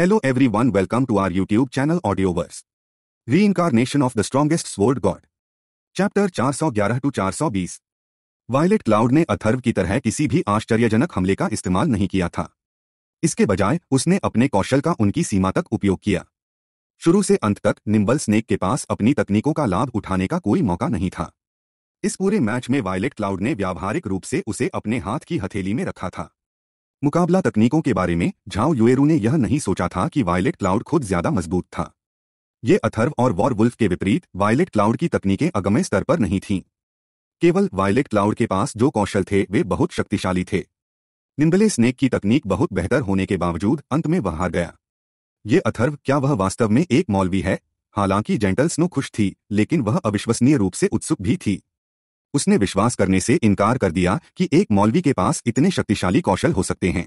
Hello everyone welcome to our YouTube channel Audioverse. Reincarnation of the Strongest Sword God. Chapter 411 to 420 Violet Cloud ने अथर्व की तरह किसी भी आश्चर्यजनक हमले का इस्तेमाल नहीं किया था इसके बजाय उसने अपने कौशल का उनकी सीमा तक उपयोग किया शुरू से अंत तक निम्बल स्नेक के पास अपनी तकनीकों का लाभ उठाने का कोई मौका नहीं था इस पूरे मैच में वायलेट क्लाउड ने व्यावहारिक रूप से उसे अपने हाथ की हथेली में रखा था मुकाबला तकनीकों के बारे में झाओ युएरू ने यह नहीं सोचा था कि वायलेट क्लाउड खुद ज्यादा मजबूत था ये अथर्व और वॉर वुल्फ के विपरीत वायलेट क्लाउड की तकनीकें अगम्य स्तर पर नहीं थीं केवल वायलेट क्लाउड के पास जो कौशल थे वे बहुत शक्तिशाली थे निम्बले स्नेक की तकनीक बहुत बेहतर होने के बावजूद अंत में वह हार गया ये अथर्व क्या वह वास्तव में एक मौलवी है हालांकि जेंटल स्नो खुश थी लेकिन वह अविश्वसनीय रूप से उत्सुक भी थी उसने विश्वास करने से इनकार कर दिया कि एक मौलवी के पास इतने शक्तिशाली कौशल हो सकते हैं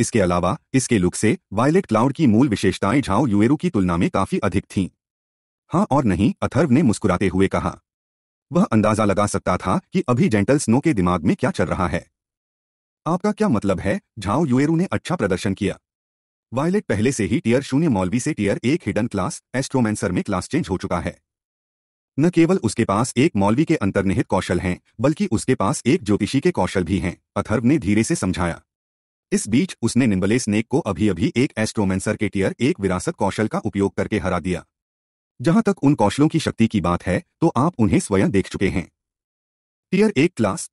इसके अलावा इसके लुक से वायलेट क्लाउड की मूल विशेषताएं झाओ युएरू की तुलना में काफी अधिक थीं हाँ और नहीं अथर्व ने मुस्कुराते हुए कहा वह अंदाजा लगा सकता था कि अभी जेंटल स्नो के दिमाग में क्या चल रहा है आपका क्या मतलब है झाओ युएरू ने अच्छा प्रदर्शन किया वायलेट पहले से ही टीयर शून्य मौलवी से टीयर एक हिडन क्लास एस्ट्रोमेंसर में क्लास चेंज हो चुका है न केवल उसके पास एक मौलवी के अंतर्निहित कौशल हैं बल्कि उसके पास एक ज्योतिषी के कौशल भी हैं अथर्व ने धीरे से समझाया इस बीच उसने निम्बले स्नेक को अभी अभी एक एस्ट्रोमेंसर के टीयर एक विरासत कौशल का उपयोग करके हरा दिया जहां तक उन कौशलों की शक्ति की बात है तो आप उन्हें स्वयं देख चुके हैं टीयर एक क्लास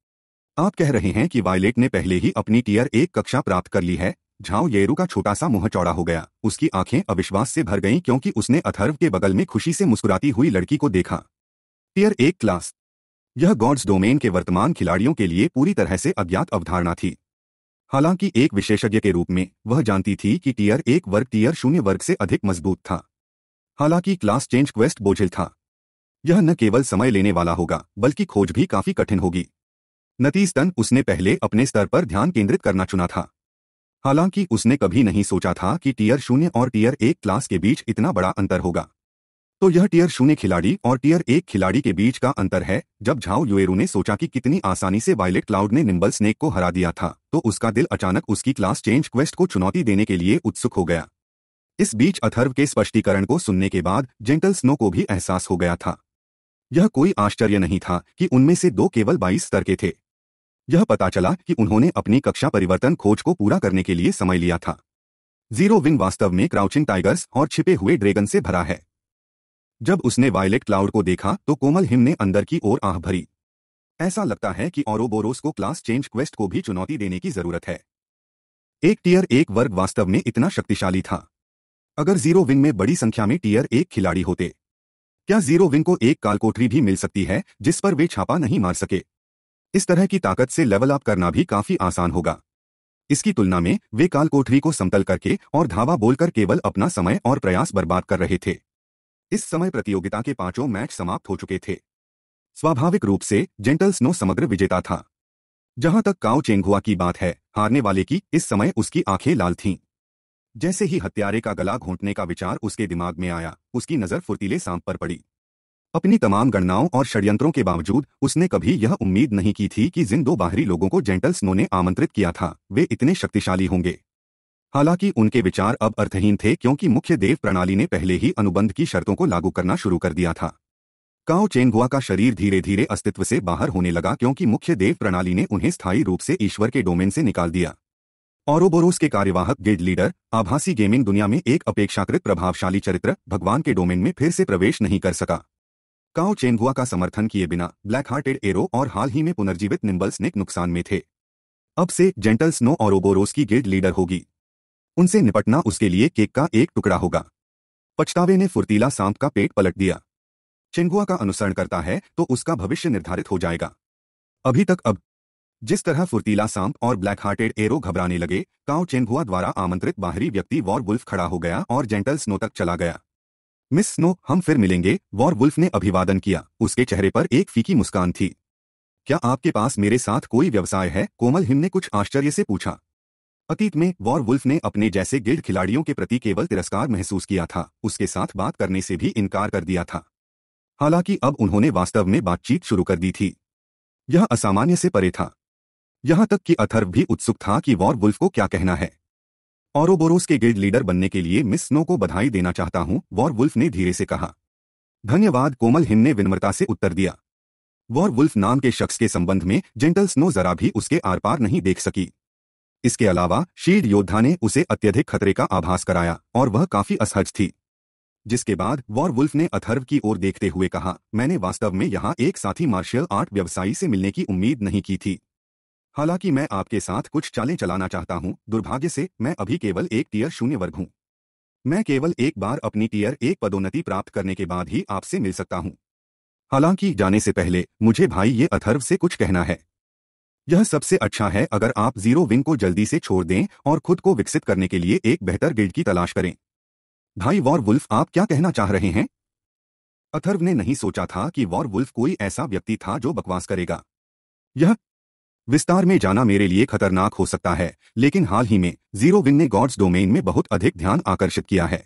आप कह रहे हैं कि वायलेट ने पहले ही अपनी टीयर एक कक्षा प्राप्त कर ली है झाओ येरू का छोटा सा मुंह चौड़ा हो गया उसकी आंखें अविश्वास से भर गईं क्योंकि उसने अथर्व के बगल में खुशी से मुस्कुराती हुई लड़की को देखा टीयर एक क्लास यह गॉड्स डोमेन के वर्तमान खिलाड़ियों के लिए पूरी तरह से अज्ञात अवधारणा थी हालांकि एक विशेषज्ञ के रूप में वह जानती थी कि टीयर एक वर्ग टीयर शून्य वर्ग से अधिक मजबूत था हालांकि क्लास चेंज क्वेस्ट बोझिल था यह न केवल समय लेने वाला होगा बल्कि खोज भी काफी कठिन होगी नतीजतन उसने पहले अपने स्तर पर ध्यान केंद्रित करना चुना था हालांकि उसने कभी नहीं सोचा था कि टीयर शून्य और टीयर एक क्लास के बीच इतना बड़ा अंतर होगा तो यह टीयर शून्य खिलाड़ी और टीयर एक खिलाड़ी के बीच का अंतर है जब झाओ युएरू ने सोचा कि कितनी आसानी से वायलेट क्लाउड ने निम्बल स्नेक को हरा दिया था तो उसका दिल अचानक उसकी क्लास चेंज क्वेस्ट को चुनौती देने के लिए उत्सुक हो गया इस बीच अथर्व के स्पष्टीकरण को सुनने के बाद जेंटल स्नो को भी एहसास हो गया था यह कोई आश्चर्य नहीं था कि उनमें से दो केवल बाईस स्तर के थे यह पता चला कि उन्होंने अपनी कक्षा परिवर्तन खोज को पूरा करने के लिए समय लिया था जीरो विंग वास्तव में क्राउचिंग टाइगर्स और छिपे हुए ड्रैगन से भरा है जब उसने वायलेट क्लाउड को देखा तो कोमल हिम ने अंदर की ओर आह भरी ऐसा लगता है कि ओरोबोरोस को क्लास चेंज क्वेस्ट को भी चुनौती देने की जरूरत है एक टीयर एक वर्ग वास्तव में इतना शक्तिशाली था अगर जीरो विंग में बड़ी संख्या में टीयर एक खिलाड़ी होते क्या जीरो विंग को एक कालकोठरी भी मिल सकती है जिस पर वे छापा नहीं मार सके इस तरह की ताकत से लेवल अप करना भी काफी आसान होगा इसकी तुलना में वे काल कोठरी को समतल करके और धावा बोलकर केवल अपना समय और प्रयास बर्बाद कर रहे थे इस समय प्रतियोगिता के पांचों मैच समाप्त हो चुके थे स्वाभाविक रूप से जेंटल स्नो समग्र विजेता था जहां तक काओ चेंगुआ की बात है हारने वाले की इस समय उसकी आंखें लाल थीं जैसे ही हत्यारे का गला घोंटने का विचार उसके दिमाग में आया उसकी नजर फुर्तीले सांप पर पड़ी अपनी तमाम गणनाओं और षड्यंत्रों के बावजूद उसने कभी यह उम्मीद नहीं की थी कि जिन दो बाहरी लोगों को जेंटल स्नो ने आमंत्रित किया था वे इतने शक्तिशाली होंगे हालांकि उनके विचार अब अर्थहीन थे क्योंकि मुख्य देव प्रणाली ने पहले ही अनुबंध की शर्तों को लागू करना शुरू कर दिया था काओ चेनगुआ का शरीर धीरे धीरे अस्तित्व से बाहर होने लगा क्योंकि मुख्य देव प्रणाली ने उन्हें स्थायी रूप से ईश्वर के डोमेन से निकाल दिया ओरोबोरोस के कार्यवाहक गिड लीडर आभासी गेमिंग दुनिया में एक अपेक्षाकृत प्रभावशाली चरित्र भगवान के डोमेन में फिर से प्रवेश नहीं कर सका काओ चेंगुआ का समर्थन किए बिना ब्लैक हार्टेड एरो और हाल ही में पुनर्जीवित निम्बल स्नेक नुकसान में थे अब से जेंटल स्नो और ओबोरोस की गिल्ड लीडर होगी उनसे निपटना उसके लिए केक का एक टुकड़ा होगा पछतावे ने फुर्तीला सांप का पेट पलट दिया चेंगुआ का अनुसरण करता है तो उसका भविष्य निर्धारित हो जाएगा अभी तक अब जिस तरह फुर्तीला सांप और ब्लैक हार्टेड एरो घबराने लगे काओ चेंगुआ द्वारा आमंत्रित बाहरी व्यक्ति वॉर खड़ा हो गया और जेंटल स्नो तक चला गया मिस स्नो हम फिर मिलेंगे वॉर वुल्फ ने अभिवादन किया उसके चेहरे पर एक फीकी मुस्कान थी क्या आपके पास मेरे साथ कोई व्यवसाय है कोमल हिम ने कुछ आश्चर्य से पूछा अतीत में वॉर वुल्फ ने अपने जैसे गिल्ड खिलाड़ियों के प्रति केवल तिरस्कार महसूस किया था उसके साथ बात करने से भी इनकार कर दिया था हालांकि अब उन्होंने वास्तव में बातचीत शुरू कर दी थी यह असामान्य से परे था यहां तक कि अथर्व भी उत्सुक था कि वॉर वुल्फ को क्या कहना है ओरोबोरोस के गिल्ड लीडर बनने के लिए मिस स्नो को बधाई देना चाहता हूं वॉर वुल्फ ने धीरे से कहा धन्यवाद कोमल हिम ने विनम्रता से उत्तर दिया वॉर वुल्फ नाम के शख्स के संबंध में जेंटल स्नो जरा भी उसके आर पार नहीं देख सकी इसके अलावा शील्ड योद्धा ने उसे अत्यधिक खतरे का आभास कराया और वह काफी असहज थी जिसके बाद वॉर वुल्फ ने अथर्व की ओर देखते हुए कहा मैंने वास्तव में यहां एक साथी मार्शल आर्ट व्यवसायी से मिलने की उम्मीद नहीं की थी हालांकि मैं आपके साथ कुछ चालें चलाना चाहता हूं दुर्भाग्य से मैं अभी केवल एक टीयर शून्य वर्ग हूं मैं केवल एक बार अपनी टीयर एक पदोन्नति प्राप्त करने के बाद ही आपसे मिल सकता हूं हालांकि जाने से पहले मुझे भाई ये अथर्व से कुछ कहना है यह सबसे अच्छा है अगर आप जीरो विंग को जल्दी से छोड़ दें और खुद को विकसित करने के लिए एक बेहतर गिल्ड की तलाश करें भाई वॉर वुल्फ आप क्या कहना चाह रहे हैं अथर्व ने नहीं सोचा था कि वॉर वुल्फ कोई ऐसा व्यक्ति था जो बकवास करेगा यह विस्तार में जाना मेरे लिए खतरनाक हो सकता है लेकिन हाल ही में जीरो विन ने गॉड्स डोमेन में बहुत अधिक ध्यान आकर्षित किया है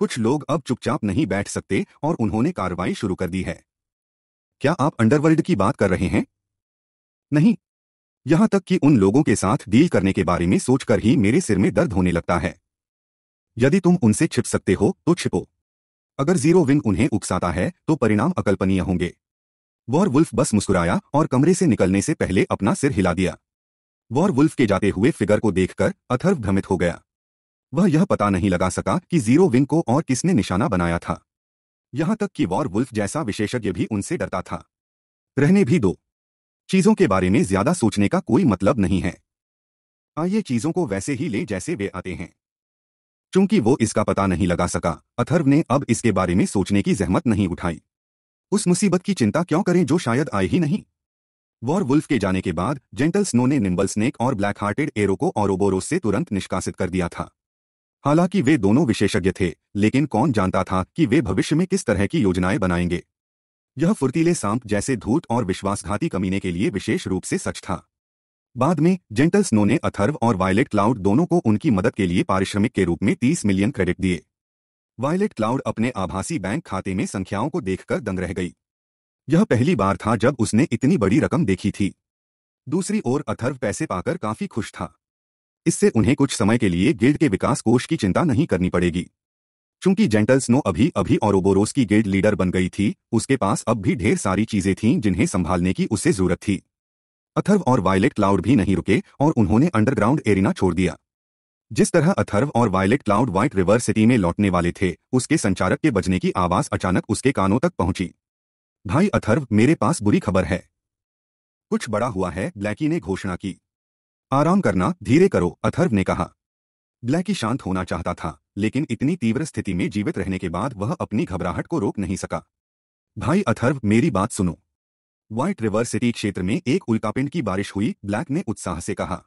कुछ लोग अब चुपचाप नहीं बैठ सकते और उन्होंने कार्रवाई शुरू कर दी है क्या आप अंडरवर्ल्ड की बात कर रहे हैं नहीं यहां तक कि उन लोगों के साथ डील करने के बारे में सोचकर ही मेरे सिर में दर्द होने लगता है यदि तुम उनसे छिप सकते हो तो छिपो अगर जीरो विन उन्हें उकसाता है तो परिणाम अकल्पनीय होंगे वॉर वुल्फ बस मुस्कुराया और कमरे से निकलने से पहले अपना सिर हिला दिया वॉर वुल्फ के जाते हुए फिगर को देखकर अथर्व भ्रमित हो गया वह यह पता नहीं लगा सका कि जीरो विंग को और किसने निशाना बनाया था यहां तक कि वॉर वुल्फ जैसा विशेषज्ञ भी उनसे डरता था रहने भी दो चीजों के बारे में ज्यादा सोचने का कोई मतलब नहीं है आइए चीजों को वैसे ही ले जैसे वे आते हैं चूंकि वो इसका पता नहीं लगा सका अथर्व ने अब इसके बारे में सोचने की जहमत नहीं उठाई उस मुसीबत की चिंता क्यों करें जो शायद आए ही नहीं वॉर वुल्फ के जाने के बाद जेंटल स्नो ने निम्बल स्नेक और ब्लैक हार्टेड एरो को ओरोबोरोस से तुरंत निष्कासित कर दिया था हालांकि वे दोनों विशेषज्ञ थे लेकिन कौन जानता था कि वे भविष्य में किस तरह की योजनाएं बनाएंगे यह फुर्तीले सांप जैसे धूत और विश्वासघाती कमीने के लिए विशेष रूप से सच था बाद में जेंटल स्नो ने अथर्व और वायलेट क्लाउड दोनों को उनकी मदद के लिए पारिश्रमिक के रूप में 30 मिलियन क्रेडिट दिए वायलेट क्लाउड अपने आभासी बैंक खाते में संख्याओं को देखकर दंग रह गई यह पहली बार था जब उसने इतनी बड़ी रकम देखी थी दूसरी ओर अथर्व पैसे पाकर काफी खुश था इससे उन्हें कुछ समय के लिए गिल्ड के विकास कोष की चिंता नहीं करनी पड़ेगी चूंकि जेंटल स्नो अभी अभी औरबोरोस की गिल्ड लीडर बन गई थी उसके पास अब भी ढेर सारी चीजें थीं जिन्हें संभालने की उससे जरूरत थी अथर्व और वायलेट क्लाउड भी नहीं रुके और उन्होंने अंडरग्राउंड एरिना छोड़ दिया जिस तरह अथर्व और Violet Cloud White River City में लौटने वाले थे उसके संचारक के बजने की आवाज अचानक उसके कानों तक पहुंची भाई अथर्व मेरे पास बुरी खबर है कुछ बड़ा हुआ है ब्लैकी ने घोषणा की आराम करना धीरे करो अथर्व ने कहा ब्लैकी शांत होना चाहता था लेकिन इतनी तीव्र स्थिति में जीवित रहने के बाद वह अपनी घबराहट को रोक नहीं सका भाई अथर्व मेरी बात सुनो व्हाइट रिवर सिटी क्षेत्र में एक उल्कापिंड की बारिश हुई ब्लैक ने उत्साह से कहा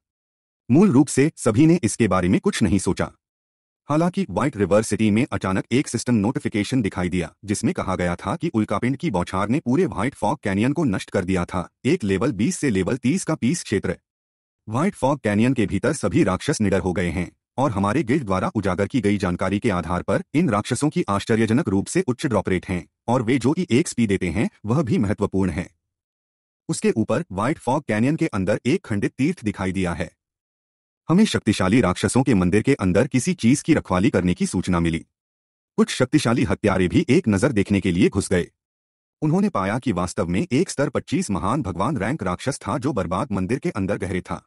मूल रूप से सभी ने इसके बारे में कुछ नहीं सोचा हालांकि व्हाइट रिवर सिटी में अचानक एक सिस्टम नोटिफिकेशन दिखाई दिया जिसमें कहा गया था कि उल्कापिंड की बौछार ने पूरे व्हाइट फॉग कैनियन को नष्ट कर दिया था एक लेवल 20 से लेवल 30 का पीस क्षेत्र व्हाइट फॉग कैनियन के भीतर सभी राक्षस निडर हो गए हैं और हमारे गिल्ड द्वारा उजागर की गई जानकारी के आधार पर इन राक्षसों की आश्चर्यजनक रूप से उच्च ड्रॉपरेट हैं और वे जो कि एक स्पी देते हैं वह भी महत्वपूर्ण है उसके ऊपर व्हाइट फॉग कैनियन के अंदर एक खंडित तीर्थ दिखाई दिया है हमें शक्तिशाली राक्षसों के मंदिर के अंदर किसी चीज की रखवाली करने की सूचना मिली कुछ शक्तिशाली हत्यारे भी एक नजर देखने के लिए घुस गए उन्होंने पाया कि वास्तव में एक स्तर 25 महान भगवान रैंक राक्षस था जो बर्बाद मंदिर के अंदर गहरे था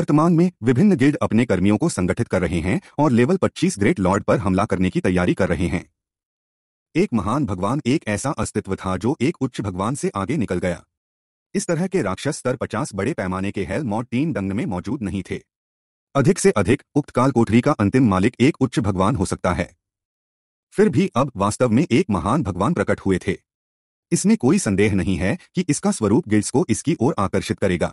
वर्तमान में विभिन्न गिल्ड अपने कर्मियों को संगठित कर रहे हैं और लेवल 25 ग्रेट लॉर्ड पर हमला करने की तैयारी कर रहे हैं एक महान भगवान एक ऐसा अस्तित्व था जो एक उच्च भगवान से आगे निकल गया इस तरह के राक्षस स्तर पचास बड़े पैमाने के हेल मॉड तीन दंग में मौजूद नहीं थे अधिक से अधिक उक्त काल कोठरी का अंतिम मालिक एक उच्च भगवान हो सकता है फिर भी अब वास्तव में एक महान भगवान प्रकट हुए थे इसमें कोई संदेह नहीं है कि इसका स्वरूप गिल्ड्स को इसकी ओर आकर्षित करेगा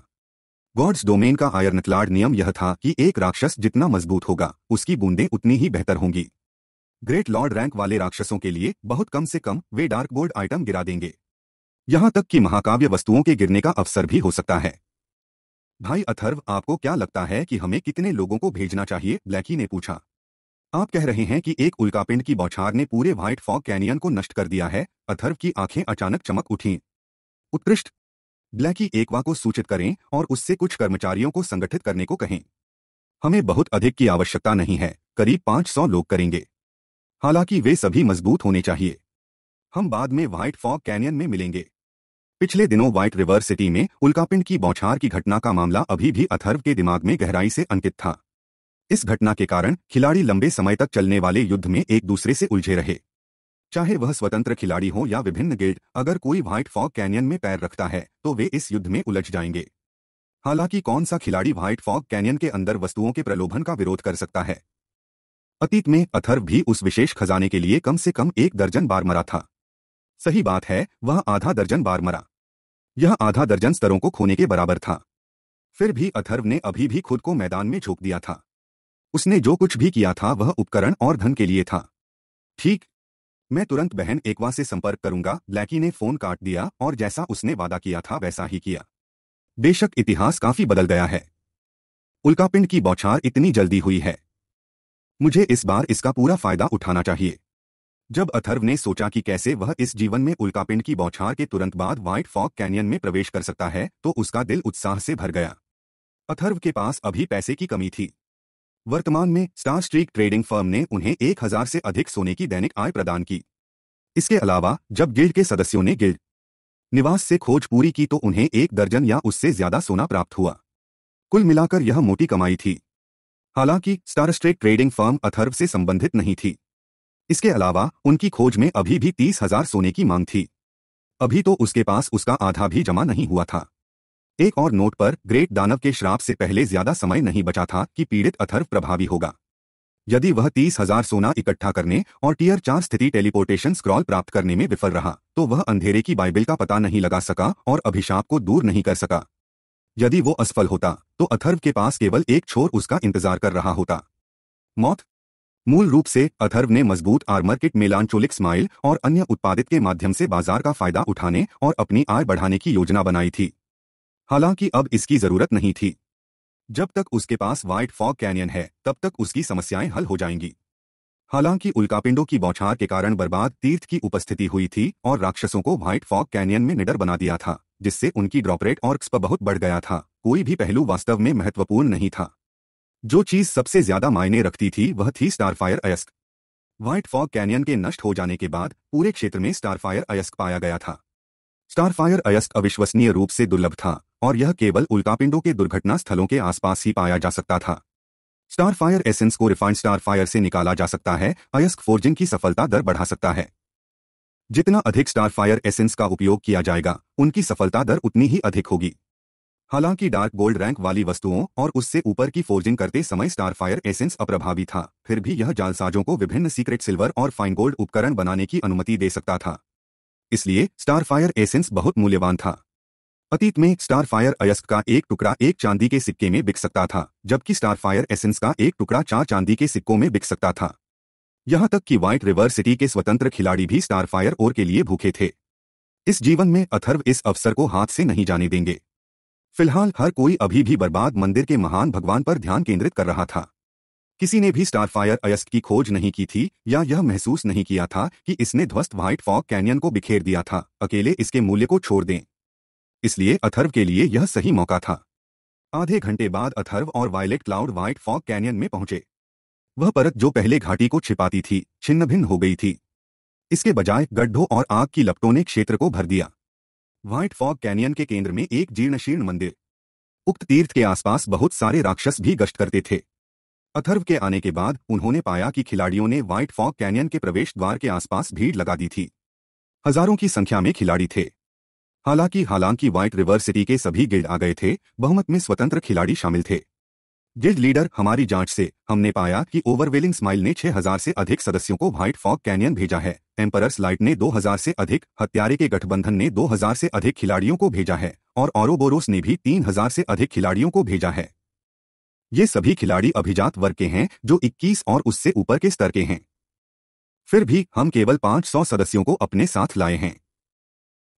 गॉड्स डोमेन का आयरनक्लाड नियम यह था कि एक राक्षस जितना मजबूत होगा उसकी बूंदें उतनी ही बेहतर होंगी ग्रेट लॉर्ड रैंक वाले राक्षसों के लिए बहुत कम से कम वे डार्क बोर्ड आइटम गिरा देंगे यहां तक कि महाकाव्य वस्तुओं के गिरने का अवसर भी हो सकता है भाई अथर्व आपको क्या लगता है कि हमें कितने लोगों को भेजना चाहिए ब्लैकी ने पूछा आप कह रहे हैं कि एक उल्कापिंड की बौछार ने पूरे व्हाइट फॉग कैनियन को नष्ट कर दिया है अथर्व की आंखें अचानक चमक उठी उत्कृष्ट ब्लैकी एकवा को सूचित करें और उससे कुछ कर्मचारियों को संगठित करने को कहें हमें बहुत अधिक की आवश्यकता नहीं है करीब 500 लोग करेंगे हालांकि वे सभी मजबूत होने चाहिए हम बाद में व्हाइट फॉग कैनियन में मिलेंगे पिछले दिनों व्हाइट रिवर सिटी में उल्कापिंड की बौछार की घटना का मामला अभी भी अथर्व के दिमाग में गहराई से अंकित था इस घटना के कारण खिलाड़ी लंबे समय तक चलने वाले युद्ध में एक दूसरे से उलझे रहे चाहे वह स्वतंत्र खिलाड़ी हो या विभिन्न गिल्ड अगर कोई व्हाइट फॉग कैनियन में पैर रखता है तो वे इस युद्ध में उलझ जाएंगे हालांकि कौन सा खिलाड़ी व्हाइट फॉग कैनियन के अंदर वस्तुओं के प्रलोभन का विरोध कर सकता है अतीत में अथर्व भी उस विशेष खजाने के लिए कम से कम एक दर्जन बार मरा था सही बात है वह आधा दर्जन बार मरा यह आधा दर्जन स्तरों को खोने के बराबर था फिर भी अथर्व ने अभी भी खुद को मैदान में झोंक दिया था उसने जो कुछ भी किया था वह उपकरण और धन के लिए था ठीक मैं तुरंत बहन एकवा से संपर्क करूंगा ब्लैकी ने फोन काट दिया और जैसा उसने वादा किया था वैसा ही किया बेशक इतिहास काफी बदल गया है उल्कापिंड की बौछार इतनी जल्दी हुई है मुझे इस बार इसका पूरा फायदा उठाना चाहिए जब अथर्व ने सोचा कि कैसे वह इस जीवन में उल्कापिंड की बौछार के तुरंत बाद व्हाइट फॉक कैनियन में प्रवेश कर सकता है तो उसका दिल उत्साह से भर गया अथर्व के पास अभी पैसे की कमी थी वर्तमान में स्टार स्ट्रीक ट्रेडिंग फर्म ने उन्हें एक हजार से अधिक सोने की दैनिक आय प्रदान की इसके अलावा जब गिल्ड के सदस्यों ने गिल्ड निवास से खोज पूरी की तो उन्हें एक दर्जन या उससे ज्यादा सोना प्राप्त हुआ कुल मिलाकर यह मोटी कमाई थी हालांकि Star Streak trading firm Atharva से संबंधित नहीं थी इसके अलावा उनकी खोज में अभी भी तीस हजार सोने की मांग थी अभी तो उसके पास उसका आधा भी जमा नहीं हुआ था एक और नोट पर ग्रेट दानव के श्राप से पहले ज्यादा समय नहीं बचा था कि पीड़ित अथर्व प्रभावी होगा यदि वह तीस हजार सोना इकट्ठा करने और टीयर चार स्थिति टेलीपोर्टेशन स्क्रॉल प्राप्त करने में विफल रहा तो वह अंधेरे की बाइबिल का पता नहीं लगा सका और अभिशाप को दूर नहीं कर सका यदि वो असफल होता तो अथर्व के पास केवल एक छोर उसका इंतजार कर रहा होता मौत मूल रूप से अथर्व ने मजबूत आर्मर किट मेलानचोलिक स्माइल और अन्य उत्पादित के माध्यम से बाजार का फायदा उठाने और अपनी आय बढ़ाने की योजना बनाई थी हालांकि अब इसकी जरूरत नहीं थी जब तक उसके पास व्हाइट फॉग कैनियन है तब तक उसकी समस्याएं हल हो जाएंगी हालांकि उल्कापिंडों की बौछार के कारण बर्बाद तीर्थ की उपस्थिति हुई थी और राक्षसों को व्हाइट फॉग कैनियन में निडर बना दिया था जिससे उनकी ड्रॉपरेट और बहुत बढ़ गया था कोई भी पहलू वास्तव में महत्वपूर्ण नहीं था जो चीज सबसे ज्यादा मायने रखती थी वह थी स्टारफायर अयस्क व्हाइट फॉग कैनियन के नष्ट हो जाने के बाद पूरे क्षेत्र में स्टारफायर अयस्क पाया गया था स्टारफायर अयस्क अविश्वसनीय रूप से दुर्लभ था और यह केवल उल्कापिंडों के दुर्घटना स्थलों के आसपास ही पाया जा सकता था स्टारफायर एसेंस को रिफाइंड स्टारफायर से निकाला जा सकता है अयस्क फोर्जिंग की सफलता दर बढ़ा सकता है जितना अधिक स्टारफायर एसेंस का उपयोग किया जाएगा उनकी सफलता दर उतनी ही अधिक होगी हालांकि डार्क गोल्ड रैंक वाली वस्तुओं और उससे ऊपर की फोर्जिंग करते समय स्टारफायर एसेंस अप्रभावी था फिर भी यह जालसाजों को विभिन्न सीक्रेट सिल्वर और फाइन गोल्ड उपकरण बनाने की अनुमति दे सकता था इसलिए स्टारफायर एसेंस बहुत मूल्यवान था अतीत में स्टारफायर अयस्क का एक टुकड़ा एक चांदी के सिक्के में बिक सकता था जबकि स्टारफायर एसेंस का एक टुकड़ा चार चांदी के सिक्कों में बिक सकता था यहां तक कि व्हाइट रिवर सिटी के स्वतंत्र खिलाड़ी भी स्टारफायर ओर के लिए भूखे थे इस जीवन में अथर्व इस अवसर को हाथ से नहीं जाने देंगे फिलहाल हर कोई अभी भी बर्बाद मंदिर के महान भगवान पर ध्यान केंद्रित कर रहा था किसी ने भी स्टारफायर अयस्क की खोज नहीं की थी या यह महसूस नहीं किया था कि इसने ध्वस्त व्हाइट फॉग कैनियन को बिखेर दिया था अकेले इसके मूल्य को छोड़ दें इसलिए अथर्व के लिए यह सही मौका था आधे घंटे बाद अथर्व और Violet Cloud White Fog Canyon में पहुंचे वह परत जो पहले घाटी को छिपाती थी छिन्न हो गई थी इसके बजाय गड्ढों और आग की लपटों ने क्षेत्र को भर दिया व्हाइट फॉग कैनियन के केंद्र में एक जीर्णशीर्ण मंदिर उक्त तीर्थ के आसपास बहुत सारे राक्षस भी गश्त करते थे अथर्व के आने के बाद उन्होंने पाया कि खिलाड़ियों ने व्हाइट फॉग कैनियन के प्रवेश द्वार के आसपास भीड़ लगा दी थी हजारों की संख्या में खिलाड़ी थे हालांकि हालांकि व्हाइट रिवर सिटी के सभी गिल्ड आ गए थे बहुमत में स्वतंत्र खिलाड़ी शामिल थे जिस लीडर हमारी जांच से हमने पाया कि ओवरवेलिंग स्माइल ने 6000 से अधिक सदस्यों को व्हाइट फॉक कैनियन भेजा है एम्परर्स लाइट ने 2000 से अधिक हत्यारे के गठबंधन ने 2000 से अधिक खिलाड़ियों को भेजा है और ओरोबोरोस ने भी 3000 से अधिक खिलाड़ियों को भेजा है ये सभी खिलाड़ी अभिजात वर्ग के हैं जो इक्कीस और उससे ऊपर के स्तर के हैं फिर भी हम केवल पांच सदस्यों को अपने साथ लाए हैं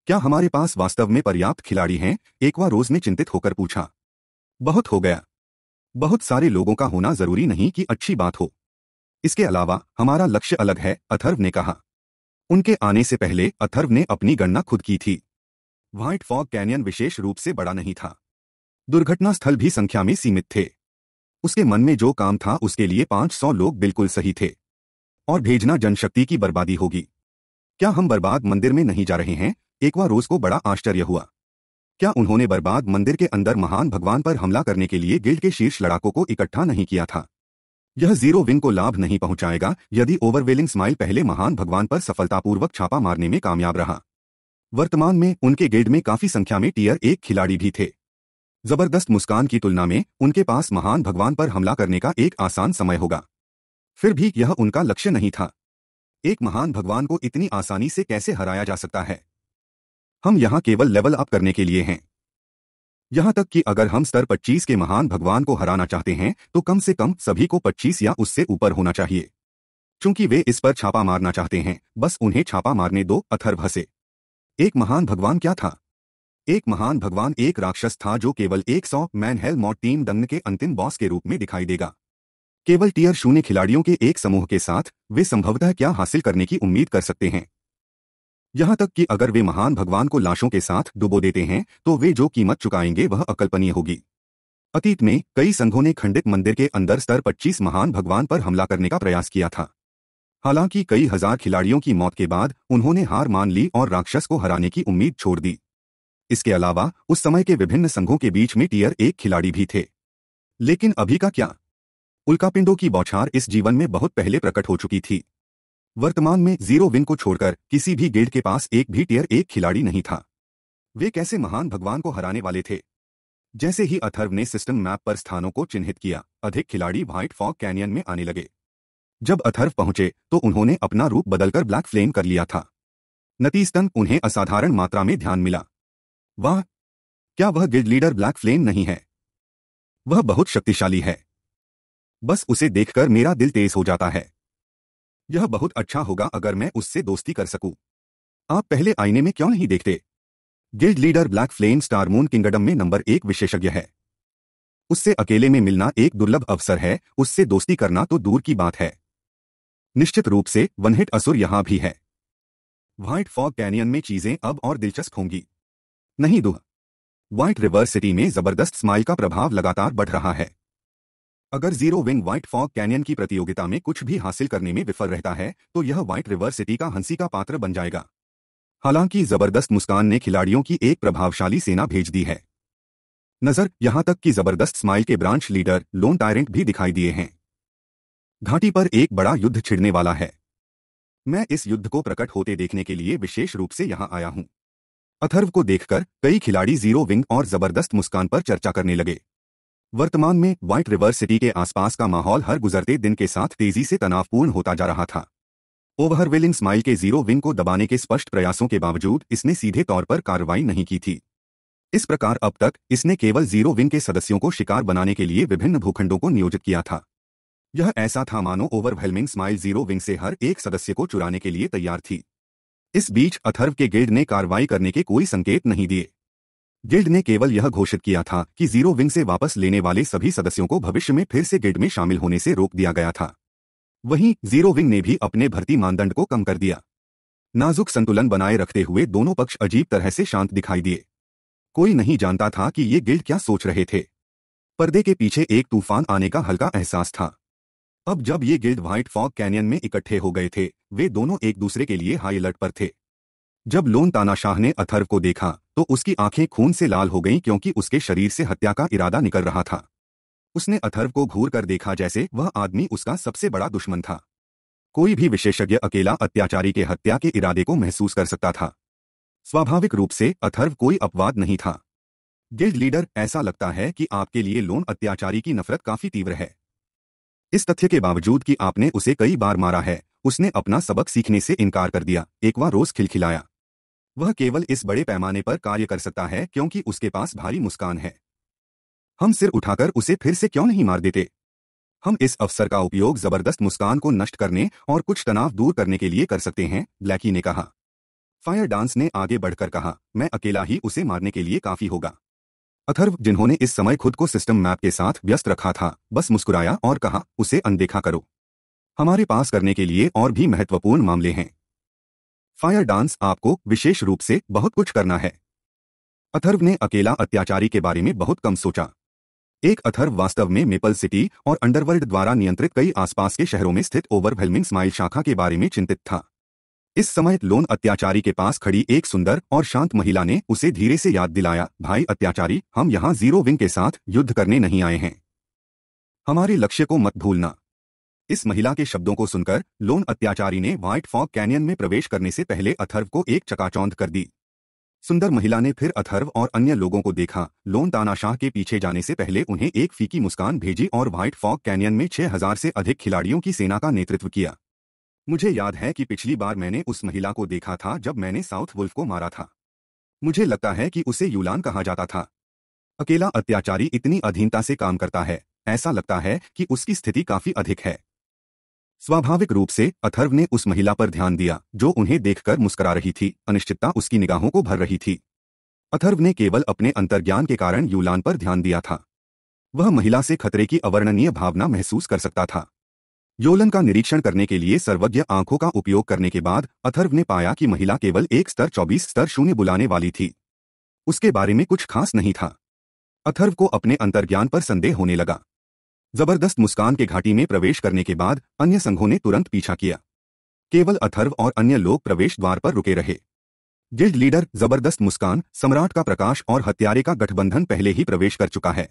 क्या हमारे पास वास्तव में पर्याप्त खिलाड़ी हैं एक रोज ने चिंतित होकर पूछा बहुत हो गया बहुत सारे लोगों का होना जरूरी नहीं कि अच्छी बात हो इसके अलावा हमारा लक्ष्य अलग है अथर्व ने कहा उनके आने से पहले अथर्व ने अपनी गणना खुद की थी व्हाइट फॉग कैनियन विशेष रूप से बड़ा नहीं था दुर्घटना स्थल भी संख्या में सीमित थे उसके मन में जो काम था उसके लिए 500 लोग बिल्कुल सही थे और भेजना जनशक्ति की बर्बादी होगी क्या हम बर्बाद मंदिर में नहीं जा रहे हैं एक बार रोज को बड़ा आश्चर्य हुआ क्या उन्होंने बर्बाद मंदिर के अंदर महान भगवान पर हमला करने के लिए गिल्ड के शीर्ष लड़ाकों को इकट्ठा नहीं किया था यह जीरो विंग को लाभ नहीं पहुंचाएगा यदि ओवरवेलिंग स्माइल पहले महान भगवान पर सफलतापूर्वक छापा मारने में कामयाब रहा वर्तमान में उनके गिल्ड में काफी संख्या में टीयर एक खिलाड़ी भी थे जबरदस्त मुस्कान की तुलना में उनके पास महान भगवान पर हमला करने का एक आसान समय होगा फिर भी यह उनका लक्ष्य नहीं था एक महान भगवान को इतनी आसानी से कैसे हराया जा सकता है हम यहां केवल लेवल अप करने के लिए हैं यहां तक कि अगर हम स्तर 25 के महान भगवान को हराना चाहते हैं तो कम से कम सभी को 25 या उससे ऊपर होना चाहिए चूंकि वे इस पर छापा मारना चाहते हैं बस उन्हें छापा मारने दो अथर्व भसे एक महान भगवान क्या था एक महान भगवान एक राक्षस था जो केवल एक सौ मैन हेल मॉट टीम दंग के अंतिम बॉस के रूप में दिखाई देगा केवल टीयर शून्य खिलाड़ियों के एक समूह के साथ वे संभवतः क्या हासिल करने की उम्मीद कर सकते हैं यहाँ तक कि अगर वे महान भगवान को लाशों के साथ डुबो देते हैं तो वे जो कीमत चुकाएंगे वह अकल्पनीय होगी अतीत में कई संघों ने खंडित मंदिर के अंदर स्तर 25 महान भगवान पर हमला करने का प्रयास किया था हालांकि कई हजार खिलाड़ियों की मौत के बाद उन्होंने हार मान ली और राक्षस को हराने की उम्मीद छोड़ दी इसके अलावा उस समय के विभिन्न संघों के बीच में टीयर एक खिलाड़ी भी थे लेकिन अभी का क्या उल्कापिंडों की बौछार इस जीवन में बहुत पहले प्रकट हो चुकी थी वर्तमान में जीरो विन को छोड़कर किसी भी गिल्ड के पास एक भी टीयर एक खिलाड़ी नहीं था वे कैसे महान भगवान को हराने वाले थे जैसे ही अथर्व ने सिस्टम मैप पर स्थानों को चिन्हित किया अधिक खिलाड़ी व्हाइट फॉग कैनियन में आने लगे जब अथर्व पहुंचे तो उन्होंने अपना रूप बदलकर ब्लैक फ्लेम कर लिया था नतीजतन उन्हें असाधारण मात्रा में ध्यान मिला वाह क्या वह गिल्ड लीडर ब्लैक फ्लेम नहीं है वह बहुत शक्तिशाली है बस उसे देखकर मेरा दिल तेज हो जाता है यह बहुत अच्छा होगा अगर मैं उससे दोस्ती कर सकूं। आप पहले आईने में क्यों नहीं देखते guild leader Black Flame Star Moon Kingdom में नंबर एक विशेषज्ञ है उससे अकेले में मिलना एक दुर्लभ अवसर है उससे दोस्ती करना तो दूर की बात है निश्चित रूप से वनहिट असुर यहां भी है व्हाइट फॉग कैनियन में चीजें अब और दिलचस्प होंगी नहीं दुह व्हाइट रिवर्सिटी में जबरदस्त स्माइल का प्रभाव लगातार बढ़ रहा है अगर Zero Wing White Fog Canyon की प्रतियोगिता में कुछ भी हासिल करने में विफल रहता है तो यह व्हाइट रिवर सिटी का हंसी का पात्र बन जाएगा हालांकि जबरदस्त मुस्कान ने खिलाड़ियों की एक प्रभावशाली सेना भेज दी है नजर यहां तक कि जबरदस्त स्माइल के ब्रांच लीडर लोन टायरेंट भी दिखाई दिए हैं घाटी पर एक बड़ा युद्ध छिड़ने वाला है मैं इस युद्ध को प्रकट होते देखने के लिए विशेष रूप से यहां आया हूं अथर्व को देखकर कई खिलाड़ी जीरो विंग और जबरदस्त मुस्कान पर चर्चा करने लगे वर्तमान में व्हाइट रिवर सिटी के आसपास का माहौल हर गुजरते दिन के साथ तेजी से तनावपूर्ण होता जा रहा था ओवहर विलिंग स्माइल के जीरो विंग को दबाने के स्पष्ट प्रयासों के बावजूद इसने सीधे तौर पर कार्रवाई नहीं की थी इस प्रकार अब तक इसने केवल जीरो विंग के सदस्यों को शिकार बनाने के लिए विभिन्न भूखंडों को नियोजित किया था यह ऐसा था मानो ओवरवेलमिंग स्माइल जीरो विंग से हर एक सदस्य को चुराने के लिए तैयार थी इस बीच अथर्व के गिल्ड ने कार्रवाई करने के कोई संकेत नहीं दिए गिल्ड ने केवल यह घोषित किया था कि जीरो विंग से वापस लेने वाले सभी सदस्यों को भविष्य में फिर से गिल्ड में शामिल होने से रोक दिया गया था वहीं जीरो विंग ने भी अपने भर्ती मानदंड को कम कर दिया नाजुक संतुलन बनाए रखते हुए दोनों पक्ष अजीब तरह से शांत दिखाई दिए कोई नहीं जानता था कि ये गिल्ड क्या सोच रहे थे पर्दे के पीछे एक तूफान आने का हल्का एहसास था अब जब ये गिल्ड व्हाइट फॉग कैनियन में इकट्ठे हो गए थे वे दोनों एक दूसरे के लिए हाई अलर्ट पर थे जब लोन तानाशाह ने अथर्व को देखा तो उसकी आंखें खून से लाल हो गईं क्योंकि उसके शरीर से हत्या का इरादा निकल रहा था उसने अथर्व को घूर कर देखा जैसे वह आदमी उसका सबसे बड़ा दुश्मन था कोई भी विशेषज्ञ अकेला अत्याचारी के हत्या के इरादे को महसूस कर सकता था स्वाभाविक रूप से अथर्व कोई अपवाद नहीं था गिल्ड लीडर ऐसा लगता है कि आपके लिए लोन अत्याचारी की नफरत काफी तीव्र है इस तथ्य के बावजूद कि आपने उसे कई बार मारा है उसने अपना सबक सीखने से इनकार कर दिया एक बार रोज खिलखिलाया वह केवल इस बड़े पैमाने पर कार्य कर सकता है क्योंकि उसके पास भारी मुस्कान है हम सिर उठाकर उसे फिर से क्यों नहीं मार देते हम इस अवसर का उपयोग जबरदस्त मुस्कान को नष्ट करने और कुछ तनाव दूर करने के लिए कर सकते हैं ब्लैकी ने कहा फायर डांस ने आगे बढ़कर कहा मैं अकेला ही उसे मारने के लिए काफी होगा अथर्व जिन्होंने इस समय खुद को सिस्टम मैप के साथ व्यस्त रखा था बस मुस्कुराया और कहा उसे अनदेखा करो हमारे पास करने के लिए और भी महत्वपूर्ण मामले हैं फायर डांस आपको विशेष रूप से बहुत कुछ करना है अथर्व ने अकेला अत्याचारी के बारे में बहुत कम सोचा एक अथर्व वास्तव में मेपल सिटी और अंडरवर्ल्ड द्वारा नियंत्रित कई आसपास के शहरों में स्थित ओवरवेलमिंग स्माइल शाखा के बारे में चिंतित था इस समय लोन अत्याचारी के पास खड़ी एक सुंदर और शांत महिला ने उसे धीरे से याद दिलाया भाई अत्याचारी हम यहाँ जीरो विंग के साथ युद्ध करने नहीं आए हैं हमारे लक्ष्य को मत भूलना इस महिला के शब्दों को सुनकर लोन अत्याचारी ने व्हाइट फॉग कैनियन में प्रवेश करने से पहले अथर्व को एक चकाचौंध कर दी सुंदर महिला ने फिर अथर्व और अन्य लोगों को देखा लोन तानाशाह के पीछे जाने से पहले उन्हें एक फीकी मुस्कान भेजी और व्हाइट फॉग कैनियन में 6000 से अधिक खिलाड़ियों की सेना का नेतृत्व किया मुझे याद है कि पिछली बार मैंने उस महिला को देखा था जब मैंने साउथ वुल्फ को मारा था मुझे लगता है कि उसे यूलान कहा जाता था अकेला अत्याचारी इतनी अधीनता से काम करता है ऐसा लगता है कि उसकी स्थिति काफी अधिक है स्वाभाविक रूप से अथर्व ने उस महिला पर ध्यान दिया जो उन्हें देखकर मुस्कुरा रही थी अनिश्चितता उसकी निगाहों को भर रही थी अथर्व ने केवल अपने अंतर्ज्ञान के कारण यूलान पर ध्यान दिया था वह महिला से खतरे की अवर्णनीय भावना महसूस कर सकता था योलन का निरीक्षण करने के लिए सर्वज्ञ आंखों का उपयोग करने के बाद अथर्व ने पाया कि महिला केवल एक स्तर चौबीस स्तर शून्य बुलाने वाली थी उसके बारे में कुछ खास नहीं था अथर्व को अपने अंतर्ज्ञान पर संदेह होने लगा जबरदस्त मुस्कान के घाटी में प्रवेश करने के बाद अन्य संघों ने तुरंत पीछा किया केवल अथर्व और अन्य लोग प्रवेश द्वार पर रुके रहे गिल्ड लीडर जबरदस्त मुस्कान सम्राट का प्रकाश और हत्यारे का गठबंधन पहले ही प्रवेश कर चुका है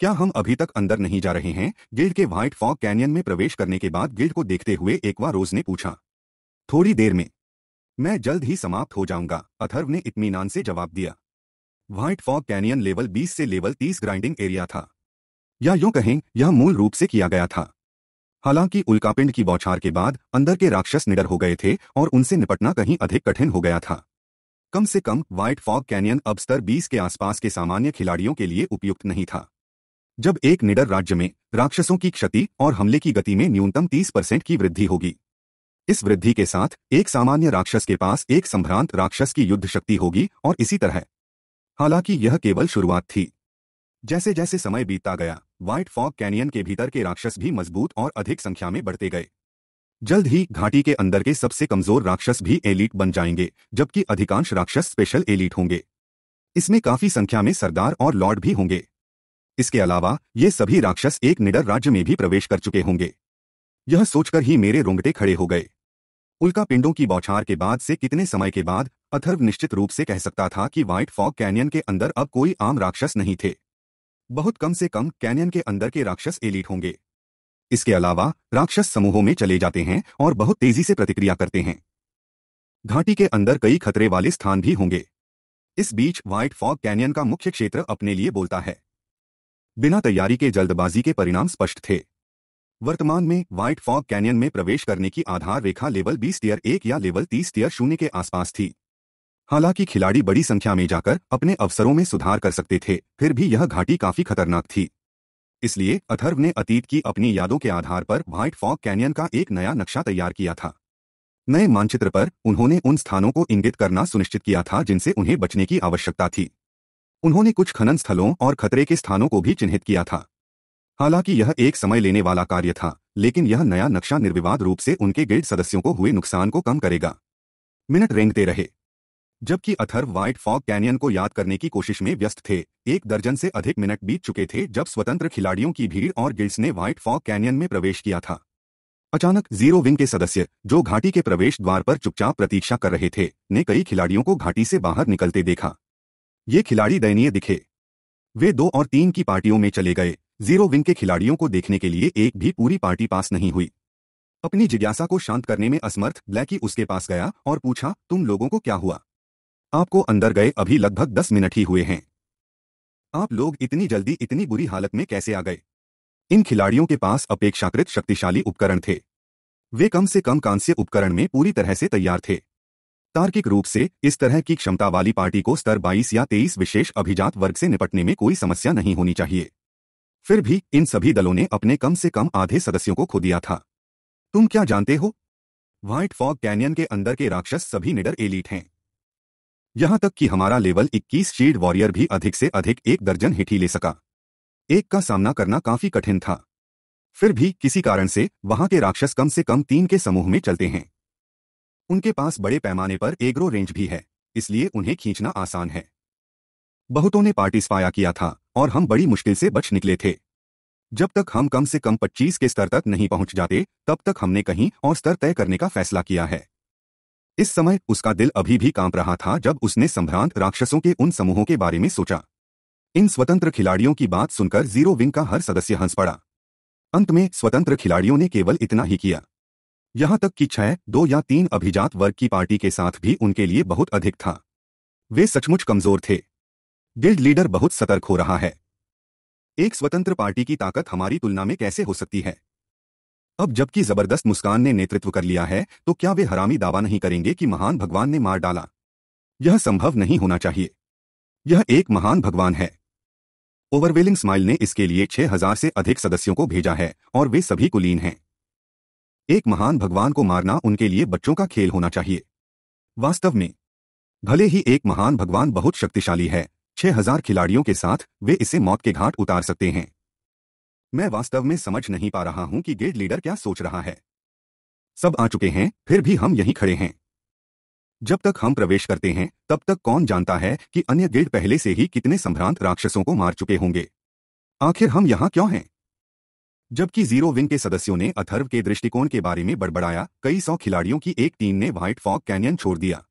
क्या हम अभी तक अंदर नहीं जा रहे हैं गिल्ड के व्हाइट फॉग कैनियन में प्रवेश करने के बाद गिल्ड को देखते हुए एकवा रोज ने पूछा थोड़ी देर में मैं जल्द ही समाप्त हो जाऊंगा अथर्व ने इतमीनान से जवाब दिया व्हाइट फॉग कैनियन लेवल 20 से लेवल 30 ग्राइंडिंग एरिया था या यूं कहें यह मूल रूप से किया गया था हालांकि उल्कापिंड की बौछार के बाद अंदर के राक्षस निडर हो गए थे और उनसे निपटना कहीं अधिक कठिन हो गया था कम से कम व्हाइट फॉग कैनियन अब स्तर 20 के आसपास के सामान्य खिलाड़ियों के लिए उपयुक्त नहीं था जब एक निडर राज्य में राक्षसों की क्षति और हमले की गति में न्यूनतम 30 परसेंट की वृद्धि होगी इस वृद्धि के साथ एक सामान्य राक्षस के पास एक संभ्रांत राक्षस की युद्ध शक्ति होगी और इसी तरह हालांकि यह केवल शुरुआत थी जैसे जैसे समय बीतता गया व्हाइट फॉग कैनियन के भीतर के राक्षस भी मजबूत और अधिक संख्या में बढ़ते गए जल्द ही घाटी के अंदर के सबसे कमजोर राक्षस भी एलीट बन जाएंगे जबकि अधिकांश राक्षस स्पेशल एलीट होंगे इसमें काफी संख्या में सरदार और लॉर्ड भी होंगे इसके अलावा ये सभी राक्षस एक निडर राज्य में भी प्रवेश कर चुके होंगे यह सोचकर ही मेरे रोंगटे खड़े हो गए उल्का पिंडों की बौछार के बाद से कितने समय के बाद अथर्व निश्चित रूप से कह सकता था कि व्हाइट फॉग कैनियन के अंदर अब कोई आम राक्षस नहीं थे बहुत कम से कम कैनियन के अंदर के राक्षस एलिट होंगे इसके अलावा राक्षस समूहों में चले जाते हैं और बहुत तेजी से प्रतिक्रिया करते हैं घाटी के अंदर कई खतरे वाले स्थान भी होंगे इस बीच व्हाइट फॉग कैनियन का मुख्य क्षेत्र अपने लिए बोलता है बिना तैयारी के जल्दबाजी के परिणाम स्पष्ट थे वर्तमान में व्हाइट फॉग कैनियन में प्रवेश करने की आधार रेखा लेवल बीस टीयर एक या लेवल तीस टीयर शून्य के आसपास थी हालांकि खिलाड़ी बड़ी संख्या में जाकर अपने अवसरों में सुधार कर सकते थे फिर भी यह घाटी काफी खतरनाक थी इसलिए अथर्व ने अतीत की अपनी यादों के आधार पर व्हाइट फॉक कैनियन का एक नया नक्शा तैयार किया था नए मानचित्र पर उन्होंने उन स्थानों को इंगित करना सुनिश्चित किया था जिनसे उन्हें बचने की आवश्यकता थी उन्होंने कुछ खनन स्थलों और खतरे के स्थानों को भी चिन्हित किया था हालांकि यह एक समय लेने वाला कार्य था लेकिन यह नया नक्शा निर्विवाद रूप से उनके गिल्ड सदस्यों को हुए नुकसान को कम करेगा मिनट रेंगते रहे जबकि अथर व्हाइट फॉग कैनियन को याद करने की कोशिश में व्यस्त थे एक दर्जन से अधिक मिनट बीत चुके थे जब स्वतंत्र खिलाड़ियों की भीड़ और गिल्स ने व्हाइट फॉग कैनियन में प्रवेश किया था अचानक जीरो विंग के सदस्य जो घाटी के प्रवेश द्वार पर चुपचाप प्रतीक्षा कर रहे थे ने कई खिलाड़ियों को घाटी से बाहर निकलते देखा ये खिलाड़ी दयनीय दिखे वे दो और तीन की पार्टियों में चले गए जीरो विंग के खिलाड़ियों को देखने के लिए एक भी पूरी पार्टी पास नहीं हुई अपनी जिज्ञासा को शांत करने में असमर्थ ब्लैकी उसके पास गया और पूछा तुम लोगों को क्या हुआ आपको अंदर गए अभी लगभग दस मिनट ही हुए हैं आप लोग इतनी जल्दी इतनी बुरी हालत में कैसे आ गए इन खिलाड़ियों के पास अपेक्षाकृत शक्तिशाली उपकरण थे वे कम से कम कांस्य उपकरण में पूरी तरह से तैयार थे तार्किक रूप से इस तरह की क्षमता वाली पार्टी को स्तर 22 या 23 विशेष अभिजात वर्ग से निपटने में कोई समस्या नहीं होनी चाहिए फिर भी इन सभी दलों ने अपने कम से कम आधे सदस्यों को खो दिया था तुम क्या जानते हो व्हाइट फॉग कैनियन के अंदर के राक्षस सभी निडर एलिट हैं यहां तक कि हमारा लेवल 21 शेड वॉरियर भी अधिक से अधिक एक दर्जन हिट ही ले सका एक का सामना करना काफी कठिन था फिर भी किसी कारण से वहां के राक्षस कम से कम तीन के समूह में चलते हैं उनके पास बड़े पैमाने पर एग्रो रेंज भी है इसलिए उन्हें खींचना आसान है बहुतों ने स्पाया किया था और हम बड़ी मुश्किल से बच निकले थे जब तक हम कम से कम 25 के स्तर तक नहीं पहुंच जाते तब तक हमने कहीं और स्तर तय करने का फैसला किया है इस समय उसका दिल अभी भी कांप रहा था जब उसने संभ्रांत राक्षसों के उन समूहों के बारे में सोचा इन स्वतंत्र खिलाड़ियों की बात सुनकर जीरो विंग का हर सदस्य हंस पड़ा अंत में स्वतंत्र खिलाड़ियों ने केवल इतना ही किया यहां तक कि छह दो या तीन अभिजात वर्ग की पार्टी के साथ भी उनके लिए बहुत अधिक था वे सचमुच कमजोर थे गिल्ड लीडर बहुत सतर्क हो रहा है एक स्वतंत्र पार्टी की ताकत हमारी तुलना में कैसे हो सकती है अब जबकि जबरदस्त मुस्कान ने नेतृत्व कर लिया है तो क्या वे हरामी दावा नहीं करेंगे कि महान भगवान ने मार डाला यह संभव नहीं होना चाहिए यह एक महान भगवान है ओवरवेलिंग स्माइल ने इसके लिए 6000 से अधिक सदस्यों को भेजा है और वे सभी कुलीन हैं एक महान भगवान को मारना उनके लिए बच्चों का खेल होना चाहिए वास्तव में भले ही एक महान भगवान बहुत शक्तिशाली है 6000 खिलाड़ियों के साथ वे इसे मौत के घाट उतार सकते हैं मैं वास्तव में समझ नहीं पा रहा हूं कि गेट लीडर क्या सोच रहा है सब आ चुके हैं फिर भी हम यहीं खड़े हैं जब तक हम प्रवेश करते हैं तब तक कौन जानता है कि अन्य गेट पहले से ही कितने संभ्रांत राक्षसों को मार चुके होंगे आखिर हम यहां क्यों हैं जबकि जीरो विंग के सदस्यों ने अथर्व के दृष्टिकोण के बारे में बड़बड़ाया कई सौ खिलाड़ियों की एक टीम ने व्हाइट फॉक कैनियन छोड़ दिया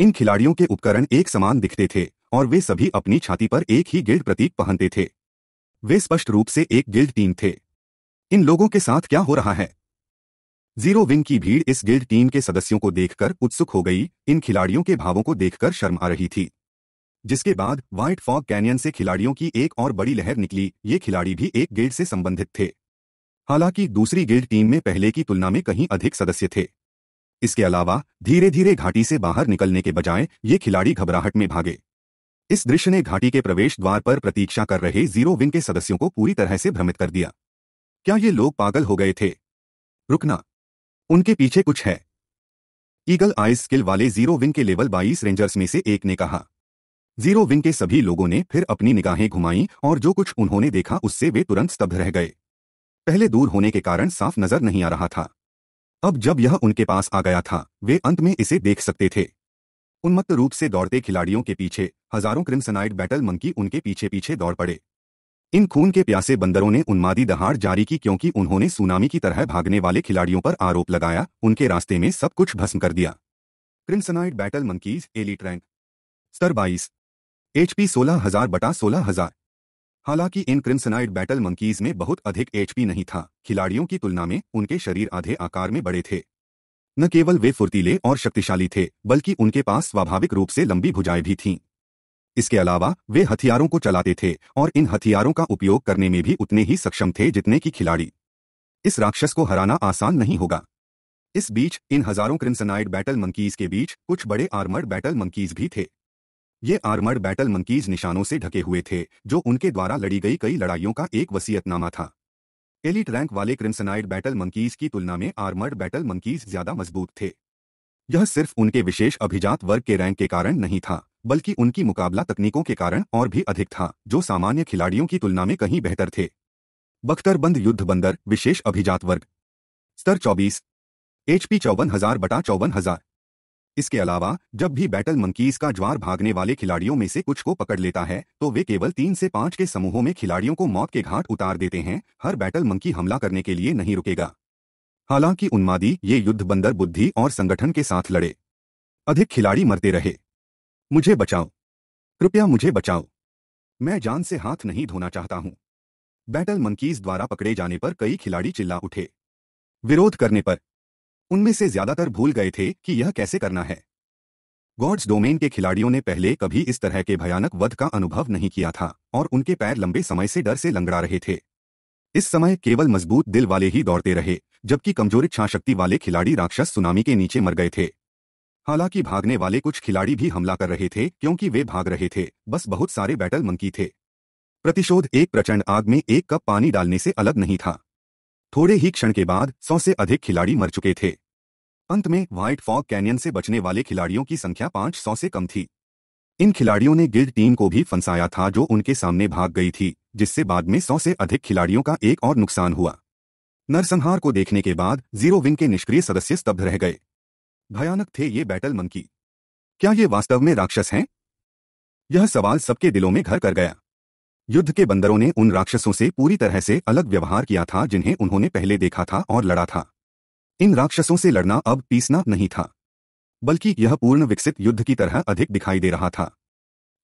इन खिलाड़ियों के उपकरण एक समान दिखते थे और वे सभी अपनी छाती पर एक ही गेट प्रतीक पहनते थे वे स्पष्ट रूप से एक गिल्ड टीम थे इन लोगों के साथ क्या हो रहा है जीरो विंग की भीड़ इस गिल्ड टीम के सदस्यों को देखकर उत्सुक हो गई इन खिलाड़ियों के भावों को देखकर शर्म आ रही थी जिसके बाद व्हाइट फॉग कैनियन से खिलाड़ियों की एक और बड़ी लहर निकली ये खिलाड़ी भी एक गिल्ड से संबंधित थे हालांकि दूसरी गिल्ड टीम में पहले की तुलना में कहीं अधिक सदस्य थे इसके अलावा धीरे धीरे घाटी से बाहर निकलने के बजाय ये खिलाड़ी घबराहट में भागे इस दृश्य ने घाटी के प्रवेश द्वार पर प्रतीक्षा कर रहे जीरो विंग के सदस्यों को पूरी तरह से भ्रमित कर दिया क्या ये लोग पागल हो गए थे रुकना उनके पीछे कुछ है ईगल आई स्किल वाले जीरो विंग के लेवल 22 रेंजर्स में से एक ने कहा जीरो विंग के सभी लोगों ने फिर अपनी निगाहें घुमाई और जो कुछ उन्होंने देखा उससे वे तुरंत स्तब्ध रह गए पहले दूर होने के कारण साफ नजर नहीं आ रहा था अब जब यह उनके पास आ गया था वे अंत में इसे देख सकते थे उन्मत्त रूप से दौड़ते खिलाड़ियों के पीछे हजारों क्रिमसनाइट बैटल मंकी उनके पीछे पीछे दौड़ पड़े इन खून के प्यासे बंदरों ने उन्मादी दहाड़ जारी की क्योंकि उन्होंने सुनामी की तरह भागने वाले खिलाड़ियों पर आरोप लगाया उनके रास्ते में सब कुछ भस्म कर दिया Crimsonite battle monkeys elite rank स्तर बाईस एचपी सोलह हजार बटा सोलह हजार हालांकि इन क्रिम्सनाइट बैटल मंकीज में बहुत अधिक एचपी नहीं था खिलाड़ियों की तुलना में उनके शरीर आधे आकार में बड़े थे न केवल वे फुर्तीले और शक्तिशाली थे बल्कि उनके पास स्वाभाविक रूप से लंबी भुजाएं भी थीं इसके अलावा वे हथियारों को चलाते थे और इन हथियारों का उपयोग करने में भी उतने ही सक्षम थे जितने की खिलाड़ी इस राक्षस को हराना आसान नहीं होगा इस बीच इन हजारों क्रिम्सनाइड बैटल मंकीज के बीच कुछ बड़े आर्मर्ड बैटल मंकीज भी थे ये आर्मर्ड बैटल मंकीज निशानों से ढके हुए थे जो उनके द्वारा लड़ी गई कई लड़ाइयों का एक वसीयतनामा था एलिट रैंक वाले क्रिम्सनाइड बैटल मंकीज की तुलना में आर्मर्ड बैटल मंकीज ज्यादा मजबूत थे यह सिर्फ उनके विशेष अभिजात वर्ग के रैंक के कारण नहीं था बल्कि उनकी मुकाबला तकनीकों के कारण और भी अधिक था जो सामान्य खिलाड़ियों की तुलना में कहीं बेहतर थे बख्तरबंद युद्ध बंदर विशेष अभिजात वर्ग स्तर 24 एचपी चौवन हजार बटा चौवन हजार इसके अलावा जब भी बैटल मंकीज का ज्वार भागने वाले खिलाड़ियों में से कुछ को पकड़ लेता है तो वे केवल तीन से पांच के समूहों में खिलाड़ियों को मौत के घाट उतार देते हैं हर बैटल मंकी हमला करने के लिए नहीं रुकेगा हालांकि उन्मादी ये युद्ध बंदर बुद्धि और संगठन के साथ लड़े अधिक खिलाड़ी मरते रहे मुझे बचाओ कृपया मुझे बचाओ मैं जान से हाथ नहीं धोना चाहता हूं बैटल मंकीज द्वारा पकड़े जाने पर कई खिलाड़ी चिल्ला उठे विरोध करने पर उनमें से ज्यादातर भूल गए थे कि यह कैसे करना है गॉड्स डोमेन के खिलाड़ियों ने पहले कभी इस तरह के भयानक वध का अनुभव नहीं किया था और उनके पैर लंबे समय से डर से लंगड़ा रहे थे इस समय केवल मजबूत दिल वाले ही दौड़ते रहे जबकि कमजोर इच्छा शक्ति वाले खिलाड़ी राक्षस सुनामी के नीचे मर गए थे हालांकि भागने वाले कुछ खिलाड़ी भी हमला कर रहे थे क्योंकि वे भाग रहे थे बस बहुत सारे बैटल मंकी थे प्रतिशोध एक प्रचंड आग में एक कप पानी डालने से अलग नहीं था थोड़े ही क्षण के बाद सौ से अधिक खिलाड़ी मर चुके थे अंत में व्हाइट फॉग कैनियन से बचने वाले खिलाड़ियों की संख्या पांच सौ से कम थी इन खिलाड़ियों ने गिल्ड टीम को भी फंसाया था जो उनके सामने भाग गई थी जिससे बाद में सौ से अधिक खिलाड़ियों का एक और नुकसान हुआ नरसंहार को देखने के बाद जीरो विंग के निष्क्रिय सदस्य स्तब्ध रह गए भयानक थे ये बैटल मंकी क्या ये वास्तव में राक्षस हैं यह सवाल सबके दिलों में घर कर गया युद्ध के बंदरों ने उन राक्षसों से पूरी तरह से अलग व्यवहार किया था जिन्हें उन्होंने पहले देखा था और लड़ा था इन राक्षसों से लड़ना अब पीसना नहीं था बल्कि यह पूर्ण विकसित युद्ध की तरह अधिक दिखाई दे रहा था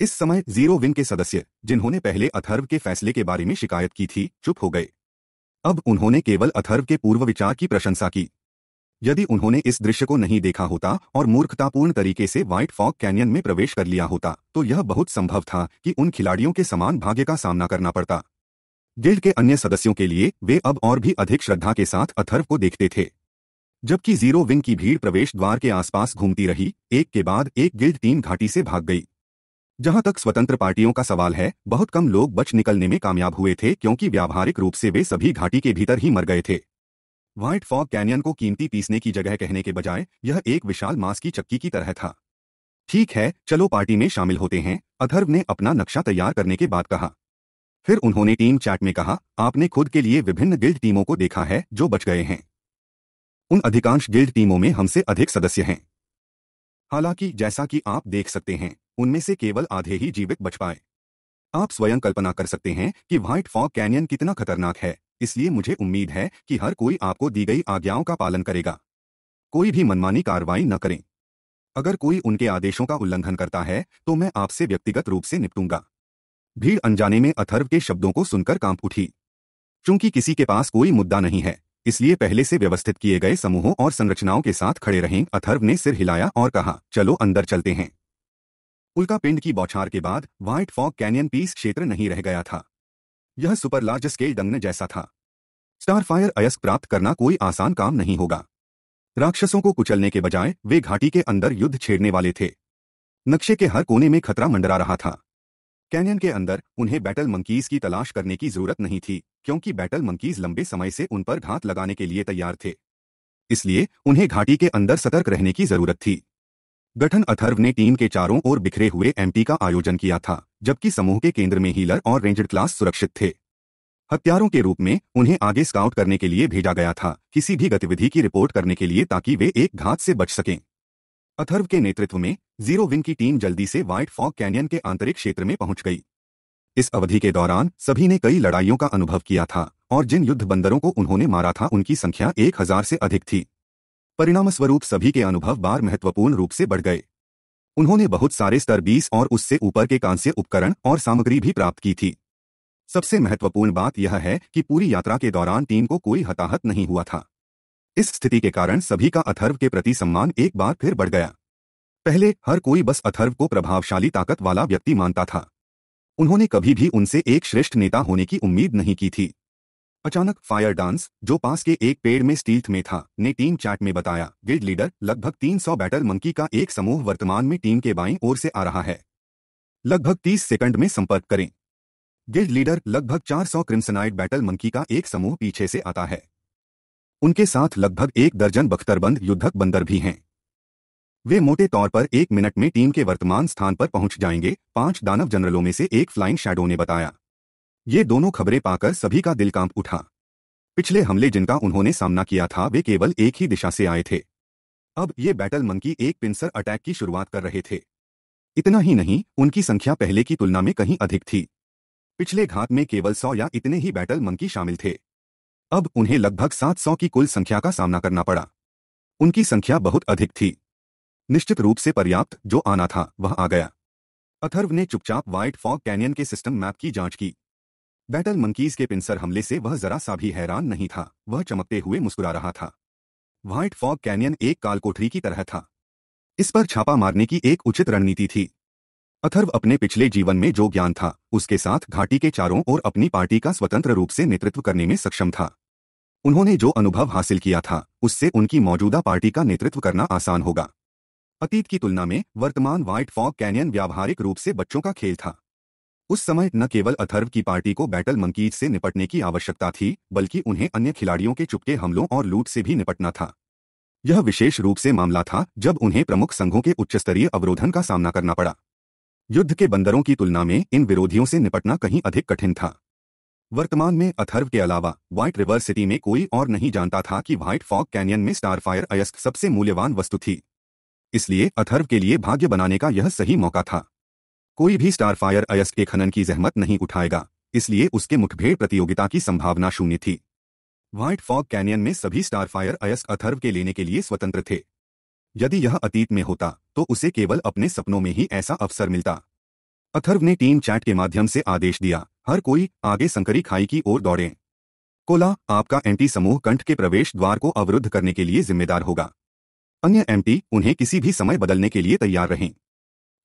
इस समय जीरो विंग के सदस्य जिन्होंने पहले अथर्व के फैसले के बारे में शिकायत की थी चुप हो गए अब उन्होंने केवल अथर्व के पूर्व विचार की प्रशंसा की यदि उन्होंने इस दृश्य को नहीं देखा होता और मूर्खतापूर्ण तरीके से व्हाइट फॉग कैनियन में प्रवेश कर लिया होता तो यह बहुत संभव था कि उन खिलाड़ियों के समान भाग्य का सामना करना पड़ता गिल्ड के अन्य सदस्यों के लिए वे अब और भी अधिक श्रद्धा के साथ अथर्व को देखते थे जबकि जीरो विंग की भीड़ प्रवेश द्वार के आसपास घूमती रही एक के बाद एक गिल्ड तीन घाटी से भाग गई जहां तक स्वतंत्र पार्टियों का सवाल है बहुत कम लोग बच निकलने में कामयाब हुए थे क्योंकि व्यावहारिक रूप से वे सभी घाटी के भीतर ही मर गए थे व्हाइट फॉग कैनियन को कीमती पीसने की जगह कहने के बजाय यह एक विशाल मांस की चक्की की तरह था ठीक है चलो पार्टी में शामिल होते हैं अधर्व ने अपना नक्शा तैयार करने के बाद कहा फिर उन्होंने टीम चैट में कहा आपने खुद के लिए विभिन्न गिल्ड टीमों को देखा है जो बच गए हैं उन अधिकांश गिल्ड टीमों में हमसे अधिक सदस्य हैं हालांकि जैसा कि आप देख सकते हैं उनमें से केवल आधे ही जीवित बच पाए आप स्वयं कल्पना कर सकते हैं कि व्हाइट फॉग कैनियन कितना खतरनाक है इसलिए मुझे उम्मीद है कि हर कोई आपको दी गई आज्ञाओं का पालन करेगा कोई भी मनमानी कार्रवाई न करें अगर कोई उनके आदेशों का उल्लंघन करता है तो मैं आपसे व्यक्तिगत रूप से निपटूंगा भीड़ अनजाने में अथर्व के शब्दों को सुनकर कांप उठी चूंकि किसी के पास कोई मुद्दा नहीं है इसलिए पहले से व्यवस्थित किए गए समूहों और संरचनाओं के साथ खड़े रहें अथर्व ने सिर हिलाया और कहा चलो अंदर चलते हैं उल्का पिंड की बौछार के बाद व्हाइट फॉग कैनियन पीस क्षेत्र नहीं रह गया था यह सुपर लार्ज स्केल डंगने जैसा था स्टारफायर अयस्क प्राप्त करना कोई आसान काम नहीं होगा राक्षसों को कुचलने के बजाय वे घाटी के अंदर युद्ध छेड़ने वाले थे नक्शे के हर कोने में खतरा मंडरा रहा था कैनियन के अंदर उन्हें बैटल मंकीज की तलाश करने की जरूरत नहीं थी क्योंकि बैटल मंकीज लंबे समय से उन पर घात लगाने के लिए तैयार थे इसलिए उन्हें घाटी के अंदर सतर्क रहने की जरूरत थी गठन अथर्व ने टीम के चारों ओर बिखरे हुए एमपी का आयोजन किया था जबकि समूह के केंद्र में हीलर और रेंजड क्लास सुरक्षित थे हत्यारों के रूप में उन्हें आगे स्काउट करने के लिए भेजा गया था किसी भी गतिविधि की रिपोर्ट करने के लिए ताकि वे एक घात से बच सकें अथर्व के नेतृत्व में जीरो विन की टीम जल्दी से व्हाइट फॉग कैनियन के आंतरिक क्षेत्र में पहुंच गई इस अवधि के दौरान सभी ने कई लड़ाइयों का अनुभव किया था और जिन युद्ध बंदरों को उन्होंने मारा था उनकी संख्या एक हजार से अधिक थी परिणाम स्वरूप सभी के अनुभव बार महत्वपूर्ण रूप से बढ़ गए उन्होंने बहुत सारे स्तर बीस और उससे ऊपर के कांस्य उपकरण और सामग्री भी प्राप्त की थी सबसे महत्वपूर्ण बात यह है कि पूरी यात्रा के दौरान टीम को कोई हताहत नहीं हुआ था इस स्थिति के कारण सभी का अथर्व के प्रति सम्मान एक बार फिर बढ़ गया पहले हर कोई बस अथर्व को प्रभावशाली ताकत वाला व्यक्ति मानता था उन्होंने कभी भी उनसे एक श्रेष्ठ नेता होने की उम्मीद नहीं की थी अचानक फायर डांस जो पास के एक पेड़ में स्टील्थ में था ने टीम चैट में बताया गिल्ड लीडर लगभग 300 बैटर मंकी का एक समूह वर्तमान में टीम के बाईं ओर से आ रहा है लगभग 30 सेकंड में संपर्क करें गिल्ड लीडर लगभग 400 क्रिम्सनाइट बैटल मंकी का एक समूह पीछे से आता है उनके साथ लगभग एक दर्जन बख्तरबंद युद्धक बंदर भी हैं वे मोटे तौर पर एक मिनट में टीम के वर्तमान स्थान पर पहुंच जाएंगे पांच दानव जनरलों में से एक फ्लाइंग शैडो ने बताया ये दोनों खबरें पाकर सभी का दिल कांप उठा पिछले हमले जिनका उन्होंने सामना किया था वे केवल एक ही दिशा से आए थे अब ये बैटल मंकी एक पिंसर अटैक की शुरुआत कर रहे थे इतना ही नहीं उनकी संख्या पहले की तुलना में कहीं अधिक थी पिछले घात में केवल सौ या इतने ही बैटल मंकी शामिल थे अब उन्हें लगभग सात सौ की कुल संख्या का सामना करना पड़ा उनकी संख्या बहुत अधिक थी निश्चित रूप से पर्याप्त जो आना था वह आ गया अथर्व ने चुपचाप व्हाइट फॉग कैनियन के सिस्टम मैप की जांच की बैटल मंकीज के पिंसर हमले से वह जरा सा भी हैरान नहीं था वह चमकते हुए मुस्कुरा रहा था व्हाइट फॉग कैनियन एक काल कोठरी की तरह था इस पर छापा मारने की एक उचित रणनीति थी अथर्व अपने पिछले जीवन में जो ज्ञान था उसके साथ घाटी के चारों ओर अपनी पार्टी का स्वतंत्र रूप से नेतृत्व करने में सक्षम था उन्होंने जो अनुभव हासिल किया था उससे उनकी मौजूदा पार्टी का नेतृत्व करना आसान होगा अतीत की तुलना में वर्तमान व्हाइट फॉग कैनियन व्यावहारिक रूप से बच्चों का खेल था उस समय न केवल अथर्व की पार्टी को बैटल मंकीज से निपटने की आवश्यकता थी बल्कि उन्हें अन्य खिलाड़ियों के चुपके हमलों और लूट से भी निपटना था यह विशेष रूप से मामला था जब उन्हें प्रमुख संघों के उच्चस्तरीय अवरोधन का सामना करना पड़ा युद्ध के बंदरों की तुलना में इन विरोधियों से निपटना कहीं अधिक कठिन था वर्तमान में अथर्व के अलावा व्हाइट रिवर सिटी में कोई और नहीं जानता था कि व्हाइट फॉग कैनियन में स्टारफायर अयस्क सबसे मूल्यवान वस्तु थी इसलिए अथर्व के लिए भाग्य बनाने का यह सही मौका था कोई भी स्टार फायर अयस्क के खनन की जहमत नहीं उठाएगा इसलिए उसके मुठभेड़ प्रतियोगिता की संभावना शून्य थी व्हाइट फॉग कैनियन में सभी स्टार फायर अयस्क अथर्व के लेने के लिए स्वतंत्र थे यदि यह अतीत में होता तो उसे केवल अपने सपनों में ही ऐसा अवसर मिलता अथर्व ने टीम चैट के माध्यम से आदेश दिया हर कोई आगे संकरी खाई की ओर दौड़े कोला आपका एमटी समूह कंठ के प्रवेश द्वार को अवरुद्ध करने के लिए जिम्मेदार होगा अन्य एमटी उन्हें किसी भी समय बदलने के लिए तैयार रहें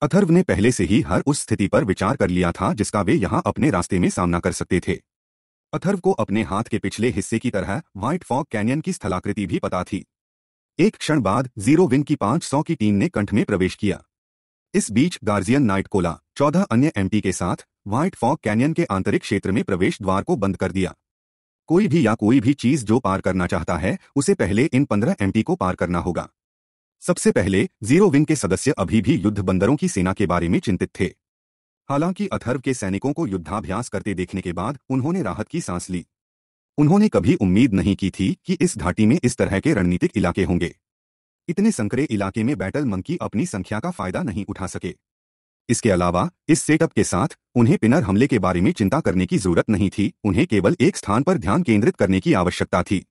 अथर्व ने पहले से ही हर उस स्थिति पर विचार कर लिया था जिसका वे यहां अपने रास्ते में सामना कर सकते थे अथर्व को अपने हाथ के पिछले हिस्से की तरह व्हाइट फॉग कैनियन की स्थलाकृति भी पता थी एक क्षण बाद जीरो विन की 500 की टीम ने कंठ में प्रवेश किया इस बीच गार्जियन नाइट कोला चौदह अन्य एमटी के साथ व्हाइट फॉग कैनियन के आंतरिक क्षेत्र में प्रवेश द्वार को बंद कर दिया कोई भी या कोई भी चीज जो पार करना चाहता है उसे पहले इन पंद्रह एमटी को पार करना होगा सबसे पहले जीरो विंग के सदस्य अभी भी युद्ध बंदरों की सेना के बारे में चिंतित थे हालांकि अथर्व के सैनिकों को युद्धाभ्यास करते देखने के बाद उन्होंने राहत की सांस ली उन्होंने कभी उम्मीद नहीं की थी कि इस घाटी में इस तरह के रणनीतिक इलाके होंगे इतने संकरे इलाके में बैटल मंकी अपनी संख्या का फायदा नहीं उठा सके इसके अलावा इस सेटअप के साथ उन्हें पिनर हमले के बारे में चिंता करने की जरूरत नहीं थी उन्हें केवल एक स्थान पर ध्यान केंद्रित करने की आवश्यकता थी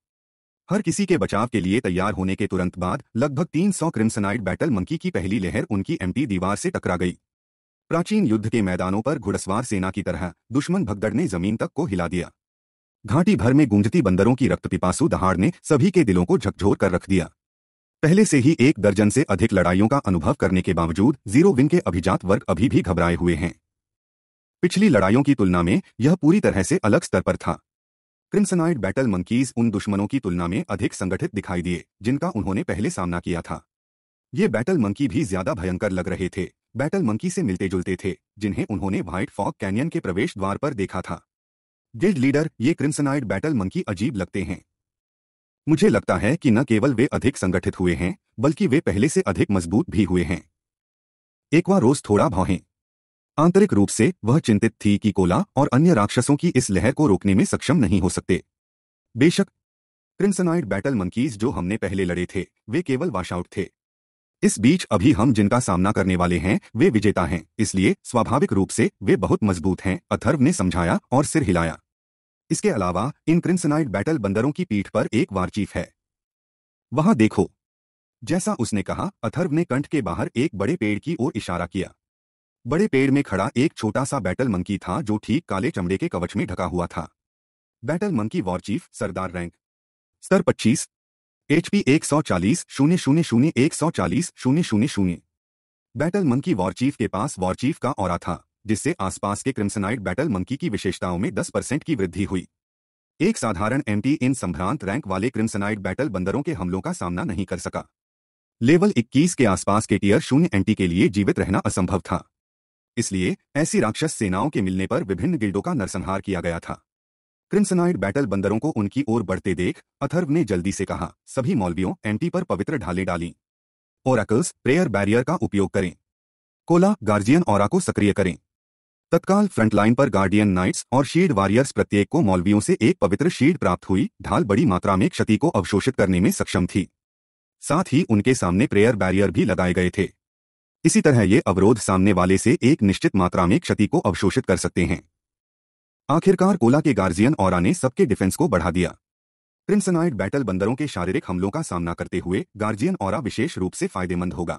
हर किसी के बचाव के लिए तैयार होने के तुरंत बाद लगभग 300 क्रिम्सनाइट बैटल मंकी की पहली लहर उनकी एमटी दीवार से टकरा गई प्राचीन युद्ध के मैदानों पर घुड़सवार सेना की तरह दुश्मन भगदड़ ने जमीन तक को हिला दिया घाटी भर में गूंजती बंदरों की रक्तपिपासु दहाड़ ने सभी के दिलों को झकझोर कर रख दिया पहले से ही एक दर्जन से अधिक लड़ाइयों का अनुभव करने के बावजूद जीरो विन के अभिजात वर्ग अभी भी घबराए हुए हैं पिछली लड़ाइयों की तुलना में यह पूरी तरह से अलग स्तर पर था क्रिमसनाइड बैटल मंकीज उन दुश्मनों की तुलना में अधिक संगठित दिखाई दिए जिनका उन्होंने पहले सामना किया था ये बैटल मंकी भी ज्यादा भयंकर लग रहे थे बैटल मंकी से मिलते जुलते थे जिन्हें उन्होंने व्हाइट फॉग कैनियन के प्रवेश द्वार पर देखा था गिल्ड लीडर ये क्रिमसनाइड बैटल मंकी अजीब लगते हैं मुझे लगता है कि न केवल वे अधिक संगठित हुए हैं बल्कि वे पहले से अधिक मजबूत भी हुए हैं एक बार रोज थोड़ा भौहें आंतरिक रूप से वह चिंतित थी कि कोला और अन्य राक्षसों की इस लहर को रोकने में सक्षम नहीं हो सकते बेशक क्रिंसनाइड बैटल मंकीज जो हमने पहले लड़े थे वे केवल वाशआउट थे इस बीच अभी हम जिनका सामना करने वाले हैं वे विजेता हैं इसलिए स्वाभाविक रूप से वे बहुत मजबूत हैं अथर्व ने समझाया और सिर हिलाया इसके अलावा इन क्रिंसनाइड बैटल बंदरों की पीठ पर एक वारचीफ है वहां देखो जैसा उसने कहा अथर्व ने कंठ के बाहर एक बड़े पेड़ की ओर इशारा किया बड़े पेड़ में खड़ा एक छोटा सा बैटल मंकी था जो ठीक काले चमड़े के कवच में ढका हुआ था बैटल मंकी वॉर चीफ सरदार रैंक स्तर 25 एचपी 140 शून्य शून्य शून्य एक सौ चालीस शून्य शून्य शून्य बैटल मंकी वॉर चीफ के पास वॉर चीफ का और था जिससे आसपास के क्रिम्सनाइट बैटल मंकी की विशेषताओं में 10 परसेंट की वृद्धि हुई एक साधारण एमटी इन संभ्रांत रैंक वाले क्रिम्सनाइट बैटल बंदरों के हमलों का सामना नहीं कर सका लेवल 21 के आसपास के टीयर शून्य एंटी के लिए जीवित रहना असंभव था इसलिए ऐसी राक्षस सेनाओं के मिलने पर विभिन्न गिल्डों का नरसंहार किया गया था क्रिम्सनाइड बैटल बंदरों को उनकी ओर बढ़ते देख अथर्व ने जल्दी से कहा सभी मौलवियों एंटी पर पवित्र ढाले डाली ओराकल्स प्रेयर बैरियर का उपयोग करें कोला गार्जियन और को सक्रिय करें तत्काल फ्रंटलाइन पर गार्डियन नाइट्स और शील्ड वॉरियर्स प्रत्येक को मौलवियों से एक पवित्र शील्ड प्राप्त हुई ढाल बड़ी मात्रा में क्षति को अवशोषित करने में सक्षम थी साथ ही उनके सामने प्रेयर बैरियर भी लगाए गए थे इसी तरह ये अवरोध सामने वाले से एक निश्चित मात्रा में क्षति को अवशोषित कर सकते हैं आखिरकार कोला के गार्जियन और ने सबके डिफेंस को बढ़ा दिया क्रिम्सनाइट बैटल बंदरों के शारीरिक हमलों का सामना करते हुए गार्जियन और विशेष रूप से फायदेमंद होगा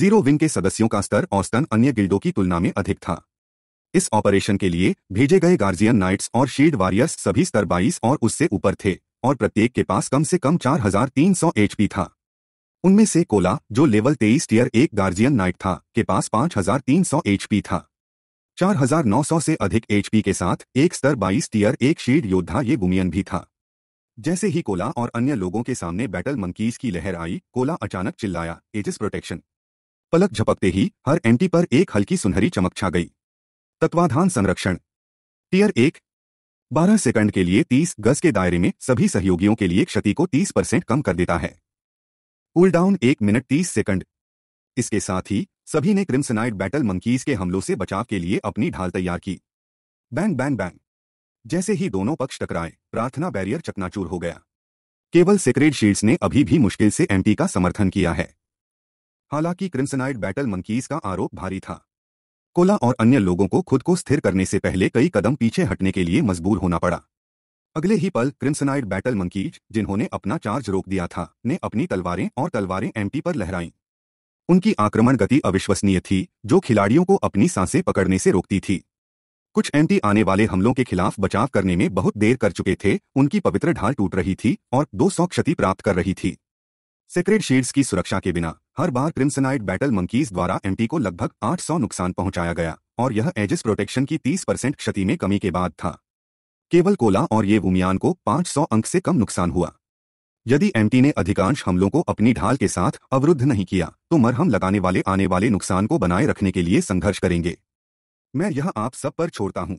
जीरो विंग के सदस्यों का स्तर और स्तन अन्य गिल्डों की तुलना में अधिक था इस ऑपरेशन के लिए भेजे गए गार्जियन नाइट्स और शील्ड वॉरियर्स सभी स्तर बाईस और उससे ऊपर थे और प्रत्येक के पास कम से कम 4300 एचपी था उनमें से कोला जो लेवल तेईस टीयर एक गार्जियन नाइट था के पास 5300 एचपी था 4900 से अधिक एचपी के साथ एक स्तर बाईस टीयर एक शीड योद्धा ये बुमियन भी था जैसे ही कोला और अन्य लोगों के सामने बैटल मंकीज की लहर आई कोला अचानक चिल्लाया एजिस प्रोटेक्शन पलक झपकते ही हर एंटी पर एक हल्की सुनहरी चमक छा गई तत्वाधान संरक्षण टीयर एक बारह सेकंड के लिए तीस गज के दायरे में सभी सहयोगियों के लिए क्षति को तीस परसेंट कम कर देता है कूल डाउन एक मिनट तीस सेकंड इसके साथ ही सभी ने क्रिम्सनाइट बैटल मंकीज के हमलों से बचाव के लिए अपनी ढाल तैयार की बैंग बैंग बैंग जैसे ही दोनों पक्ष टकराए प्रार्थना बैरियर चकनाचूर हो गया केवल सेक्रेड शील्ड्स ने अभी भी मुश्किल से एमपी का समर्थन किया है हालांकि क्रिम्सनाइट बैटल मंकीज का आरोप भारी था कोला और अन्य लोगों को खुद को स्थिर करने से पहले कई कदम पीछे हटने के लिए मजबूर होना पड़ा अगले ही पल क्रिम्सनाइड बैटल मंकीज जिन्होंने अपना चार्ज रोक दिया था ने अपनी तलवारें और तलवारें एमटी पर लहराईं उनकी आक्रमण गति अविश्वसनीय थी जो खिलाड़ियों को अपनी सांसें पकड़ने से रोकती थी कुछ एमटी आने वाले हमलों के खिलाफ बचाव करने में बहुत देर कर चुके थे उनकी पवित्र ढाल टूट रही थी और सौ क्षति प्राप्त कर रही थी सेक्रेड शीड्स की सुरक्षा के बिना हर बार क्रिम्सनाइट बैटल मंकीज द्वारा एमटी को लगभग आठ नुकसान पहुंचाया गया और यह एजिस प्रोटेक्शन की तीस परसेंट क्षति में कमी के बाद था केवल कोला और ये वुमियान को 500 अंक से कम नुकसान हुआ यदि एमटी ने अधिकांश हमलों को अपनी ढाल के साथ अवरुद्ध नहीं किया तो मरहम लगाने वाले आने वाले नुकसान को बनाए रखने के लिए संघर्ष करेंगे मैं यह आप सब पर छोड़ता हूं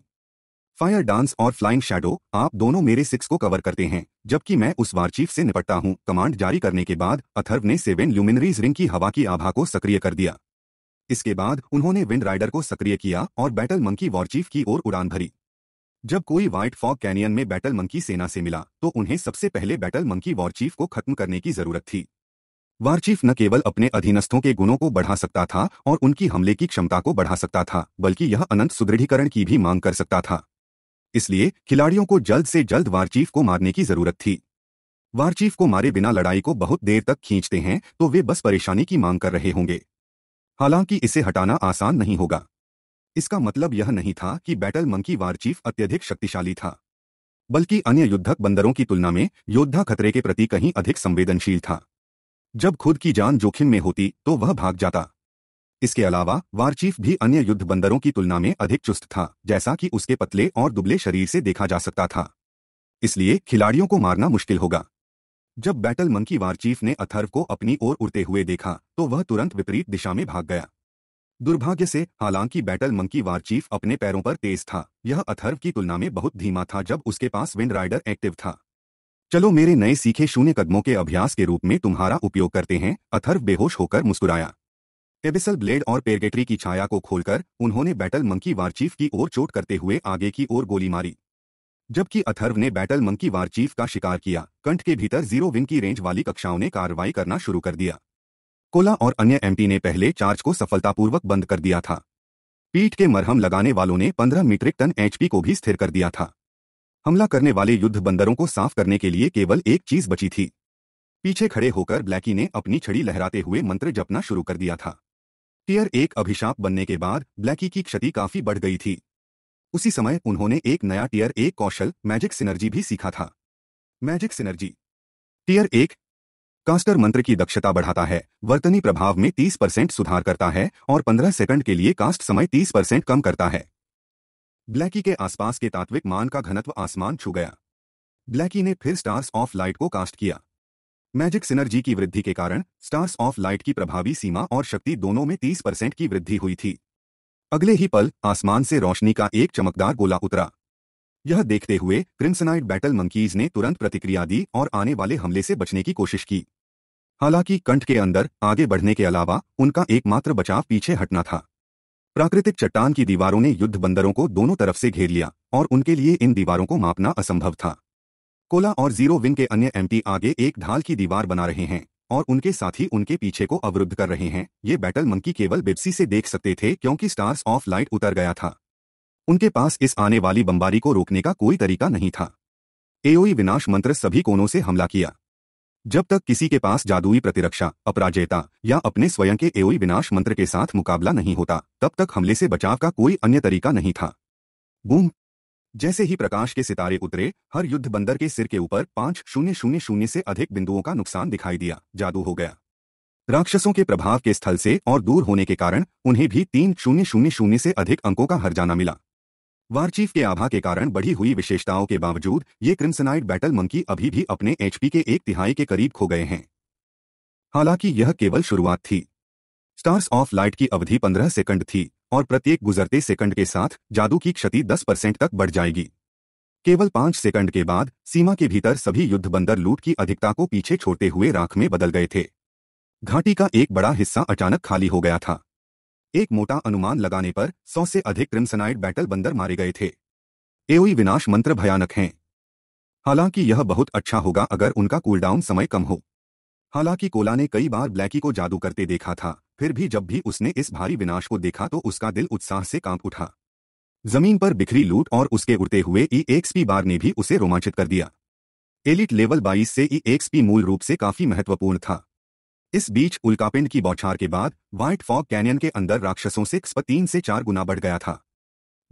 फायर डांस और फ्लाइंग शैडो आप दोनों मेरे सिक्स को कवर करते हैं जबकि मैं उस वार चीफ से निपटता हूं कमांड जारी करने के बाद अथर्व ने सेवन ल्यूमिनरीज रिंग की हवा की आभा को सक्रिय कर दिया इसके बाद उन्होंने विंड राइडर को सक्रिय किया और बैटल मंकी वॉरचीफ की ओर उड़ान भरी जब कोई व्हाइट फॉग कैनियन में बैटल मंकी सेना से मिला तो उन्हें सबसे पहले बैटल मंकी वॉरचीफ को खत्म करने की जरूरत थी वारचीफ न केवल अपने अधीनस्थों के गुणों को बढ़ा सकता था और उनकी हमले की क्षमता को बढ़ा सकता था बल्कि यह अनंत सुदृढ़ीकरण की भी मांग कर सकता था इसलिए खिलाड़ियों को जल्द से जल्द वारचीफ को मारने की जरूरत थी वारचीफ को मारे बिना लड़ाई को बहुत देर तक खींचते हैं तो वे बस परेशानी की मांग कर रहे होंगे हालांकि इसे हटाना आसान नहीं होगा इसका मतलब यह नहीं था कि बैटल मंकी वार चीफ अत्यधिक शक्तिशाली था बल्कि अन्य युद्धक बंदरों की तुलना में योद्धा खतरे के प्रति कहीं अधिक संवेदनशील था जब खुद की जान जोखिम में होती तो वह भाग जाता इसके अलावा वारचीफ भी अन्य युद्ध बंदरों की तुलना में अधिक चुस्त था जैसा कि उसके पतले और दुबले शरीर से देखा जा सकता था इसलिए खिलाड़ियों को मारना मुश्किल होगा जब बैटल मंकी वारचीफ ने अथर्व को अपनी ओर उड़ते हुए देखा तो वह तुरंत विपरीत दिशा में भाग गया दुर्भाग्य से हालांकि बैटल मंकी वार चीफ अपने पैरों पर तेज था यह अथर्व की तुलना में बहुत धीमा था जब उसके पास विंड राइडर एक्टिव था चलो मेरे नए सीखे शून्य कदमों के अभ्यास के रूप में तुम्हारा उपयोग करते हैं अथर्व बेहोश होकर मुस्कुराया टेबिसल ब्लेड और पेरगेटरी की छाया को खोलकर उन्होंने बैटल मंकी वारचीफ की ओर चोट करते हुए आगे की ओर गोली मारी जबकि अथर्व ने बैटल मंकी वारचीफ का शिकार किया कंठ के भीतर जीरो विन की रेंज वाली कक्षाओं ने कार्रवाई करना शुरू कर दिया कोला और अन्य एमटी ने पहले चार्ज को सफलतापूर्वक बंद कर दिया था पीठ के मरहम लगाने वालों ने 15 मीट्रिक टन एचपी को भी स्थिर कर दिया था हमला करने वाले युद्ध बंदरों को साफ करने के लिए केवल एक चीज बची थी पीछे खड़े होकर ब्लैकी ने अपनी छड़ी लहराते हुए मंत्र जपना शुरू कर दिया था टीयर एक अभिशाप बनने के बाद ब्लैकी की क्षति काफी बढ़ गई थी उसी समय उन्होंने एक नया टीयर एक कौशल मैजिक सिनर्जी भी सीखा था मैजिक सिनर्जी टीयर एक कास्टर मंत्र की दक्षता बढ़ाता है वर्तनी प्रभाव में 30 परसेंट सुधार करता है और 15 सेकंड के लिए कास्ट समय 30 परसेंट कम करता है ब्लैकी के आसपास के तात्विक मान का घनत्व आसमान छू गया ब्लैकी ने फिर स्टार्स ऑफ लाइट को कास्ट किया मैजिक सिनर्जी की वृद्धि के कारण स्टार्स ऑफ लाइट की प्रभावी सीमा और शक्ति दोनों में तीस परसेंट की वृद्धि हुई थी अगले ही पल आसमान से रोशनी का एक चमकदार गोला उतरा यह देखते हुए क्रिम्सनाइट बैटल मंकीज ने तुरंत प्रतिक्रिया दी और आने वाले हमले से बचने की कोशिश की हालांकि कंठ के अंदर आगे बढ़ने के अलावा उनका एकमात्र बचाव पीछे हटना था प्राकृतिक चट्टान की दीवारों ने युद्ध बंदरों को दोनों तरफ से घेर लिया और उनके लिए इन दीवारों को मापना असंभव था कोला और जीरो विंग के अन्य एमटी आगे एक ढाल की दीवार बना रहे हैं और उनके साथ ही उनके पीछे को अवरुद्ध कर रहे हैं ये बैटल मंकी केवल बेबसी से देख सकते थे क्योंकि स्टार्स ऑफ लाइट उतर गया था उनके पास इस आने वाली बमबारी को रोकने का कोई तरीका नहीं था एओई विनाश मंत्र सभी कोनों से हमला किया जब तक किसी के पास जादुई प्रतिरक्षा अपराजयता या अपने स्वयं के एओई विनाश मंत्र के साथ मुकाबला नहीं होता तब तक हमले से बचाव का कोई अन्य तरीका नहीं था बूम जैसे ही प्रकाश के सितारे उतरे हर युद्ध बंदर के सिर के ऊपर पांच शून्य शून्य शून्य से अधिक बिंदुओं का नुकसान दिखाई दिया जादू हो गया राक्षसों के प्रभाव के स्थल से और दूर होने के कारण उन्हें भी तीन शून्य शून्य शून्य से अधिक अंकों का हर जाना मिला वारचीफ के आभा के कारण बढ़ी हुई विशेषताओं के बावजूद ये क्रिम्सनाइट बैटल मंकी अभी भी अपने एचपी के एक तिहाई के करीब खो गए हैं हालांकि यह केवल शुरुआत थी स्टार्स ऑफ लाइट की अवधि 15 सेकंड थी और प्रत्येक गुजरते सेकंड के साथ जादू की क्षति 10 परसेंट तक बढ़ जाएगी केवल पांच सेकंड के बाद सीमा के भीतर सभी युद्ध बंदर लूट की अधिकता को पीछे छोड़ते हुए राख में बदल गए थे घाटी का एक बड़ा हिस्सा अचानक खाली हो गया था एक मोटा अनुमान लगाने पर सौ से अधिक क्रिम्सनाइट बैटल बंदर मारे गए थे एओई विनाश मंत्र भयानक हैं हालांकि यह बहुत अच्छा होगा अगर उनका कूलडाउन समय कम हो हालांकि कोला ने कई बार ब्लैकी को जादू करते देखा था फिर भी जब भी उसने इस भारी विनाश को देखा तो उसका दिल उत्साह से कांप उठा जमीन पर बिखरी लूट और उसके उड़ते हुए ई एक्सपी बार ने भी उसे रोमांचित कर दिया एलिट लेवल 22 से ई एक्सपी मूल रूप से काफी महत्वपूर्ण था इस बीच उल्कापिंड की बौछार के बाद व्हाइट फॉग कैनियन के अंदर राक्षसों से तीन से चार गुना बढ़ गया था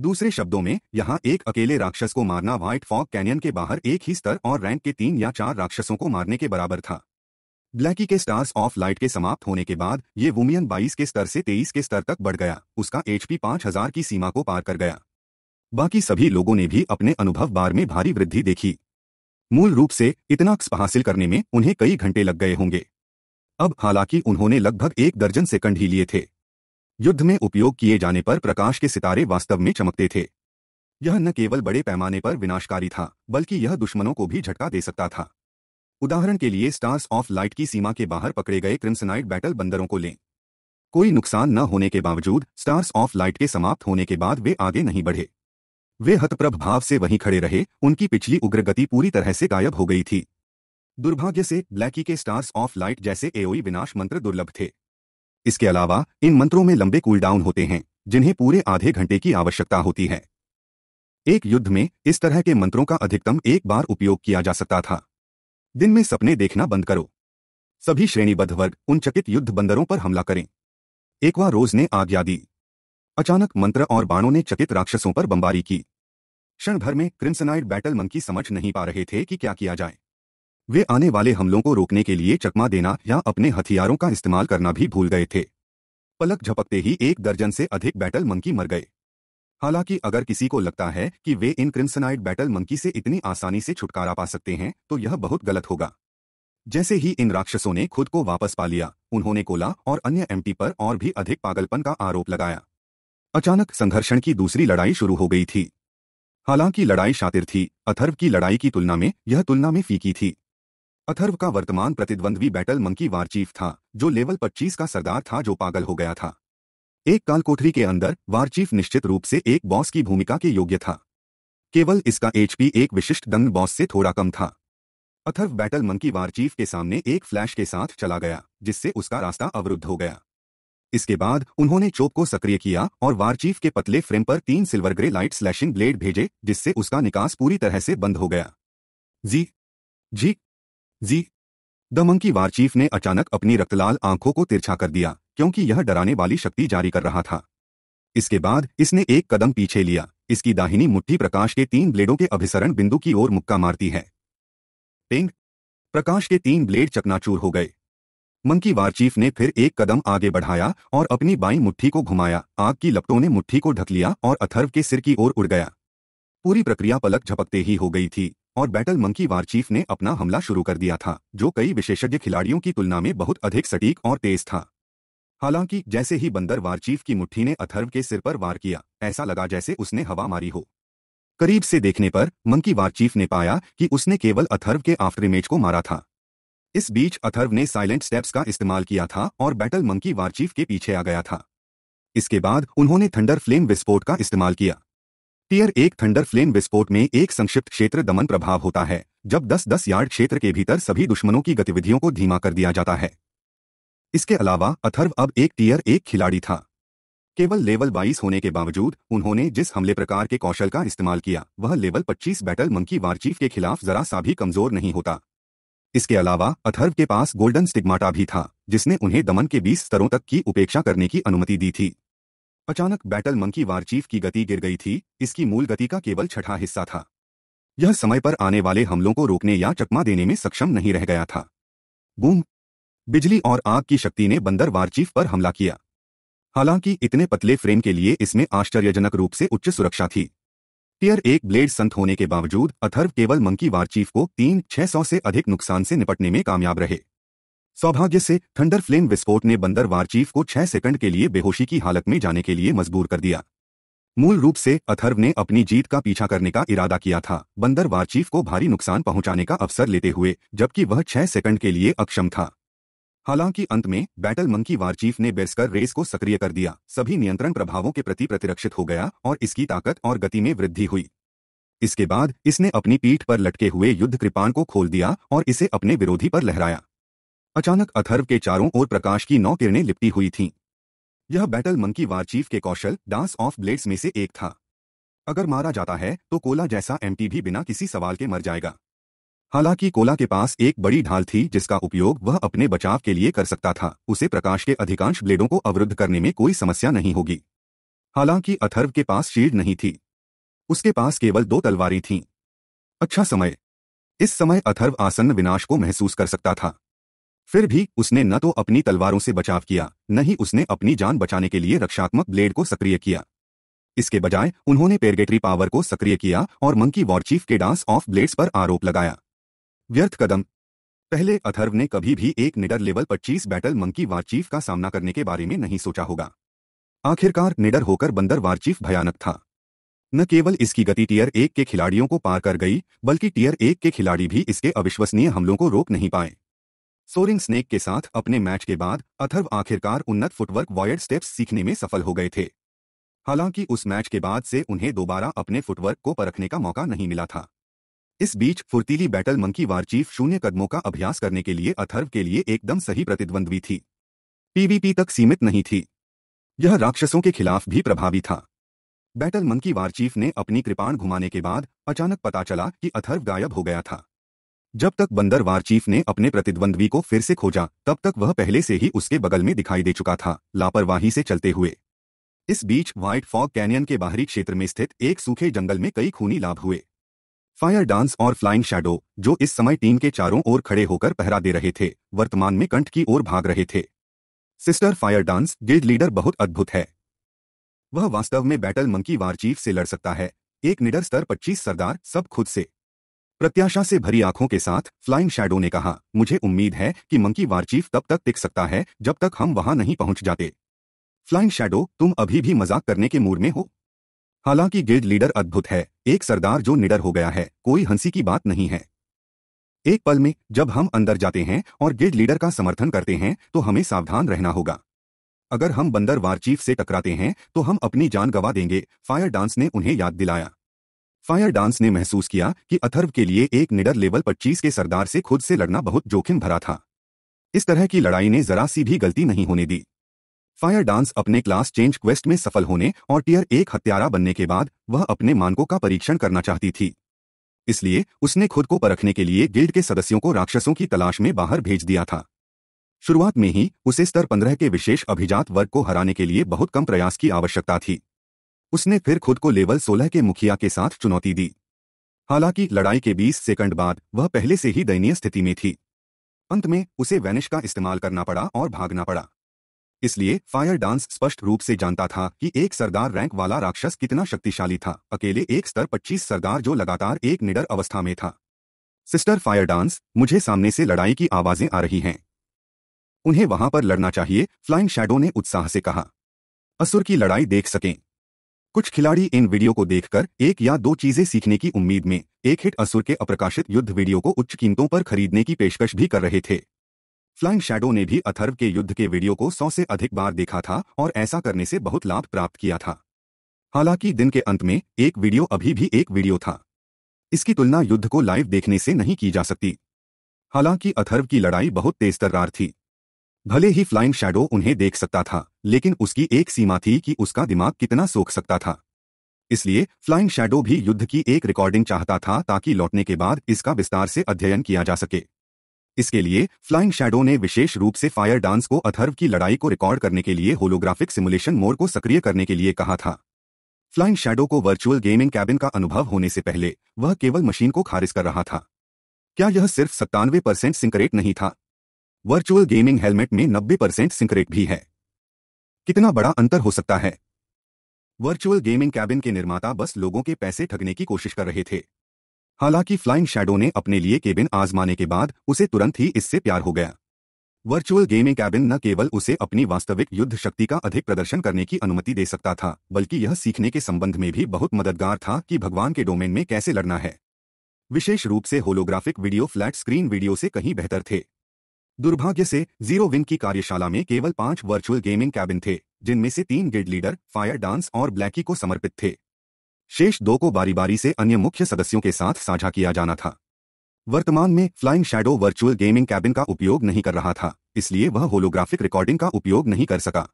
दूसरे शब्दों में यहां एक अकेले राक्षस को मारना व्हाइट फॉग कैनियन के बाहर एक ही स्तर और रैंक के तीन या चार राक्षसों को मारने के बराबर था ब्लैकी के स्टार्स ऑफ लाइट के समाप्त होने के बाद ये वुमियन 22 के स्तर से 23 के स्तर तक बढ़ गया उसका एचपी 5000 की सीमा को पार कर गया बाकी सभी लोगों ने भी अपने अनुभव बार में भारी वृद्धि देखी मूल रूप से इतना हासिल करने में उन्हें कई घंटे लग गए होंगे अब हालांकि उन्होंने लगभग एक दर्जन सेकंड ही लिए थे युद्ध में उपयोग किए जाने पर प्रकाश के सितारे वास्तव में चमकते थे यह न केवल बड़े पैमाने पर विनाशकारी था बल्कि यह दुश्मनों को भी झटका दे सकता था उदाहरण के लिए स्टार्स ऑफ लाइट की सीमा के बाहर पकड़े गए क्रिम्सनाइट बैटल बंदरों को लें कोई नुकसान न होने के बावजूद स्टार्स ऑफ लाइट के समाप्त होने के बाद वे आगे नहीं बढ़े वे हतप्रभ भाव से वहीं खड़े रहे उनकी पिछली उग्रगति पूरी तरह से गायब हो गई थी दुर्भाग्य से ब्लैकी के स्टार्स ऑफ लाइट जैसे एओई e विनाश मंत्र दुर्लभ थे इसके अलावा इन मंत्रों में लंबे कूलडाउन होते हैं जिन्हें पूरे आधे घंटे की आवश्यकता होती है एक युद्ध में इस तरह के मंत्रों का अधिकतम एक बार उपयोग किया जा सकता था दिन में सपने देखना बंद करो सभी श्रेणीबद्ध वर्ग उन चकित युद्ध बंदरों पर हमला करें एकवा रोज ने आज्ञा दी अचानक मंत्र और बाणों ने चकित राक्षसों पर बमबारी की क्षण भर में क्रिम्सनाइड बैटल मंकी समझ नहीं पा रहे थे कि क्या किया जाए वे आने वाले हमलों को रोकने के लिए चकमा देना या अपने हथियारों का इस्तेमाल करना भी भूल गए थे पलक झपकते ही एक दर्जन से अधिक बैटल मंकी मर गए हालांकि अगर किसी को लगता है कि वे इन क्रिम्सनाइड बैटल मंकी से इतनी आसानी से छुटकारा पा सकते हैं तो यह बहुत गलत होगा जैसे ही इन राक्षसों ने खुद को वापस पा लिया उन्होंने कोला और अन्य एमपी पर और भी अधिक पागलपन का आरोप लगाया अचानक संघर्षण की दूसरी लड़ाई शुरू हो गई थी हालांकि लड़ाई शातिर थी अथर्व की लड़ाई की तुलना में यह तुलना में फीकी थी अथर्व का वर्तमान प्रतिद्वंद्वी बैटल मंकी वार चीफ था जो लेवल 25 का सरदार था जो पागल हो गया था एक काल कोठरी के अंदर वार चीफ निश्चित रूप से एक बॉस की भूमिका के योग्य था केवल इसका एचपी एक विशिष्ट दंड बॉस से थोड़ा कम था Atharva battle monkey war chief के सामने एक फ्लैश के साथ चला गया जिससे उसका रास्ता अवरुद्ध हो गया इसके बाद उन्होंने चोप को सक्रिय किया और वार चीफ के पतले फ्रेम पर तीन silver grey light slashing blade भेजे जिससे उसका निकास पूरी तरह से बंद हो गया जी जी जी द मंकी वार चीफ ने अचानक अपनी रक्तलाल आंखों को तिरछा कर दिया क्योंकि यह डराने वाली शक्ति जारी कर रहा था इसके बाद इसने एक कदम पीछे लिया इसकी दाहिनी मुट्ठी प्रकाश के तीन ब्लेडों के अभिसरण बिंदु की ओर मुक्का मारती है टेंग प्रकाश के तीन ब्लेड चकनाचूर हो गए मंकी वार चीफ ने फिर एक कदम आगे बढ़ाया और अपनी बाई मुट्ठी को घुमाया आग की लपटों ने मुट्ठी को ढक लिया और अथर्व के सिर की ओर उड़ गया पूरी प्रक्रिया पलक झपकते ही हो गई थी और बैटल मंकी वार चीफ ने अपना हमला शुरू कर दिया था जो कई विशेषज्ञ खिलाड़ियों की तुलना में बहुत अधिक सटीक और तेज था हालांकि जैसे ही बंदर वार चीफ की मुट्ठी ने अथर्व के सिर पर वार किया ऐसा लगा जैसे उसने हवा मारी हो करीब से देखने पर मंकी वार चीफ ने पाया कि उसने केवल अथर्व के आफ्टर इमेज को मारा था इस बीच अथर्व ने साइलेंट स्टेप्स का इस्तेमाल किया था और बैटल मंकी वार चीफ के पीछे आ गया था इसके बाद उन्होंने थंडर फ्लेम विस्फोट का इस्तेमाल किया टीयर एक थंडर फ्लेम विस्फोट में एक संक्षिप्त क्षेत्र दमन प्रभाव होता है जब 10-10 यार्ड क्षेत्र के भीतर सभी दुश्मनों की गतिविधियों को धीमा कर दिया जाता है इसके अलावा अथर्व अब एक टीयर एक खिलाड़ी था केवल लेवल 22 होने के बावजूद उन्होंने जिस हमले प्रकार के कौशल का इस्तेमाल किया वह लेवल 25 बैटल मंकी वारचीफ के खिलाफ जरा सा भी कमजोर नहीं होता इसके अलावा अथर्व के पास गोल्डन स्टिग्माटा भी था जिसने उन्हें दमन के 20 स्तरों तक की उपेक्षा करने की अनुमति दी थी अचानक बैटल मंकी वारचीफ की गति गिर गई थी इसकी मूल गति का केवल छठा हिस्सा था यह समय पर आने वाले हमलों को रोकने या चकमा देने में सक्षम नहीं रह गया था बूम बिजली और आग की शक्ति ने बंदर वारचीफ पर हमला किया हालांकि इतने पतले फ्रेम के लिए इसमें आश्चर्यजनक रूप से उच्च सुरक्षा थी टीयर एक ब्लेड संत होने के बावजूद अथर्व केवल मंकी वारचीफ को तीन छह सौ से अधिक नुकसान से निपटने में कामयाब रहे सौभाग्य से थंडर फ्लेम विस्फोट ने वार चीफ को छह सेकंड के लिए बेहोशी की हालत में जाने के लिए मजबूर कर दिया मूल रूप से अथर्व ने अपनी जीत का पीछा करने का इरादा किया था वार चीफ को भारी नुकसान पहुंचाने का अवसर लेते हुए जबकि वह छह सेकंड के लिए अक्षम था हालांकि अंत में बैटल मंकी वार चीफ ने बेस्कर रेस को सक्रिय कर दिया सभी नियंत्रण प्रभावों के प्रति प्रतिरक्षित हो गया और इसकी ताकत और गति में वृद्धि हुई इसके बाद इसने अपनी पीठ पर लटके हुए युद्ध कृपाण को खोल दिया और इसे अपने विरोधी पर लहराया अचानक अथर्व के चारों ओर प्रकाश की नौ किरणें लिपटी हुई थीं यह बैटल मंकी वार चीफ के कौशल डांस ऑफ ब्लेड्स में से एक था अगर मारा जाता है तो कोला जैसा एमटी भी बिना किसी सवाल के मर जाएगा हालांकि कोला के पास एक बड़ी ढाल थी जिसका उपयोग वह अपने बचाव के लिए कर सकता था उसे प्रकाश के अधिकांश ब्लेडों को अवरुद्ध करने में कोई समस्या नहीं होगी हालांकि अथर्व के पास शील्ड नहीं थी उसके पास केवल दो तलवारें थीं अच्छा समय इस समय अथर्व आसन्न विनाश को महसूस कर सकता था फिर भी उसने न तो अपनी तलवारों से बचाव किया न ही उसने अपनी जान बचाने के लिए रक्षात्मक ब्लेड को सक्रिय किया इसके बजाय उन्होंने पेरगेटरी पावर को सक्रिय किया और मंकी वॉरचीफ के डांस ऑफ ब्लेड्स पर आरोप लगाया व्यर्थ कदम पहले अथर्व ने कभी भी एक निडर लेवल 25 बैटल मंकी वारचीफ का सामना करने के बारे में नहीं सोचा होगा आखिरकार निडर होकर बंदर वारचीफ भयानक था न केवल इसकी गति टीयर एक के खिलाड़ियों को पार कर गई बल्कि टीयर एक के खिलाड़ी भी इसके अविश्वसनीय हमलों को रोक नहीं पाए सोरिंग स्नेक के साथ अपने मैच के बाद अथर्व आखिरकार उन्नत फुटवर्क वॉयड स्टेप्स सीखने में सफल हो गए थे हालांकि उस मैच के बाद से उन्हें दोबारा अपने फुटवर्क को परखने का मौका नहीं मिला था इस बीच फुर्तीली बैटल मंकी वारचीफ शून्य कदमों का अभ्यास करने के लिए अथर्व के लिए एकदम सही प्रतिद्वंद्वी थी पीवीपी तक सीमित नहीं थी यह राक्षसों के खिलाफ भी प्रभावी था बैटल मंकी वारचीफ ने अपनी कृपाण घुमाने के बाद अचानक पता चला कि अथर्व गायब हो गया था जब तक बंदरवार चीफ ने अपने प्रतिद्वंद्वी को फिर से खोजा तब तक वह पहले से ही उसके बगल में दिखाई दे चुका था लापरवाही से चलते हुए इस बीच व्हाइट फॉग कैनियन के बाहरी क्षेत्र में स्थित एक सूखे जंगल में कई खूनी लाभ हुए फायर डांस और फ्लाइंग शैडो जो इस समय टीम के चारों ओर खड़े होकर पहरा दे रहे थे वर्तमान में कंठ की ओर भाग रहे थे sister Fire Dance guild leader बहुत अद्भुत है वह वास्तव में बैटल मंकी वार चीफ से लड़ सकता है एक निडर स्तर 25 सरदार सब खुद से प्रत्याशा से भरी आंखों के साथ फ्लाइंग शैडो ने कहा मुझे उम्मीद है कि मंकी वारचीफ तब तक टिक सकता है जब तक हम वहां नहीं पहुंच जाते फ्लाइंग शैडो तुम अभी भी मजाक करने के मूड में हो हालांकि गिल्ड लीडर अद्भुत है एक सरदार जो निडर हो गया है कोई हंसी की बात नहीं है एक पल में जब हम अंदर जाते हैं और गिल्ड लीडर का समर्थन करते हैं तो हमें सावधान रहना होगा अगर हम बंदर वारचीफ से टकराते हैं तो हम अपनी जान गवा देंगे फायर डांस ने उन्हें याद दिलाया फायर डांस ने महसूस किया कि अथर्व के लिए एक निडर लेवल 25 के सरदार से खुद से लड़ना बहुत जोखिम भरा था इस तरह की लड़ाई ने जरा सी भी गलती नहीं होने दी फायर डांस अपने क्लास चेंज क्वेस्ट में सफल होने और टीयर एक हत्यारा बनने के बाद वह अपने मानकों का परीक्षण करना चाहती थी इसलिए उसने खुद को परखने के लिए गिल्ड के सदस्यों को राक्षसों की तलाश में बाहर भेज दिया था शुरुआत में ही उसे स्तर पंद्रह के विशेष अभिजात वर्ग को हराने के लिए बहुत कम प्रयास की आवश्यकता थी उसने फिर खुद को लेवल 16 के मुखिया के साथ चुनौती दी हालांकि लड़ाई के 20 सेकंड बाद वह पहले से ही दयनीय स्थिति में थी अंत में उसे वैनिश का इस्तेमाल करना पड़ा और भागना पड़ा इसलिए फायर डांस स्पष्ट रूप से जानता था कि एक सरदार रैंक वाला राक्षस कितना शक्तिशाली था अकेले एक स्तर 25 सरदार जो लगातार एक निडर अवस्था में था सिस्टर फायर डांस मुझे सामने से लड़ाई की आवाजें आ रही हैं उन्हें वहां पर लड़ना चाहिए फ्लाइंग शैडो ने उत्साह से कहा असुर की लड़ाई देख सकें कुछ खिलाड़ी इन वीडियो को देखकर एक या दो चीजें सीखने की उम्मीद में एक हिट असुर के अप्रकाशित युद्ध वीडियो को उच्च कीमतों पर खरीदने की पेशकश भी कर रहे थे फ्लाइंग शैडो ने भी अथर्व के युद्ध के वीडियो को सौ से अधिक बार देखा था और ऐसा करने से बहुत लाभ प्राप्त किया था हालांकि दिन के अंत में एक वीडियो अभी भी एक वीडियो था इसकी तुलना युद्ध को लाइव देखने से नहीं की जा सकती हालांकि अथर्व की लड़ाई बहुत तेज तर्रार थी भले ही फ्लाइंग शैडो उन्हें देख सकता था लेकिन उसकी एक सीमा थी कि उसका दिमाग कितना सोख सकता था इसलिए फ्लाइंग शैडो भी युद्ध की एक रिकॉर्डिंग चाहता था ताकि लौटने के बाद इसका विस्तार से अध्ययन किया जा सके इसके लिए फ्लाइंग शैडो ने विशेष रूप से फायर डांस को अथर्व की लड़ाई को रिकॉर्ड करने के लिए होलोग्राफिक सिमुलेशन मोड को सक्रिय करने के लिए कहा था फ्लाइंग शैडो को वर्चुअल गेमिंग कैबिन का अनुभव होने से पहले वह केवल मशीन को खारिज कर रहा था क्या यह सिर्फ सत्तानवे परसेंट सिंकरेट नहीं था वर्चुअल गेमिंग हेलमेट में 90 परसेंट सिंकरेट भी है कितना बड़ा अंतर हो सकता है वर्चुअल गेमिंग कैबिन के निर्माता बस लोगों के पैसे ठगने की कोशिश कर रहे थे हालांकि फ्लाइंग शैडो ने अपने लिए केबिन आजमाने के बाद उसे तुरंत ही इससे प्यार हो गया वर्चुअल गेमिंग कैबिन न केवल उसे अपनी वास्तविक युद्ध शक्ति का अधिक प्रदर्शन करने की अनुमति दे सकता था बल्कि यह सीखने के संबंध में भी बहुत मददगार था कि भगवान के डोमेन में कैसे लड़ना है विशेष रूप से holographic video flat screen video से कहीं बेहतर थे दुर्भाग्य से जीरो विन की कार्यशाला में केवल पांच वर्चुअल गेमिंग कैबिन थे जिनमें से तीन गिड लीडर फायर डांस और ब्लैकी को समर्पित थे शेष दो को बारी बारी से अन्य मुख्य सदस्यों के साथ साझा किया जाना था वर्तमान में Flying Shadow virtual gaming cabin का उपयोग नहीं कर रहा था इसलिए वह होलोग्राफिक रिकॉर्डिंग का उपयोग नहीं कर सका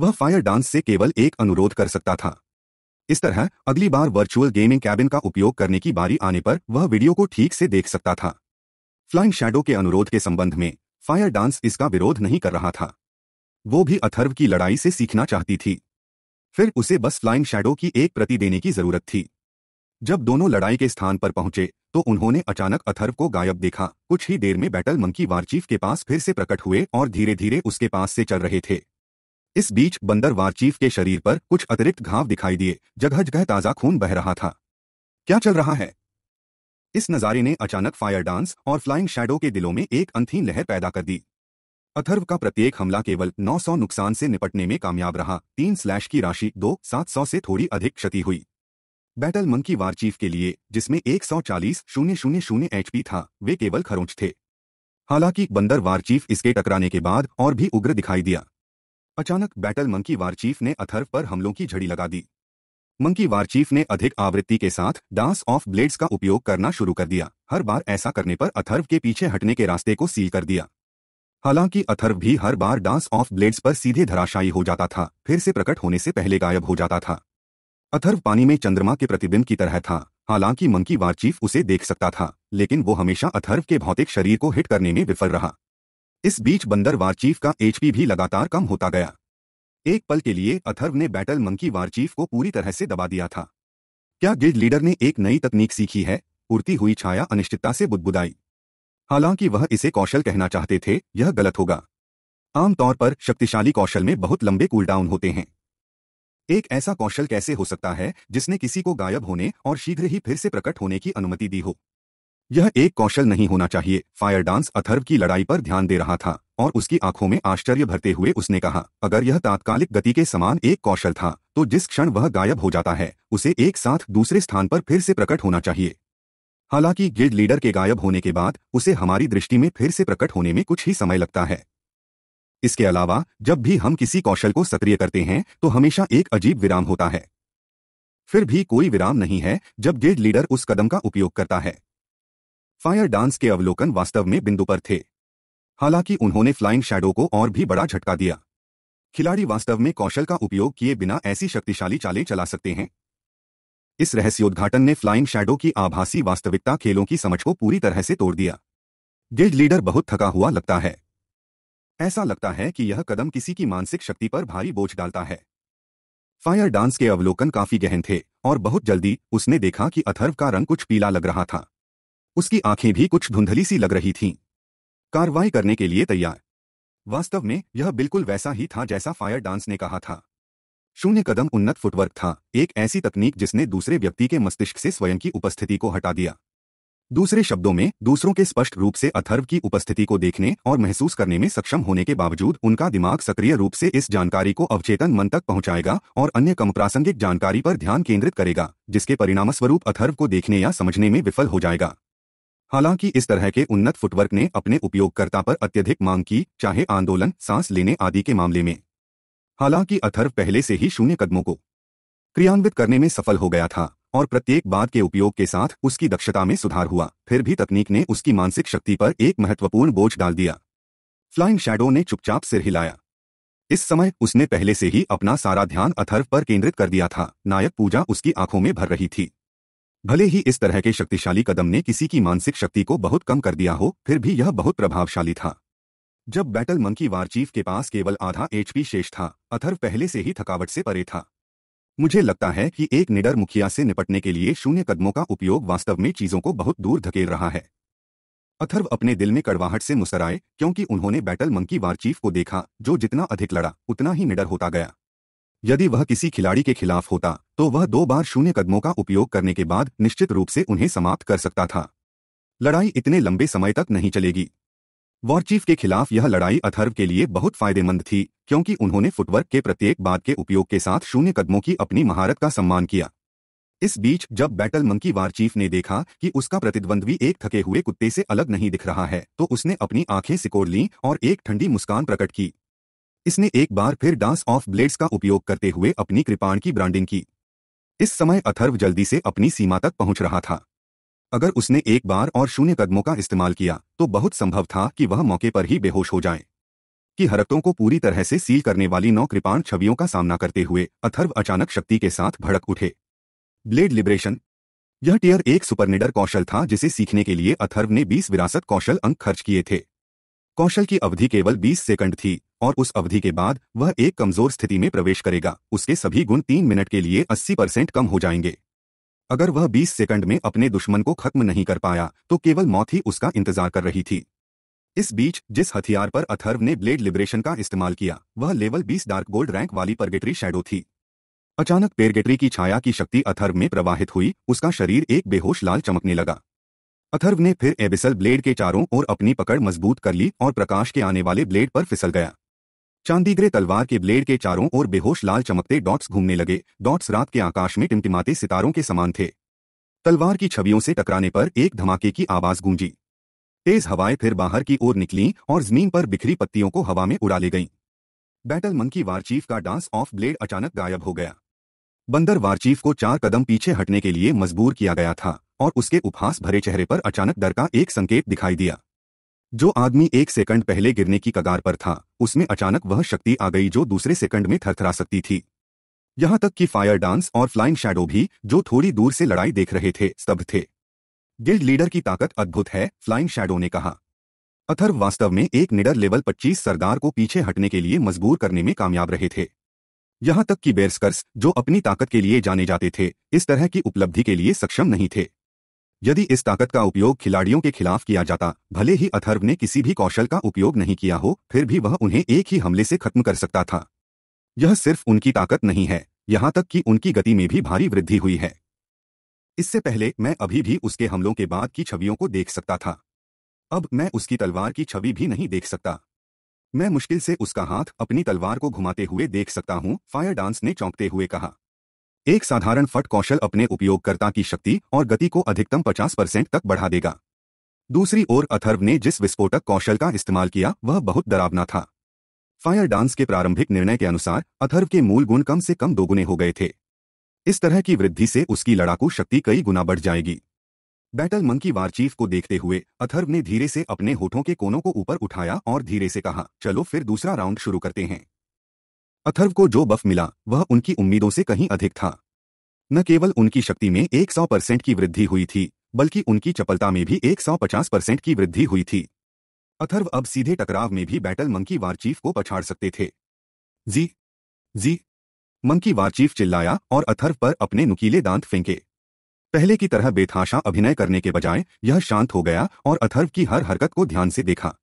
वह फायर डांस से केवल एक अनुरोध कर सकता था इस तरह अगली बार वर्चुअल गेमिंग कैबिन का उपयोग करने की बारी आने पर वह वीडियो को ठीक से देख सकता था फ्लाइंग शैडो के अनुरोध के संबंध में फायर डांस इसका विरोध नहीं कर रहा था वो भी अथर्व की लड़ाई से सीखना चाहती थी फिर उसे बस फ्लाइंग शैडो की एक प्रति देने की जरूरत थी जब दोनों लड़ाई के स्थान पर पहुंचे तो उन्होंने अचानक अथर्व को गायब देखा कुछ ही देर में बैटल मंकी वारचीफ के पास फिर से प्रकट हुए और धीरे धीरे उसके पास से चल रहे थे इस बीच बंदर वारचीफ के शरीर पर कुछ अतिरिक्त घाव दिखाई दिए जगह जगह ताजा खून बह रहा था क्या चल रहा है इस नज़ारे ने अचानक फायर डांस और फ्लाइंग शैडो के दिलों में एक अंथीन लहर पैदा कर दी अथर्व का प्रत्येक हमला केवल 900 नुकसान से निपटने में कामयाब रहा तीन स्लैश की राशि दो सात सौ से थोड़ी अधिक क्षति हुई बैटल मंकी वार चीफ के लिए जिसमें एक सौ चालीस शून्य शून्य शून्य एचपी था वे केवल खरोंच थे हालांकि बंदर वार चीफ इसके टकराने के बाद और भी उग्र दिखाई दिया अचानक बैटल मंकी वार चीफ ने अथर्व पर हमलों की झड़ी लगा दी मंकी वार चीफ ने अधिक आवृत्ति के साथ डांस ऑफ ब्लेड्स का उपयोग करना शुरू कर दिया हर बार ऐसा करने पर अथर्व के पीछे हटने के रास्ते को सील कर दिया हालांकि अथर्व भी हर बार डांस ऑफ ब्लेड्स पर सीधे धराशायी हो जाता था फिर से प्रकट होने से पहले गायब हो जाता था अथर्व पानी में चंद्रमा के प्रतिबिंब की तरह था हालांकि मंकी वार चीफ उसे देख सकता था लेकिन वो हमेशा अथर्व के भौतिक शरीर को हिट करने में विफल रहा इस बीच बंदर वार चीफ का एचपी भी लगातार कम होता गया एक पल के लिए अथर्व ने बैटल मंकी वारचीफ को पूरी तरह से दबा दिया था क्या गिल्ड लीडर ने एक नई तकनीक सीखी है उड़ती हुई छाया अनिश्चितता से बुदबुदाई हालांकि वह इसे कौशल कहना चाहते थे यह गलत होगा आमतौर पर शक्तिशाली कौशल में बहुत लंबे कूलडाउन होते हैं एक ऐसा कौशल कैसे हो सकता है जिसने किसी को गायब होने और शीघ्र ही फिर से प्रकट होने की अनुमति दी हो यह एक कौशल नहीं होना चाहिए फायर डांस अथर्व की लड़ाई पर ध्यान दे रहा था और उसकी आंखों में आश्चर्य भरते हुए उसने कहा अगर यह तात्कालिक गति के समान एक कौशल था तो जिस क्षण वह गायब हो जाता है उसे एक साथ दूसरे स्थान पर फिर से प्रकट होना चाहिए हालांकि गिल्ड लीडर के गायब होने के बाद उसे हमारी दृष्टि में फिर से प्रकट होने में कुछ ही समय लगता है इसके अलावा जब भी हम किसी कौशल को सक्रिय करते हैं तो हमेशा एक अजीब विराम होता है फिर भी कोई विराम नहीं है जब गिल्ड लीडर उस कदम का उपयोग करता है फायर डांस के अवलोकन वास्तव में बिंदु पर थे हालांकि उन्होंने फ्लाइंग शैडो को और भी बड़ा झटका दिया खिलाड़ी वास्तव में कौशल का उपयोग किए बिना ऐसी शक्तिशाली चालें चला सकते हैं इस रहस्योद्घाटन ने फ्लाइंग शैडो की आभासी वास्तविकता खेलों की समझ को पूरी तरह से तोड़ दिया गिल्ड लीडर बहुत थका हुआ लगता है ऐसा लगता है कि यह कदम किसी की मानसिक शक्ति पर भारी बोझ डालता है फायर डांस के अवलोकन काफी गहन थे और बहुत जल्दी उसने देखा कि अथर्व का रंग कुछ पीला लग रहा था उसकी आंखें भी कुछ धुंधली सी लग रही थीं। कार्रवाई करने के लिए तैयार वास्तव में यह बिल्कुल वैसा ही था जैसा फायर डांस ने कहा था शून्य कदम उन्नत फुटवर्क था एक ऐसी तकनीक जिसने दूसरे व्यक्ति के मस्तिष्क से स्वयं की उपस्थिति को हटा दिया दूसरे शब्दों में दूसरों के स्पष्ट रूप से अथर्व की उपस्थिति को देखने और महसूस करने में सक्षम होने के बावजूद उनका दिमाग सक्रिय रूप से इस जानकारी को अवचेतन मन तक पहुंचाएगा और अन्य कम प्रासंगिक जानकारी पर ध्यान केंद्रित करेगा जिसके परिणामस्वरूप अथर्व को देखने या समझने में विफल हो जाएगा हालांकि इस तरह के उन्नत फुटवर्क ने अपने उपयोगकर्ता पर अत्यधिक मांग की चाहे आंदोलन सांस लेने आदि के मामले में हालांकि अथर्व पहले से ही शून्य कदमों को क्रियान्वित करने में सफल हो गया था और प्रत्येक बाद के उपयोग के साथ उसकी दक्षता में सुधार हुआ फिर भी तकनीक ने उसकी मानसिक शक्ति पर एक महत्वपूर्ण बोझ डाल दिया फ्लाइंग शैडो ने चुपचाप सिर हिलाया इस समय उसने पहले से ही अपना सारा ध्यान अथर्व पर केंद्रित कर दिया था नायक पूजा उसकी आंखों में भर रही थी भले ही इस तरह के शक्तिशाली कदम ने किसी की मानसिक शक्ति को बहुत कम कर दिया हो फिर भी यह बहुत प्रभावशाली था जब बैटल मंकी वार चीफ के पास केवल आधा एचपी शेष था अथर्व पहले से ही थकावट से परे था मुझे लगता है कि एक निडर मुखिया से निपटने के लिए शून्य कदमों का उपयोग वास्तव में चीजों को बहुत दूर धकेल रहा है अथर्व अपने दिल में कड़वाहट से मुस्कराए क्योंकि उन्होंने बैटल मंकी वार चीफ को देखा जो जितना अधिक लड़ा उतना ही निडर होता गया यदि वह किसी खिलाड़ी के खिलाफ होता तो वह दो बार शून्य कदमों का उपयोग करने के बाद निश्चित रूप से उन्हें समाप्त कर सकता था लड़ाई इतने लंबे समय तक नहीं चलेगी वॉरचीफ के खिलाफ यह लड़ाई अथर्व के लिए बहुत फायदेमंद थी क्योंकि उन्होंने फुटवर्क के प्रत्येक बाद के उपयोग के साथ शून्य कदमों की अपनी महारत का सम्मान किया इस बीच जब बैटल मंकी वारचीफ ने देखा कि उसका प्रतिद्वंद्वी एक थके हुए कुत्ते से अलग नहीं दिख रहा है तो उसने अपनी आंखें सिकोड़ ली और एक ठंडी मुस्कान प्रकट की इसने एक बार फिर डांस ऑफ ब्लेड्स का उपयोग करते हुए अपनी कृपाण की ब्रांडिंग की इस समय अथर्व जल्दी से अपनी सीमा तक पहुंच रहा था अगर उसने एक बार और शून्य कदमों का इस्तेमाल किया तो बहुत संभव था कि वह मौके पर ही बेहोश हो जाए कि हरकतों को पूरी तरह से सील करने वाली नौ कृपाण छवियों का सामना करते हुए अथर्व अचानक शक्ति के साथ भड़क उठे ब्लेड लिबरेशन यह टीयर एक सुपरनिडर कौशल था जिसे सीखने के लिए अथर्व ने 20 विरासत कौशल अंक खर्च किए थे कौशल की अवधि केवल 20 सेकंड थी और उस अवधि के बाद वह एक कमजोर स्थिति में प्रवेश करेगा उसके सभी गुण तीन मिनट के लिए अस्सी परसेंट कम हो जाएंगे अगर वह बीस सेकंड में अपने दुश्मन को खत्म नहीं कर पाया तो केवल मौत ही उसका इंतजार कर रही थी इस बीच जिस हथियार पर अथर्व ने ब्लेड लिबरेशन का इस्तेमाल किया वह लेवल बीस डार्क गोल्ड रैंक वाली परगेटरी शेडो थी अचानक पेरगेटरी की छाया की शक्ति अथर्व में प्रवाहित हुई उसका शरीर एक बेहोश लाल चमकने लगा अथर्व ने फिर एबिसल ब्लेड के चारों ओर अपनी पकड़ मजबूत कर ली और प्रकाश के आने वाले ब्लेड पर फिसल गया चांदीग्रे तलवार के ब्लेड के चारों ओर बेहोश लाल चमकते डॉट्स घूमने लगे डॉट्स रात के आकाश में टिमटिमाते सितारों के समान थे तलवार की छवियों से टकराने पर एक धमाके की आवाज गूंजी तेज हवाएं फिर बाहर की ओर निकली और जमीन पर बिखरी पत्तियों को हवा में उड़ा ले गईं। बैटल मंकी वारचीफ का डांस ऑफ ब्लेड अचानक गायब हो गया बंदर वारचीफ को चार कदम पीछे हटने के लिए मजबूर किया गया था और उसके उपहास भरे चेहरे पर अचानक डर का एक संकेत दिखाई दिया जो आदमी एक सेकंड पहले गिरने की कगार पर था उसमें अचानक वह शक्ति आ गई जो दूसरे सेकंड में थरथरा सकती थी यहां तक कि फायर डांस और फ्लाइंग शैडो भी जो थोड़ी दूर से लड़ाई देख रहे थे स्तब्ध थे गिल्ड लीडर की ताकत अद्भुत है फ्लाइंग शैडो ने कहा अथर वास्तव में एक निडर लेवल 25 सरदार को पीछे हटने के लिए मजबूर करने में कामयाब रहे थे यहां तक कि बेरस्कर्स जो अपनी ताकत के लिए जाने जाते थे इस तरह की उपलब्धि के लिए सक्षम नहीं थे यदि इस ताकत का उपयोग खिलाड़ियों के खिलाफ किया जाता भले ही अथर्व ने किसी भी कौशल का उपयोग नहीं किया हो फिर भी वह उन्हें एक ही हमले से खत्म कर सकता था यह सिर्फ उनकी ताकत नहीं है यहां तक कि उनकी गति में भी भारी वृद्धि हुई है इससे पहले मैं अभी भी उसके हमलों के बाद की छवियों को देख सकता था अब मैं उसकी तलवार की छवि भी नहीं देख सकता मैं मुश्किल से उसका हाथ अपनी तलवार को घुमाते हुए देख सकता हूँ फायर डांस ने चौंकते हुए कहा एक साधारण फट कौशल अपने उपयोगकर्ता की शक्ति और गति को अधिकतम 50 परसेंट तक बढ़ा देगा दूसरी ओर अथर्व ने जिस विस्फोटक कौशल का इस्तेमाल किया वह बहुत डरावना था फायर डांस के प्रारंभिक निर्णय के अनुसार अथर्व के मूल गुण कम से कम दोगुने हो गए थे इस तरह की वृद्धि से उसकी लड़ाकू शक्ति कई गुना बढ़ जाएगी बैटल मंकी वारचीफ को देखते हुए अथर्व ने धीरे से अपने होठों के कोनों को ऊपर उठाया और धीरे से कहा चलो फिर दूसरा राउंड शुरू करते हैं अथर्व को जो बफ मिला वह उनकी उम्मीदों से कहीं अधिक था न केवल उनकी शक्ति में 100 परसेंट की वृद्धि हुई थी बल्कि उनकी चपलता में भी 150 परसेंट की वृद्धि हुई थी अथर्व अब सीधे टकराव में भी बैटल मंकी वारचीफ को पछाड़ सकते थे जी जी मंकी वारचीफ चिल्लाया और अथर्व पर अपने नुकीले दांत फेंके पहले की तरह बेथाशा अभिनय करने के बजाय यह शांत हो गया और अथर्व की हर हरकत को ध्यान से देखा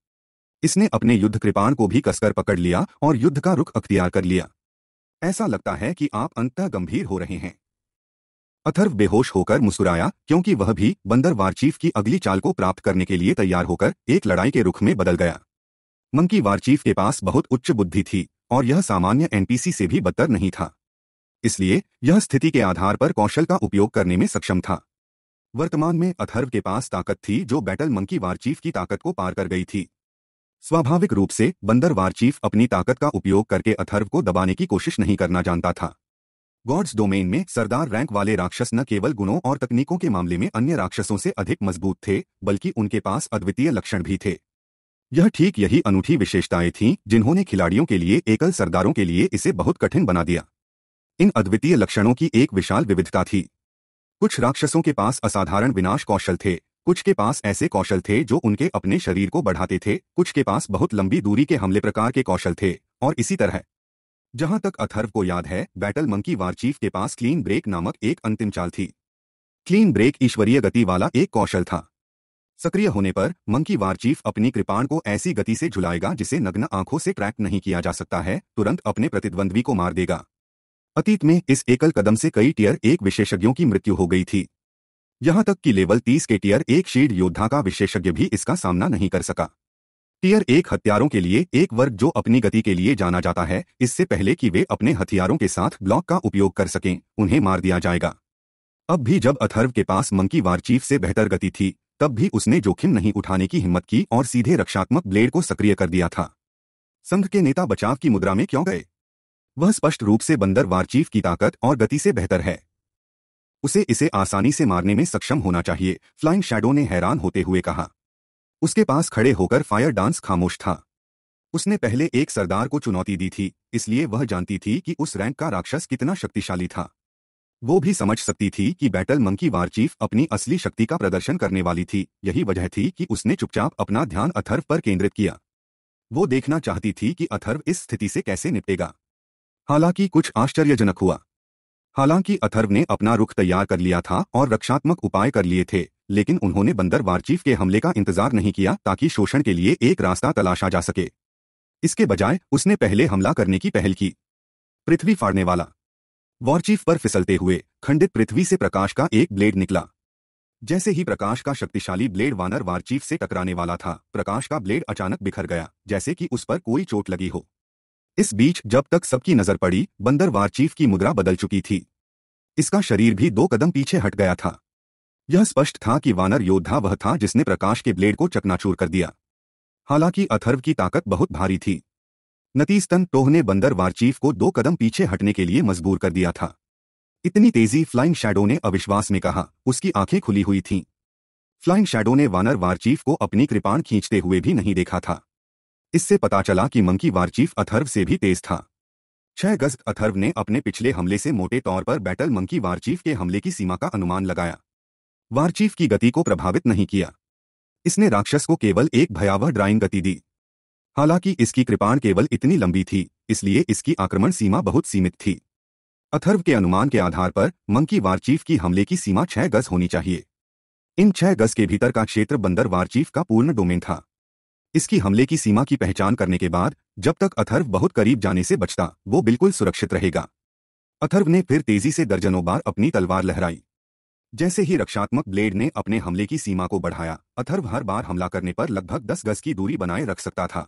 इसने अपने युद्ध कृपाण को भी कसकर पकड़ लिया और युद्ध का रुख अख्तियार कर लिया ऐसा लगता है कि आप अंत गंभीर हो रहे हैं अथर्व बेहोश होकर मुस्कुराया क्योंकि वह भी बंदर वारचीफ की अगली चाल को प्राप्त करने के लिए तैयार होकर एक लड़ाई के रुख में बदल गया मंकी वारचीफ के पास बहुत उच्च बुद्धि थी और यह सामान्य एनपीसी से भी बदतर नहीं था इसलिए यह स्थिति के आधार पर कौशल का उपयोग करने में सक्षम था वर्तमान में अथर्व के पास ताकत थी जो बैटल मंकी वारचीफ की ताकत को पार कर गई थी स्वाभाविक रूप से बंदर वार चीफ अपनी ताकत का उपयोग करके अथर्व को दबाने की कोशिश नहीं करना जानता था गॉड्स डोमेन में सरदार रैंक वाले राक्षस न केवल गुणों और तकनीकों के मामले में अन्य राक्षसों से अधिक मजबूत थे बल्कि उनके पास अद्वितीय लक्षण भी थे यह ठीक यही अनूठी विशेषताएं थीं जिन्होंने खिलाड़ियों के लिए एकल सरदारों के लिए इसे बहुत कठिन बना दिया इन अद्वितीय लक्षणों की एक विशाल विविधता थी कुछ राक्षसों के पास असाधारण विनाश कौशल थे कुछ के पास ऐसे कौशल थे जो उनके अपने शरीर को बढ़ाते थे कुछ के पास बहुत लंबी दूरी के हमले प्रकार के कौशल थे और इसी तरह जहां तक अथर्व को याद है बैटल मंकी वारचीफ के पास क्लीन ब्रेक नामक एक अंतिम चाल थी क्लीन ब्रेक ईश्वरीय गति वाला एक कौशल था सक्रिय होने पर मंकी वारचीफ अपनी कृपाण को ऐसी गति से झुलाएगा जिसे नग्न आंखों से ट्रैक नहीं किया जा सकता है तुरंत अपने प्रतिद्वंद्वी को मार देगा अतीत में इस एकल कदम से कई टीयर एक विशेषज्ञों की मृत्यु हो गई थी यहां तक कि लेवल 30 के टीयर एक शीड योद्धा का विशेषज्ञ भी इसका सामना नहीं कर सका टीयर एक हथियारों के लिए एक वर्ग जो अपनी गति के लिए जाना जाता है इससे पहले कि वे अपने हथियारों के साथ ब्लॉक का उपयोग कर सकें उन्हें मार दिया जाएगा अब भी जब अथर्व के पास मंकी वार चीफ से बेहतर गति थी तब भी उसने जोखिम नहीं उठाने की हिम्मत की और सीधे रक्षात्मक ब्लेड को सक्रिय कर दिया था संघ के नेता बचाव की मुद्रा में क्यों गए वह स्पष्ट रूप से बंदर वार चीफ की ताकत और गति से बेहतर है उसे इसे आसानी से मारने में सक्षम होना चाहिए फ्लाइंग शैडो ने हैरान होते हुए कहा उसके पास खड़े होकर फायर डांस खामोश था उसने पहले एक सरदार को चुनौती दी थी इसलिए वह जानती थी कि उस रैंक का राक्षस कितना शक्तिशाली था वो भी समझ सकती थी कि बैटल मंकी वार चीफ अपनी असली शक्ति का प्रदर्शन करने वाली थी यही वजह थी कि उसने चुपचाप अपना ध्यान अथर्व पर केंद्रित किया वो देखना चाहती थी कि अथर्व इस स्थिति से कैसे निपटेगा हालांकि कुछ आश्चर्यजनक हुआ हालांकि अथर्व ने अपना रुख तैयार कर लिया था और रक्षात्मक उपाय कर लिए थे लेकिन उन्होंने बंदर वारचीफ के हमले का इंतजार नहीं किया ताकि शोषण के लिए एक रास्ता तलाशा जा सके इसके बजाय उसने पहले हमला करने की पहल की पृथ्वी फाड़ने वाला वॉरचीफ पर फिसलते हुए खंडित पृथ्वी से प्रकाश का एक ब्लेड निकला जैसे ही प्रकाश का शक्तिशाली ब्लेड वानर वारचीफ से टकराने वाला था प्रकाश का ब्लेड अचानक बिखर गया जैसे कि उस पर कोई चोट लगी हो इस बीच जब तक सबकी नजर पड़ी वार चीफ की मुद्रा बदल चुकी थी इसका शरीर भी दो कदम पीछे हट गया था यह स्पष्ट था कि वानर योद्धा वह था जिसने प्रकाश के ब्लेड को चकनाचूर कर दिया हालांकि अथर्व की ताकत बहुत भारी थी नतीस्तन टोह ने बंदर वारचीफ को दो कदम पीछे हटने के लिए मजबूर कर दिया था इतनी तेजी फ्लाइंग शैडो ने अविश्वास में कहा उसकी आंखें खुली हुई थीं फ्लाइंग शैडो ने वानर वारचीफ को अपनी कृपाण खींचते हुए भी नहीं देखा था इससे पता चला कि मंकी वार चीफ अथर्व से भी तेज था छह गज अथर्व ने अपने पिछले हमले से मोटे तौर पर बैटल मंकी वार चीफ के हमले की सीमा का अनुमान लगाया वार चीफ की गति को प्रभावित नहीं किया इसने राक्षस को केवल एक भयावह ड्राइंग गति दी हालांकि इसकी कृपाण केवल इतनी लंबी थी इसलिए इसकी आक्रमण सीमा बहुत सीमित थी अथर्व के अनुमान के आधार पर मंकी वार चीफ की हमले की सीमा छह गज होनी चाहिए इन छह गज के भीतर का क्षेत्र बंदर वार चीफ का पूर्ण डोमेन था इसकी हमले की सीमा की पहचान करने के बाद जब तक अथर्व बहुत करीब जाने से बचता वो बिल्कुल सुरक्षित रहेगा अथर्व ने फिर तेजी से दर्जनों बार अपनी तलवार लहराई जैसे ही रक्षात्मक ब्लेड ने अपने हमले की सीमा को बढ़ाया अथर्व हर बार हमला करने पर लगभग दस गज की दूरी बनाए रख सकता था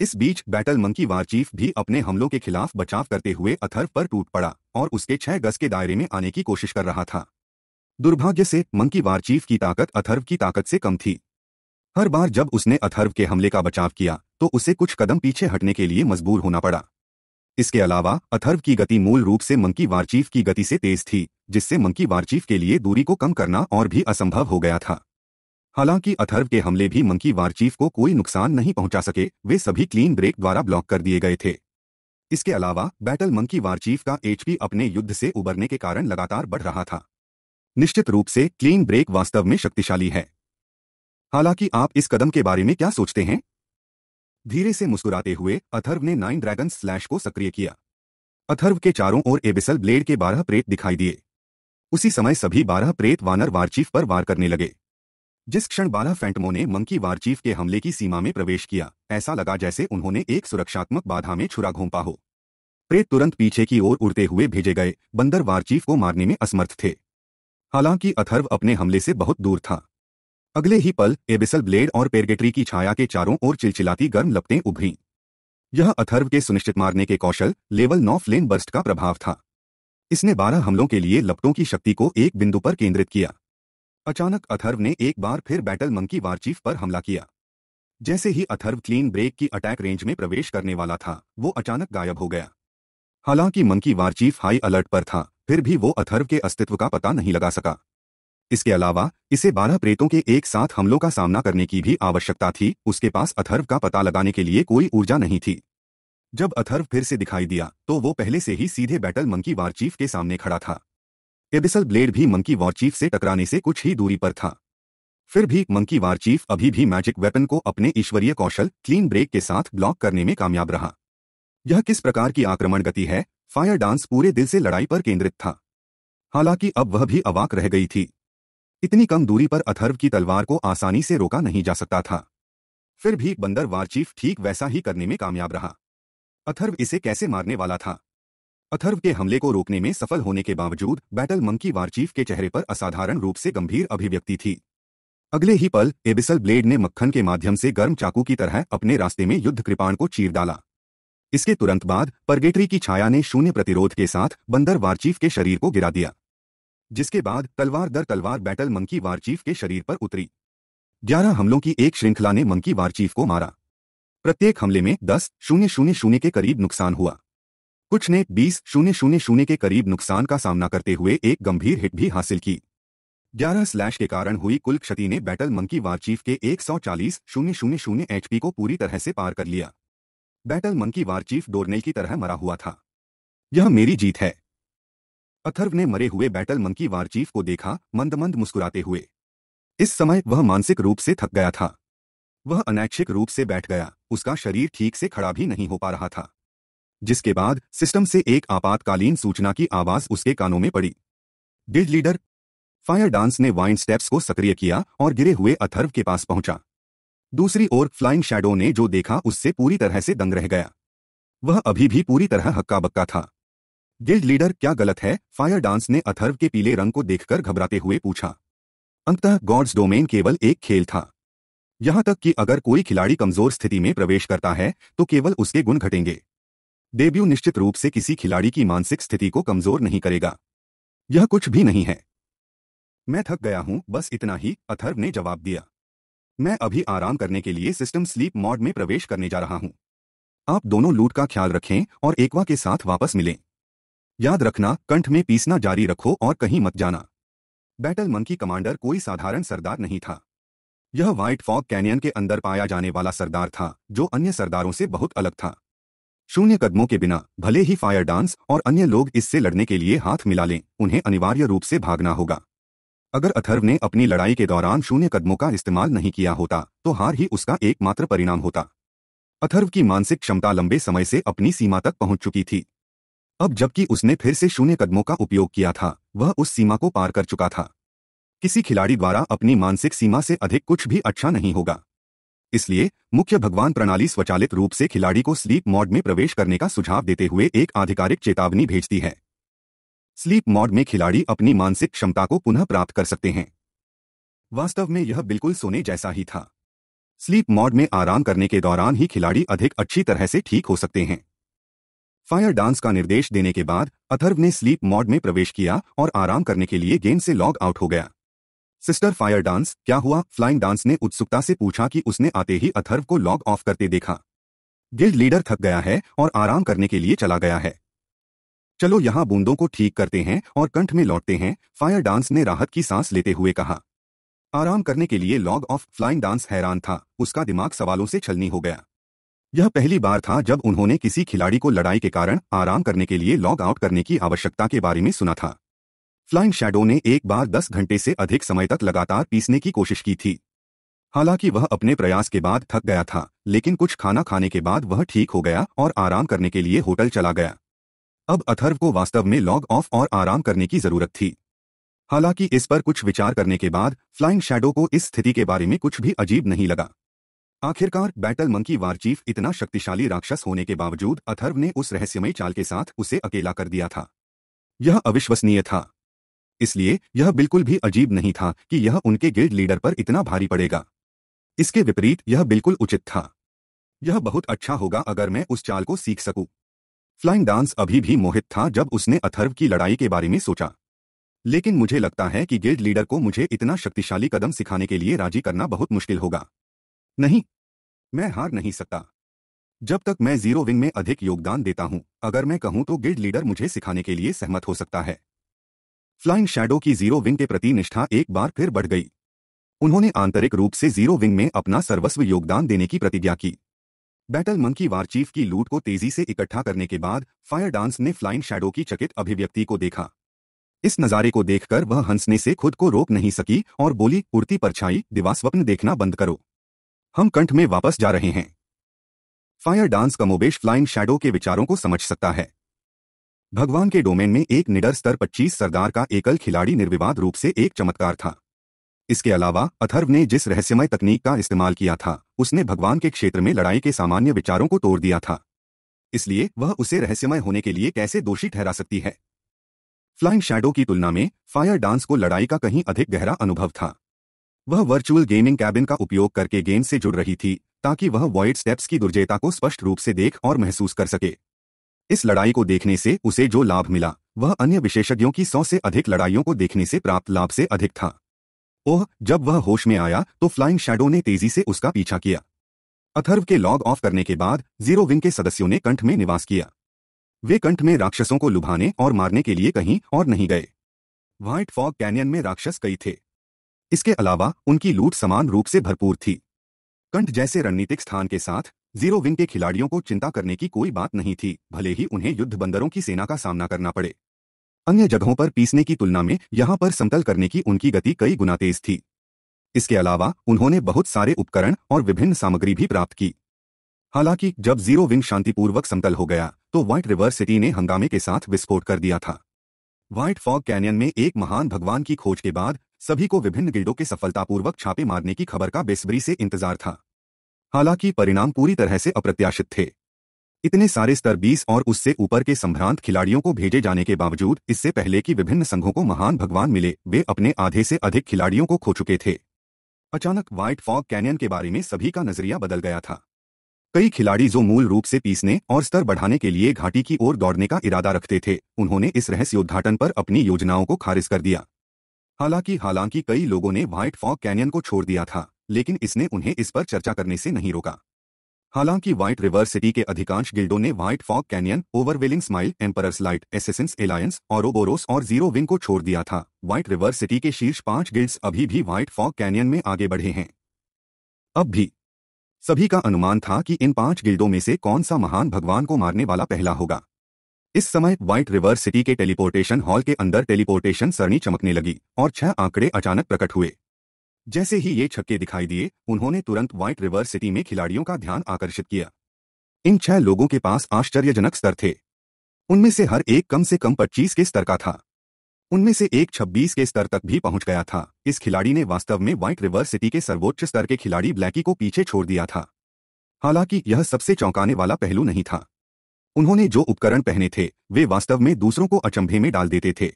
इस बीच बैटल मंकी वार चीफ भी अपने हमलों के खिलाफ बचाव करते हुए अथर्व पर टूट पड़ा और उसके छह गज के दायरे में आने की कोशिश कर रहा था दुर्भाग्य से मंकी वार चीफ की ताकत अथर्व की ताकत से कम थी हर बार जब उसने अथर्व के हमले का बचाव किया तो उसे कुछ कदम पीछे हटने के लिए मजबूर होना पड़ा इसके अलावा अथर्व की गति मूल रूप से मंकी वारचीफ की गति से तेज थी जिससे मंकी वारचीफ के लिए दूरी को कम करना और भी असंभव हो गया था हालांकि अथर्व के हमले भी मंकी वारचीफ को कोई नुकसान नहीं पहुंचा सके वे सभी क्लीन ब्रेक द्वारा ब्लॉक कर दिए गए थे इसके अलावा बैटल मंकी वारचीफ का एचपी अपने युद्ध से उबरने के कारण लगातार बढ़ रहा था निश्चित रूप से क्लीन ब्रेक वास्तव में शक्तिशाली है हालांकि आप इस कदम के बारे में क्या सोचते हैं धीरे से मुस्कुराते हुए अथर्व ने नाइन ड्रैगन स्लैश को सक्रिय किया अथर्व के चारों ओर एबिसल ब्लेड के बारह प्रेत दिखाई दिए उसी समय सभी बारह प्रेत वानर वारचीफ पर वार करने लगे जिस क्षण बारह फैंटमो ने मंकी वारचीफ के हमले की सीमा में प्रवेश किया ऐसा लगा जैसे उन्होंने एक सुरक्षात्मक बाधा में छुरा घोंपा हो प्रेत तुरंत पीछे की ओर उड़ते हुए भेजे गए बंदर वारचीफ को मारने में असमर्थ थे हालांकि अथर्व अपने हमले से बहुत दूर था अगले ही पल एबिसल ब्लेड और पेरगेटरी की छाया के चारों ओर चिलचिलाती गर्म लपटें उभरी यह अथर्व के सुनिश्चित मारने के कौशल लेवल नौ फ्लेम बर्स्ट का प्रभाव था इसने बारह हमलों के लिए लपटों की शक्ति को एक बिंदु पर केंद्रित किया अचानक अथर्व ने एक बार फिर बैटल मंकी वारचीफ पर हमला किया जैसे ही अथर्व क्लीन ब्रेक की अटैक रेंज में प्रवेश करने वाला था वो अचानक गायब हो गया हालांकि मंकी वारचीफ हाई अलर्ट पर था फिर भी वो अथर्व के अस्तित्व का पता नहीं लगा सका इसके अलावा इसे बारह प्रेतों के एक साथ हमलों का सामना करने की भी आवश्यकता थी उसके पास अथर्व का पता लगाने के लिए कोई ऊर्जा नहीं थी जब अथर्व फिर से दिखाई दिया तो वो पहले से ही सीधे बैटल मंकी वार चीफ के सामने खड़ा था एबिसल ब्लेड भी मंकी वार चीफ से टकराने से कुछ ही दूरी पर था फिर भी मंकी वार चीफ अभी भी मैजिक वेपन को अपने ईश्वरीय कौशल क्लीन ब्रेक के साथ ब्लॉक करने में कामयाब रहा यह किस प्रकार की आक्रमण गति है फायर डांस पूरे दिल से लड़ाई पर केंद्रित था हालांकि अब वह भी अवाक रह गई थी इतनी कम दूरी पर अथर्व की तलवार को आसानी से रोका नहीं जा सकता था फिर भी बंदर वारचीफ ठीक वैसा ही करने में कामयाब रहा अथर्व इसे कैसे मारने वाला था अथर्व के हमले को रोकने में सफल होने के बावजूद बैटल मंकी वारचीफ के चेहरे पर असाधारण रूप से गंभीर अभिव्यक्ति थी अगले ही पल एबिसल ब्लेड ने मक्खन के माध्यम से गर्म चाकू की तरह अपने रास्ते में युद्ध कृपाण को चीर डाला इसके तुरंत बाद परगेटरी की छाया ने शून्य प्रतिरोध के साथ बंदर वारचीफ के शरीर को गिरा दिया जिसके बाद तलवार दर तलवार बैटल मंकी वार चीफ के शरीर पर उतरी ग्यारह हमलों की एक श्रृंखला ने मंकी वार चीफ को मारा प्रत्येक हमले में दस शून्य शून्य शून्य के करीब नुकसान हुआ कुछ ने बीस शून्य शून्य शून्य के करीब नुकसान का सामना करते हुए एक गंभीर हिट भी हासिल की ग्यारह स्लैश के कारण हुई कुल क्षति ने बैटल मंकी वार चीफ के एक सौ चालीस शून्य शून्य शून्य एचपी को पूरी तरह से पार कर लिया बैटल मंकी वार चीफ डोरनेल की तरह मरा हुआ था यह मेरी जीत है अथर्व ने मरे हुए बैटल मंकी वारचीफ को देखा मंद मंद मुस्कुराते हुए इस समय वह मानसिक रूप से थक गया था वह अनैच्छिक रूप से बैठ गया उसका शरीर ठीक से खड़ा भी नहीं हो पा रहा था जिसके बाद सिस्टम से एक आपातकालीन सूचना की आवाज उसके कानों में पड़ी डिड लीडर फायर डांस ने वाइन स्टेप्स को सक्रिय किया और गिरे हुए अथर्व के पास पहुंचा दूसरी ओर फ्लाइंग शैडो ने जो देखा उससे पूरी तरह से दंग रह गया वह अभी भी पूरी तरह हक्का बक्का था गिल्ड लीडर क्या गलत है फायर डांस ने अथर्व के पीले रंग को देखकर घबराते हुए पूछा अंततः गॉड्स डोमेन केवल एक खेल था यहां तक कि अगर कोई खिलाड़ी कमजोर स्थिति में प्रवेश करता है तो केवल उसके गुण घटेंगे डेब्यू निश्चित रूप से किसी खिलाड़ी की मानसिक स्थिति को कमजोर नहीं करेगा यह कुछ भी नहीं है मैं थक गया हूं बस इतना ही अथर्व ने जवाब दिया मैं अभी आराम करने के लिए सिस्टम स्लीप मॉड में प्रवेश करने जा रहा हूं आप दोनों लूट का ख्याल रखें और एकवा के साथ वापस मिलें याद रखना कंठ में पीसना जारी रखो और कहीं मत जाना बैटल मंकी कमांडर कोई साधारण सरदार नहीं था यह व्हाइट फॉग कैनियन के अंदर पाया जाने वाला सरदार था जो अन्य सरदारों से बहुत अलग था शून्य कदमों के बिना भले ही फायर डांस और अन्य लोग इससे लड़ने के लिए हाथ मिला लें उन्हें अनिवार्य रूप से भागना होगा अगर अथर्व ने अपनी लड़ाई के दौरान शून्य कदमों का इस्तेमाल नहीं किया होता तो हार ही उसका एकमात्र परिणाम होता अथर्व की मानसिक क्षमता लंबे समय से अपनी सीमा तक पहुंच चुकी थी अब जबकि उसने फिर से शून्य कदमों का उपयोग किया था वह उस सीमा को पार कर चुका था किसी खिलाड़ी द्वारा अपनी मानसिक सीमा से अधिक कुछ भी अच्छा नहीं होगा इसलिए मुख्य भगवान प्रणाली स्वचालित रूप से खिलाड़ी को स्लीप मोड में प्रवेश करने का सुझाव देते हुए एक आधिकारिक चेतावनी भेजती है स्लीप मोड में खिलाड़ी अपनी मानसिक क्षमता को पुनः प्राप्त कर सकते हैं वास्तव में यह बिल्कुल सोने जैसा ही था स्लीप मोड में आराम करने के दौरान ही खिलाड़ी अधिक अच्छी तरह से ठीक हो सकते हैं फायर डांस का निर्देश देने के बाद अथर्व ने स्लीप मोड में प्रवेश किया और आराम करने के लिए गेंद से लॉग आउट हो गया सिस्टर फायर डांस क्या हुआ फ्लाइंग डांस ने उत्सुकता से पूछा कि उसने आते ही अथर्व को लॉग ऑफ करते देखा गिल्ड लीडर थक गया है और आराम करने के लिए चला गया है चलो यहां बूंदों को ठीक करते हैं और कंठ में लौटते हैं फायर डांस ने राहत की सांस लेते हुए कहा आराम करने के लिए लॉग ऑफ फ्लाइंग डांस हैरान था उसका दिमाग सवालों से छलनी हो गया यह पहली बार था जब उन्होंने किसी खिलाड़ी को लड़ाई के कारण आराम करने के लिए लॉग आउट करने की आवश्यकता के बारे में सुना था फ्लाइंग शैडो ने एक बार दस घंटे से अधिक समय तक लगातार पीसने की कोशिश की थी हालांकि वह अपने प्रयास के बाद थक गया था लेकिन कुछ खाना खाने के बाद वह ठीक हो गया और आराम करने के लिए होटल चला गया अब अथर्व को वास्तव में लॉग ऑफ और आराम करने की जरूरत थी हालांकि इस पर कुछ विचार करने के बाद फ्लाइंग शैडो को इस स्थिति के बारे में कुछ भी अजीब नहीं लगा आखिरकार बैटल मंकी वार चीफ इतना शक्तिशाली राक्षस होने के बावजूद अथर्व ने उस रहस्यमय चाल के साथ उसे अकेला कर दिया था यह अविश्वसनीय था इसलिए यह बिल्कुल भी अजीब नहीं था कि यह उनके गिल्ड लीडर पर इतना भारी पड़ेगा इसके विपरीत यह बिल्कुल उचित था यह बहुत अच्छा होगा अगर मैं उस चाल को सीख सकूं। फ्लाइंग डांस अभी भी मोहित था जब उसने अथर्व की लड़ाई के बारे में सोचा लेकिन मुझे लगता है कि गिल्ड लीडर को मुझे इतना शक्तिशाली कदम सिखाने के लिए राजी करना बहुत मुश्किल होगा नहीं मैं हार नहीं सकता जब तक मैं जीरो विंग में अधिक योगदान देता हूं अगर मैं कहूं तो गिल्ड लीडर मुझे सिखाने के लिए सहमत हो सकता है फ्लाइंग शैडो की जीरो विंग के प्रति निष्ठा एक बार फिर बढ़ गई उन्होंने आंतरिक रूप से जीरो विंग में अपना सर्वस्व योगदान देने की प्रतिज्ञा की बैटल मंकी वार चीफ की लूट को तेजी से इकट्ठा करने के बाद फायर डांस ने फ्लाइंग शैडो की चकित अभिव्यक्ति को देखा इस नज़ारे को देखकर वह हंसने से खुद को रोक नहीं सकी और बोली उड़ती परछाई दिवा स्वप्न देखना बंद करो हम कंठ में वापस जा रहे हैं फायर डांस कमोबेश फ्लाइंग शैडो के विचारों को समझ सकता है भगवान के डोमेन में एक निडर स्तर 25 सरदार का एकल खिलाड़ी निर्विवाद रूप से एक चमत्कार था इसके अलावा अथर्व ने जिस रहस्यमय तकनीक का इस्तेमाल किया था उसने भगवान के क्षेत्र में लड़ाई के सामान्य विचारों को तोड़ दिया था इसलिए वह उसे रहस्यमय होने के लिए कैसे दोषी ठहरा सकती है फ्लाइंग शैडो की तुलना में फायर डांस को लड़ाई का कहीं अधिक गहरा अनुभव था वह वर्चुअल गेमिंग कैबिन का उपयोग करके गेम से जुड़ रही थी ताकि वह वॉइड स्टेप्स की दुर्जयता को स्पष्ट रूप से देख और महसूस कर सके इस लड़ाई को देखने से उसे जो लाभ मिला वह अन्य विशेषज्ञों की सौ से अधिक लड़ाइयों को देखने से प्राप्त लाभ से अधिक था ओह जब वह होश में आया तो फ्लाइंग शैडो ने तेजी से उसका पीछा किया अथर्व के लॉग ऑफ करने के बाद जीरो विंग के सदस्यों ने कंठ में निवास किया वे कंठ में राक्षसों को लुभाने और मारने के लिए कहीं और नहीं गए व्हाइट फॉग कैनियन में राक्षस कई थे इसके अलावा उनकी लूट समान रूप से भरपूर थी कंठ जैसे रणनीतिक स्थान के साथ जीरो विंग के खिलाड़ियों को चिंता करने की कोई बात नहीं थी भले ही उन्हें युद्ध बंदरों की सेना का सामना करना पड़े अन्य जगहों पर पीसने की तुलना में यहां पर समतल करने की उनकी गति कई गुना तेज थी इसके अलावा उन्होंने बहुत सारे उपकरण और विभिन्न सामग्री भी प्राप्त की हालांकि जब जीरो विंग शांतिपूर्वक समतल हो गया तो व्हाइट रिवर सिटी ने हंगामे के साथ विस्फोट कर दिया था व्हाइट फॉग कैनियन में एक महान भगवान की खोज के बाद सभी को विभिन्न गिल्डों के सफलतापूर्वक छापे मारने की खबर का बेसब्री से इंतजार था हालांकि परिणाम पूरी तरह से अप्रत्याशित थे इतने सारे स्तर 20 और उससे ऊपर के संभ्रांत खिलाड़ियों को भेजे जाने के बावजूद इससे पहले कि विभिन्न संघों को महान भगवान मिले वे अपने आधे से अधिक खिलाड़ियों को खो चुके थे अचानक व्हाइट फॉग कैनियन के बारे में सभी का नजरिया बदल गया था कई खिलाड़ी जो मूल रूप से पीसने और स्तर बढ़ाने के लिए घाटी की ओर दौड़ने का इरादा रखते थे उन्होंने इस रहस्योद्घाटन पर अपनी योजनाओं को खारिज कर दिया हालांकि हालांकि कई लोगों ने व्हाइट फॉक कैनियन को छोड़ दिया था लेकिन इसने उन्हें इस पर चर्चा करने से नहीं रोका हालांकि व्हाइट रिवर सिटी के अधिकांश गिल्डों ने White Falk Canyon Overwhelming Smile Emperor's Light एसेसेंस एलायंस और ओबोरोस और जीरो विंग को छोड़ दिया था व्हाइट रिवर सिटी के शीर्ष पांच गिल्ड्स अभी भी व्हाइट फॉक कैनियन में आगे बढ़े हैं अब भी सभी का अनुमान था कि इन पांच गिल्डों में से कौन सा महान भगवान को मारने वाला पहला होगा इस समय व्हाइट रिवर सिटी के टेलीपोर्टेशन हॉल के अंदर टेलीपोर्टेशन सरणी चमकने लगी और छह आंकड़े अचानक प्रकट हुए जैसे ही ये छक्के दिखाई दिए उन्होंने तुरंत व्हाइट रिवर सिटी में खिलाड़ियों का ध्यान आकर्षित किया इन छह लोगों के पास आश्चर्यजनक स्तर थे उनमें से हर एक कम से कम पच्चीस के स्तर का था उनमें से एक छब्बीस के स्तर तक भी पहुंच गया था इस खिलाड़ी ने वास्तव में व्हाइट रिवर सिटी के सर्वोच्च स्तर के खिलाड़ी ब्लैकी को पीछे छोड़ दिया था हालांकि यह सबसे चौंकाने वाला पहलू नहीं था उन्होंने जो उपकरण पहने थे वे वास्तव में दूसरों को अचंभे में डाल देते थे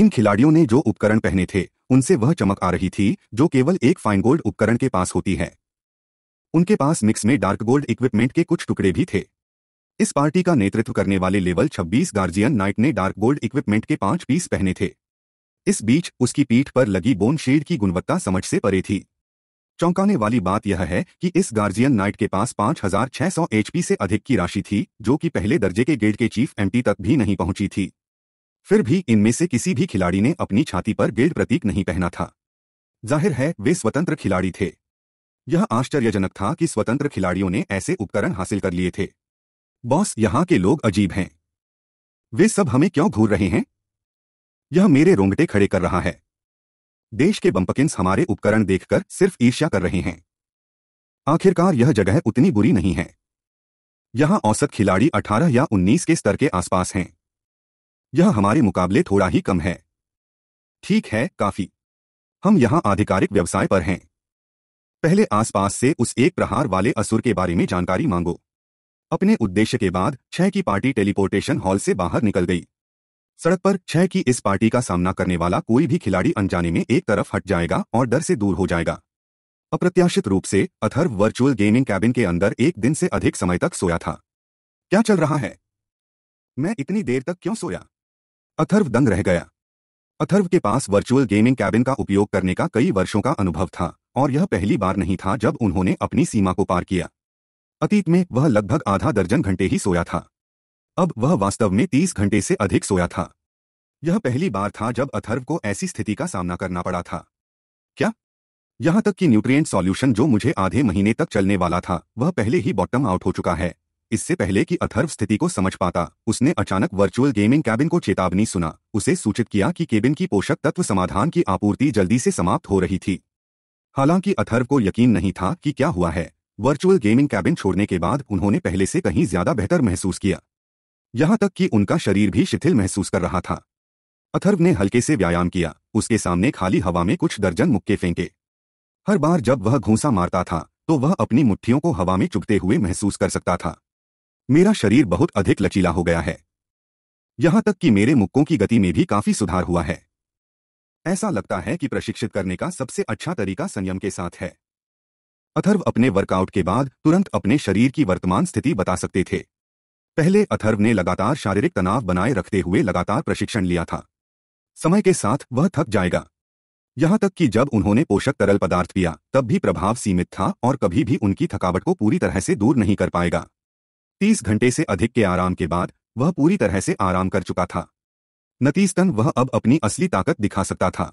इन खिलाड़ियों ने जो उपकरण पहने थे उनसे वह चमक आ रही थी जो केवल एक फाइन गोल्ड उपकरण के पास होती है उनके पास मिक्स में डार्क गोल्ड इक्विपमेंट के कुछ टुकड़े भी थे इस पार्टी का नेतृत्व करने वाले लेवल 26 गार्जियन नाइट ने डार्क गोल्ड इक्विपमेंट के पांच पीस पहने थे इस बीच उसकी पीठ पर लगी बोन शेड की गुणवत्ता समझ से परे थी चौंकाने वाली बात यह है कि इस गार्जियन नाइट के पास 5600 एचपी से अधिक की राशि थी जो कि पहले दर्जे के गिल्ड के चीफ एमटी तक भी नहीं पहुंची थी फिर भी इनमें से किसी भी खिलाड़ी ने अपनी छाती पर गिल्ड प्रतीक नहीं पहना था जाहिर है वे स्वतंत्र खिलाड़ी थे यह आश्चर्यजनक था कि स्वतंत्र खिलाड़ियों ने ऐसे उपकरण हासिल कर लिए थे बॉस यहाँ के लोग अजीब हैं वे सब हमें क्यों घूर रहे हैं यह मेरे रोंगटे खड़े कर रहा है देश के बम्पकिंस हमारे उपकरण देखकर सिर्फ ईर्ष्या कर रहे हैं आखिरकार यह जगह उतनी बुरी नहीं है यहां औसत खिलाड़ी 18 या 19 के स्तर के आसपास हैं यह हमारे मुकाबले थोड़ा ही कम है ठीक है काफी हम यहां आधिकारिक व्यवसाय पर हैं पहले आसपास से उस एक प्रहार वाले असुर के बारे में जानकारी मांगो अपने उद्देश्य के बाद छह की पार्टी टेलीपोर्टेशन हॉल से बाहर निकल गई सड़क पर छह की इस पार्टी का सामना करने वाला कोई भी खिलाड़ी अनजाने में एक तरफ हट जाएगा और डर से दूर हो जाएगा अप्रत्याशित रूप से अथर्व वर्चुअल गेमिंग कैबिन के अंदर एक दिन से अधिक समय तक सोया था क्या चल रहा है मैं इतनी देर तक क्यों सोया अथर्व दंग रह गया अथर्व के पास वर्चुअल गेमिंग कैबिन का उपयोग करने का कई वर्षों का अनुभव था और यह पहली बार नहीं था जब उन्होंने अपनी सीमा को पार किया अतीत में वह लगभग आधा दर्जन घंटे ही सोया था अब वह वास्तव में तीस घंटे से अधिक सोया था यह पहली बार था जब अथर्व को ऐसी स्थिति का सामना करना पड़ा था क्या यहां तक कि न्यूट्रिएंट सॉल्यूशन जो मुझे आधे महीने तक चलने वाला था वह पहले ही बॉटम आउट हो चुका है इससे पहले कि अथर्व स्थिति को समझ पाता उसने अचानक वर्चुअल गेमिंग कैबिन को चेतावनी सुना उसे सूचित किया कि केबिन की पोषक तत्व समाधान की आपूर्ति जल्दी से समाप्त हो रही थी हालांकि अथर्व को यकीन नहीं था कि क्या हुआ है वर्चुअल गेमिंग कैबिन छोड़ने के बाद उन्होंने पहले से कहीं ज्यादा बेहतर महसूस किया यहां तक कि उनका शरीर भी शिथिल महसूस कर रहा था अथर्व ने हल्के से व्यायाम किया उसके सामने खाली हवा में कुछ दर्जन मुक्के फेंके हर बार जब वह घूंसा मारता था तो वह अपनी मुट्ठियों को हवा में चुभते हुए महसूस कर सकता था मेरा शरीर बहुत अधिक लचीला हो गया है यहां तक कि मेरे मुक्कों की गति में भी काफी सुधार हुआ है ऐसा लगता है कि प्रशिक्षित करने का सबसे अच्छा तरीका संयम के साथ है अथर्व अपने वर्कआउट के बाद तुरंत अपने शरीर की वर्तमान स्थिति बता सकते थे पहले अथर्व ने लगातार शारीरिक तनाव बनाए रखते हुए लगातार प्रशिक्षण लिया था समय के साथ वह थक जाएगा यहां तक कि जब उन्होंने पोषक तरल पदार्थ पिया तब भी प्रभाव सीमित था और कभी भी उनकी थकावट को पूरी तरह से दूर नहीं कर पाएगा तीस घंटे से अधिक के आराम के बाद वह पूरी तरह से आराम कर चुका था नतीजतन वह अब अपनी असली ताकत दिखा सकता था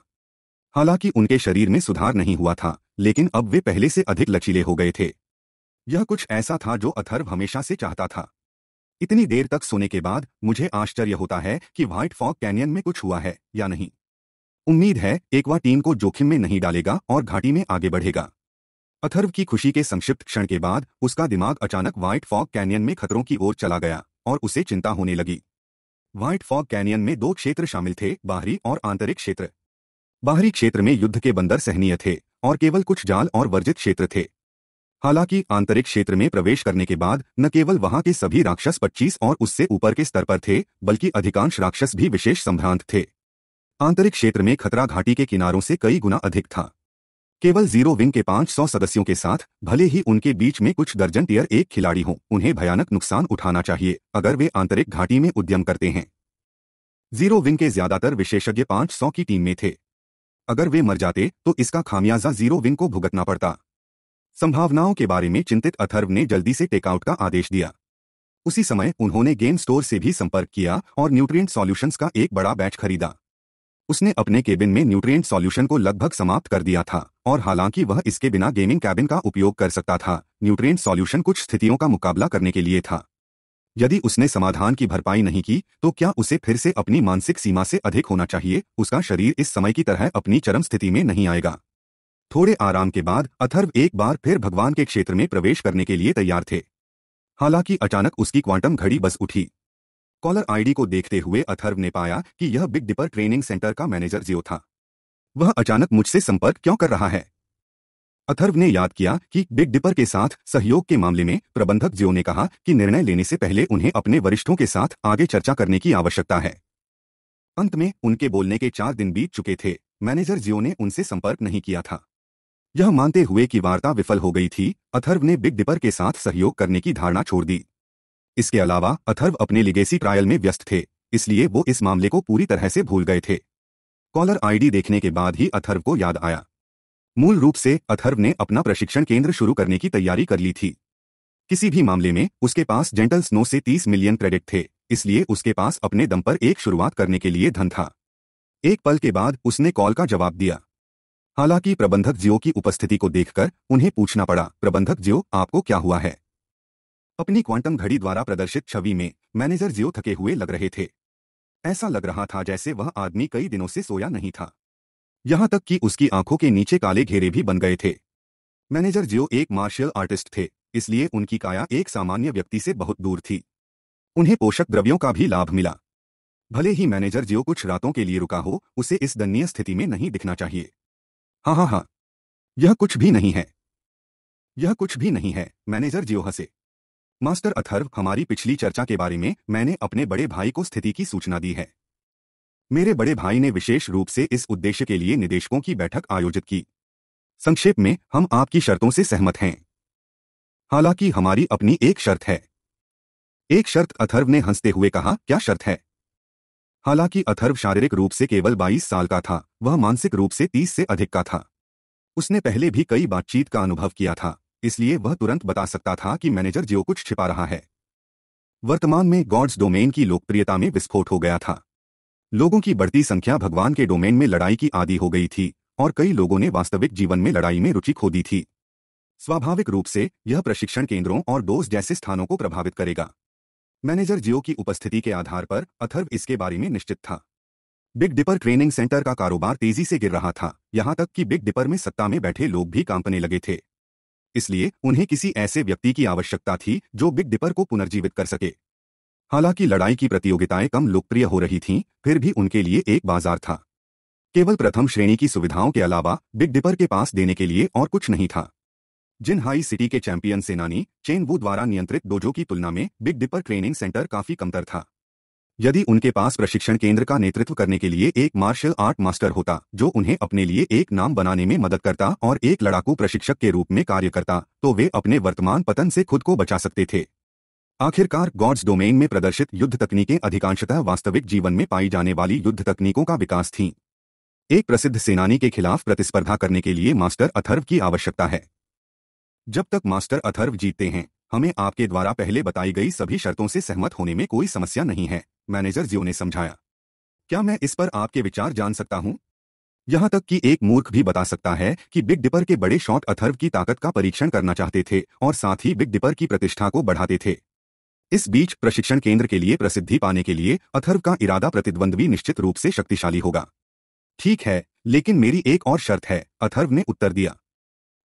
हालांकि उनके शरीर में सुधार नहीं हुआ था लेकिन अब वे पहले से अधिक लचीले हो गए थे यह कुछ ऐसा था जो अथर्व हमेशा से चाहता था इतनी देर तक सोने के बाद मुझे आश्चर्य होता है कि व्हाइट फॉग कैनियन में कुछ हुआ है या नहीं उम्मीद है एक वह टीम को जोखिम में नहीं डालेगा और घाटी में आगे बढ़ेगा अथर्व की खुशी के संक्षिप्त क्षण के बाद उसका दिमाग अचानक व्हाइट फॉग कैनियन में खतरों की ओर चला गया और उसे चिंता होने लगी व्हाइट फॉग कैनियन में दो क्षेत्र शामिल थे बाहरी और आंतरिक क्षेत्र बाहरी क्षेत्र में युद्ध के बंदर सहनीय थे और केवल कुछ जाल और वर्जित क्षेत्र थे हालांकि आंतरिक क्षेत्र में प्रवेश करने के बाद न केवल वहां के सभी राक्षस 25 और उससे ऊपर के स्तर पर थे बल्कि अधिकांश राक्षस भी विशेष संभ्रांत थे आंतरिक क्षेत्र में खतरा घाटी के किनारों से कई गुना अधिक था केवल जीरो विंग के 500 सदस्यों के साथ भले ही उनके बीच में कुछ दर्जन टीयर एक खिलाड़ी हों उन्हें भयानक नुकसान उठाना चाहिए अगर वे आंतरिक घाटी में उद्यम करते हैं जीरो विंग के ज्यादातर विशेषज्ञ सौ की टीम में थे अगर वे मर जाते तो इसका खामियाजा जीरो विंग को भुगतना पड़ता संभावनाओं के बारे में चिंतित अथर्व ने जल्दी से टेकआउट का आदेश दिया उसी समय उन्होंने गेम स्टोर से भी संपर्क किया और न्यूट्रिएंट सॉल्यूशंस का एक बड़ा बैच खरीदा उसने अपने केबिन में न्यूट्रिएंट सॉल्यूशन को लगभग समाप्त कर दिया था और हालांकि वह इसके बिना गेमिंग कैबिन का उपयोग कर सकता था न्यूट्रिएंट सॉल्यूशन कुछ स्थितियों का मुकाबला करने के लिए था यदि उसने समाधान की भरपाई नहीं की तो क्या उसे फिर से अपनी मानसिक सीमा से अधिक होना चाहिए उसका शरीर इस समय की तरह अपनी चरम स्थिति में नहीं आएगा थोड़े आराम के बाद अथर्व एक बार फिर भगवान के क्षेत्र में प्रवेश करने के लिए तैयार थे हालांकि अचानक उसकी क्वांटम घड़ी बस उठी कॉलर आईडी को देखते हुए अथर्व ने पाया कि यह बिग डिपर ट्रेनिंग सेंटर का मैनेजर जियो था वह अचानक मुझसे संपर्क क्यों कर रहा है अथर्व ने याद किया कि बिग डिपर के साथ सहयोग के मामले में प्रबंधक जियो ने कहा कि निर्णय लेने से पहले उन्हें अपने वरिष्ठों के साथ आगे चर्चा करने की आवश्यकता है अंत में उनके बोलने के चार दिन बीत चुके थे मैनेजर जियो ने उनसे संपर्क नहीं किया था यह मानते हुए कि वार्ता विफल हो गई थी अथर्व ने बिग डिपर के साथ सहयोग करने की धारणा छोड़ दी इसके अलावा अथर्व अपने लिगेसी ट्रायल में व्यस्त थे इसलिए वो इस मामले को पूरी तरह से भूल गए थे कॉलर आईडी देखने के बाद ही अथर्व को याद आया मूल रूप से अथर्व ने अपना प्रशिक्षण केंद्र शुरू करने की तैयारी कर ली थी किसी भी मामले में उसके पास जेंटल स्नो से 30 मिलियन क्रेडिट थे इसलिए उसके पास अपने दम पर एक शुरुआत करने के लिए धन था एक पल के बाद उसने कॉल का जवाब दिया हालांकि प्रबंधक जियो की उपस्थिति को देखकर उन्हें पूछना पड़ा प्रबंधक जियो आपको क्या हुआ है अपनी क्वांटम घड़ी द्वारा प्रदर्शित छवि में मैनेजर जियो थके हुए लग रहे थे ऐसा लग रहा था जैसे वह आदमी कई दिनों से सोया नहीं था यहां तक कि उसकी आंखों के नीचे काले घेरे भी बन गए थे मैनेजर जियो एक मार्शल आर्टिस्ट थे इसलिए उनकी काया एक सामान्य व्यक्ति से बहुत दूर थी उन्हें पोषक द्रव्यों का भी लाभ मिला भले ही मैनेजर जियो कुछ रातों के लिए रुका हो उसे इस दयनीय स्थिति में नहीं दिखना चाहिए हाँ हाँ हाँ यह कुछ भी नहीं है यह कुछ भी नहीं है मैनेजर जियो से मास्टर अथर्व हमारी पिछली चर्चा के बारे में मैंने अपने बड़े भाई को स्थिति की सूचना दी है मेरे बड़े भाई ने विशेष रूप से इस उद्देश्य के लिए निदेशकों की बैठक आयोजित की संक्षेप में हम आपकी शर्तों से सहमत हैं हालांकि हमारी अपनी एक शर्त है एक शर्त अथर्व ने हंसते हुए कहा क्या शर्त है हालांकि अथर्व शारीरिक रूप से केवल 22 साल का था वह मानसिक रूप से 30 से अधिक का था उसने पहले भी कई बातचीत का अनुभव किया था इसलिए वह तुरंत बता सकता था कि मैनेजर जो कुछ छिपा रहा है वर्तमान में गॉड्स डोमेन की लोकप्रियता में विस्फोट हो गया था लोगों की बढ़ती संख्या भगवान के डोमेन में लड़ाई की आदि हो गई थी और कई लोगों ने वास्तविक जीवन में लड़ाई में रुचि खो दी थी स्वाभाविक रूप से यह प्रशिक्षण केंद्रों और डोज जैसे स्थानों को प्रभावित करेगा मैनेजर जियो की उपस्थिति के आधार पर अथर्व इसके बारे में निश्चित था बिग डिपर ट्रेनिंग सेंटर का कारोबार तेजी से गिर रहा था यहां तक कि बिग डिपर में सत्ता में बैठे लोग भी कांपने लगे थे इसलिए उन्हें किसी ऐसे व्यक्ति की आवश्यकता थी जो बिग डिपर को पुनर्जीवित कर सके हालांकि लड़ाई की प्रतियोगिताएं कम लोकप्रिय हो रही थीं, फिर भी उनके लिए एक बाजार था केवल प्रथम श्रेणी की सुविधाओं के अलावा बिग डिपर के पास देने के लिए और कुछ नहीं था जिन हाई सिटी के चैंपियन सेनानी चेन वू द्वारा नियंत्रित डोजो की तुलना में बिग डिपर ट्रेनिंग सेंटर काफी कमतर था यदि उनके पास प्रशिक्षण केंद्र का नेतृत्व करने के लिए एक मार्शल आर्ट मास्टर होता जो उन्हें अपने लिए एक नाम बनाने में मदद करता और एक लड़ाकू प्रशिक्षक के रूप में कार्य करता तो वे अपने वर्तमान पतन से खुद को बचा सकते थे आखिरकार गॉड्स डोमेन में प्रदर्शित युद्ध तकनीकें अधिकांशतः वास्तविक जीवन में पाई जाने वाली युद्ध तकनीकों का विकास थीं एक प्रसिद्ध सेनानी के खिलाफ प्रतिस्पर्धा करने के लिए मास्टर अथर्व की आवश्यकता है जब तक मास्टर अथर्व जीतते हैं हमें आपके द्वारा पहले बताई गई सभी शर्तों से सहमत होने में कोई समस्या नहीं है मैनेजर जियो ने समझाया क्या मैं इस पर आपके विचार जान सकता हूं यहां तक कि एक मूर्ख भी बता सकता है कि बिग डिपर के बड़े शॉट अथर्व की ताकत का परीक्षण करना चाहते थे और साथ ही बिग डिपर की प्रतिष्ठा को बढ़ाते थे इस बीच प्रशिक्षण केंद्र के लिए प्रसिद्धि पाने के लिए अथर्व का इरादा प्रतिद्वंद्वी निश्चित रूप से शक्तिशाली होगा ठीक है लेकिन मेरी एक और शर्त है अथर्व ने उत्तर दिया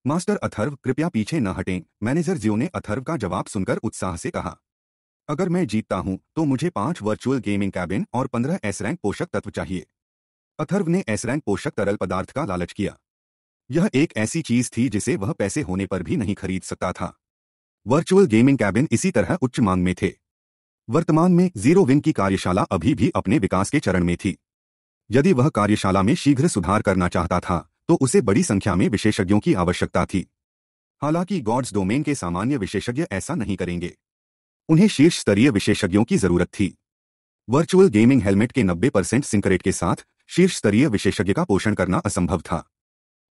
मास्टर अथर्व कृपया पीछे न हटें मैनेजर जियो ने अथर्व का जवाब सुनकर उत्साह से कहा अगर मैं जीतता हूं तो मुझे पांच वर्चुअल गेमिंग कैबिन और पंद्रह एस रैंक पोषक तत्व चाहिए अथर्व ने एस रैंक पोषक तरल पदार्थ का लालच किया यह एक ऐसी चीज थी जिसे वह पैसे होने पर भी नहीं खरीद सकता था वर्चुअल गेमिंग कैबिन इसी तरह उच्च मांग में थे वर्तमान में जीरो विंग की कार्यशाला अभी भी अपने विकास के चरण में थी यदि वह कार्यशाला में शीघ्र सुधार करना चाहता था तो उसे बड़ी संख्या में विशेषज्ञों की आवश्यकता थी हालांकि गॉड्स डोमेन के सामान्य विशेषज्ञ ऐसा नहीं करेंगे उन्हें शीर्ष स्तरीय विशेषज्ञों की जरूरत थी वर्चुअल गेमिंग हेलमेट के 90 परसेंट सिंकरेट के साथ शीर्ष स्तरीय विशेषज्ञ का पोषण करना असंभव था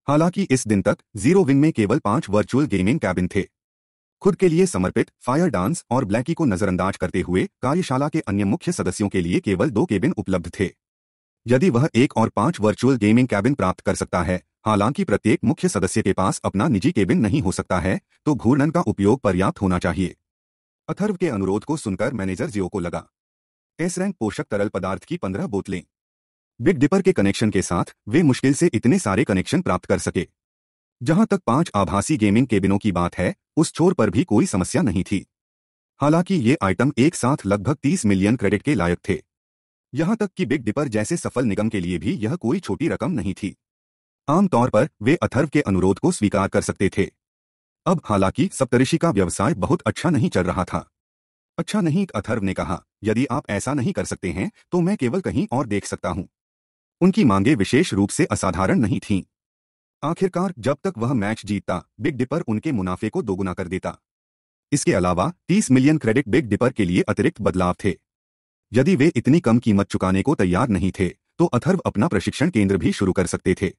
हालांकि इस दिन तक जीरो विंग में केवल पांच वर्चुअल गेमिंग कैबिन थे खुद के लिए समर्पित फायर डांस और ब्लैकी को नजरअंदाज करते हुए कार्यशाला के अन्य मुख्य सदस्यों के लिए केवल दो केबिन उपलब्ध थे यदि वह एक और पांच वर्चुअल गेमिंग कैबिन प्राप्त कर सकता है हालांकि प्रत्येक मुख्य सदस्य के पास अपना निजी केबिन नहीं हो सकता है तो घूर्णन का उपयोग पर्याप्त होना चाहिए अथर्व के अनुरोध को सुनकर मैनेजर जियो को लगा एस रैंक पोषक तरल पदार्थ की पंद्रह बोतलें बिग डिपर के कनेक्शन के साथ वे मुश्किल से इतने सारे कनेक्शन प्राप्त कर सके जहां तक पांच आभासी गेमिंग केबिनों की बात है उस छोर पर भी कोई समस्या नहीं थी हालांकि ये आइटम एक साथ लगभग 30 मिलियन क्रेडिट के लायक थे यहां तक कि बिग डिपर जैसे सफल निगम के लिए भी यह कोई छोटी रकम नहीं थी आमतौर पर वे अथर्व के अनुरोध को स्वीकार कर सकते थे अब हालांकि सप्तऋषि का व्यवसाय बहुत अच्छा नहीं चल रहा था अच्छा नहीं अथर्व ने कहा यदि आप ऐसा नहीं कर सकते हैं तो मैं केवल कहीं और देख सकता हूं उनकी मांगे विशेष रूप से असाधारण नहीं थीं आखिरकार जब तक वह मैच जीतता बिग डिपर उनके मुनाफे को दोगुना कर देता इसके अलावा 30 मिलियन क्रेडिट बिग डिपर के लिए अतिरिक्त बदलाव थे यदि वे इतनी कम कीमत चुकाने को तैयार नहीं थे तो अथर्व अपना प्रशिक्षण केंद्र भी शुरू कर सकते थे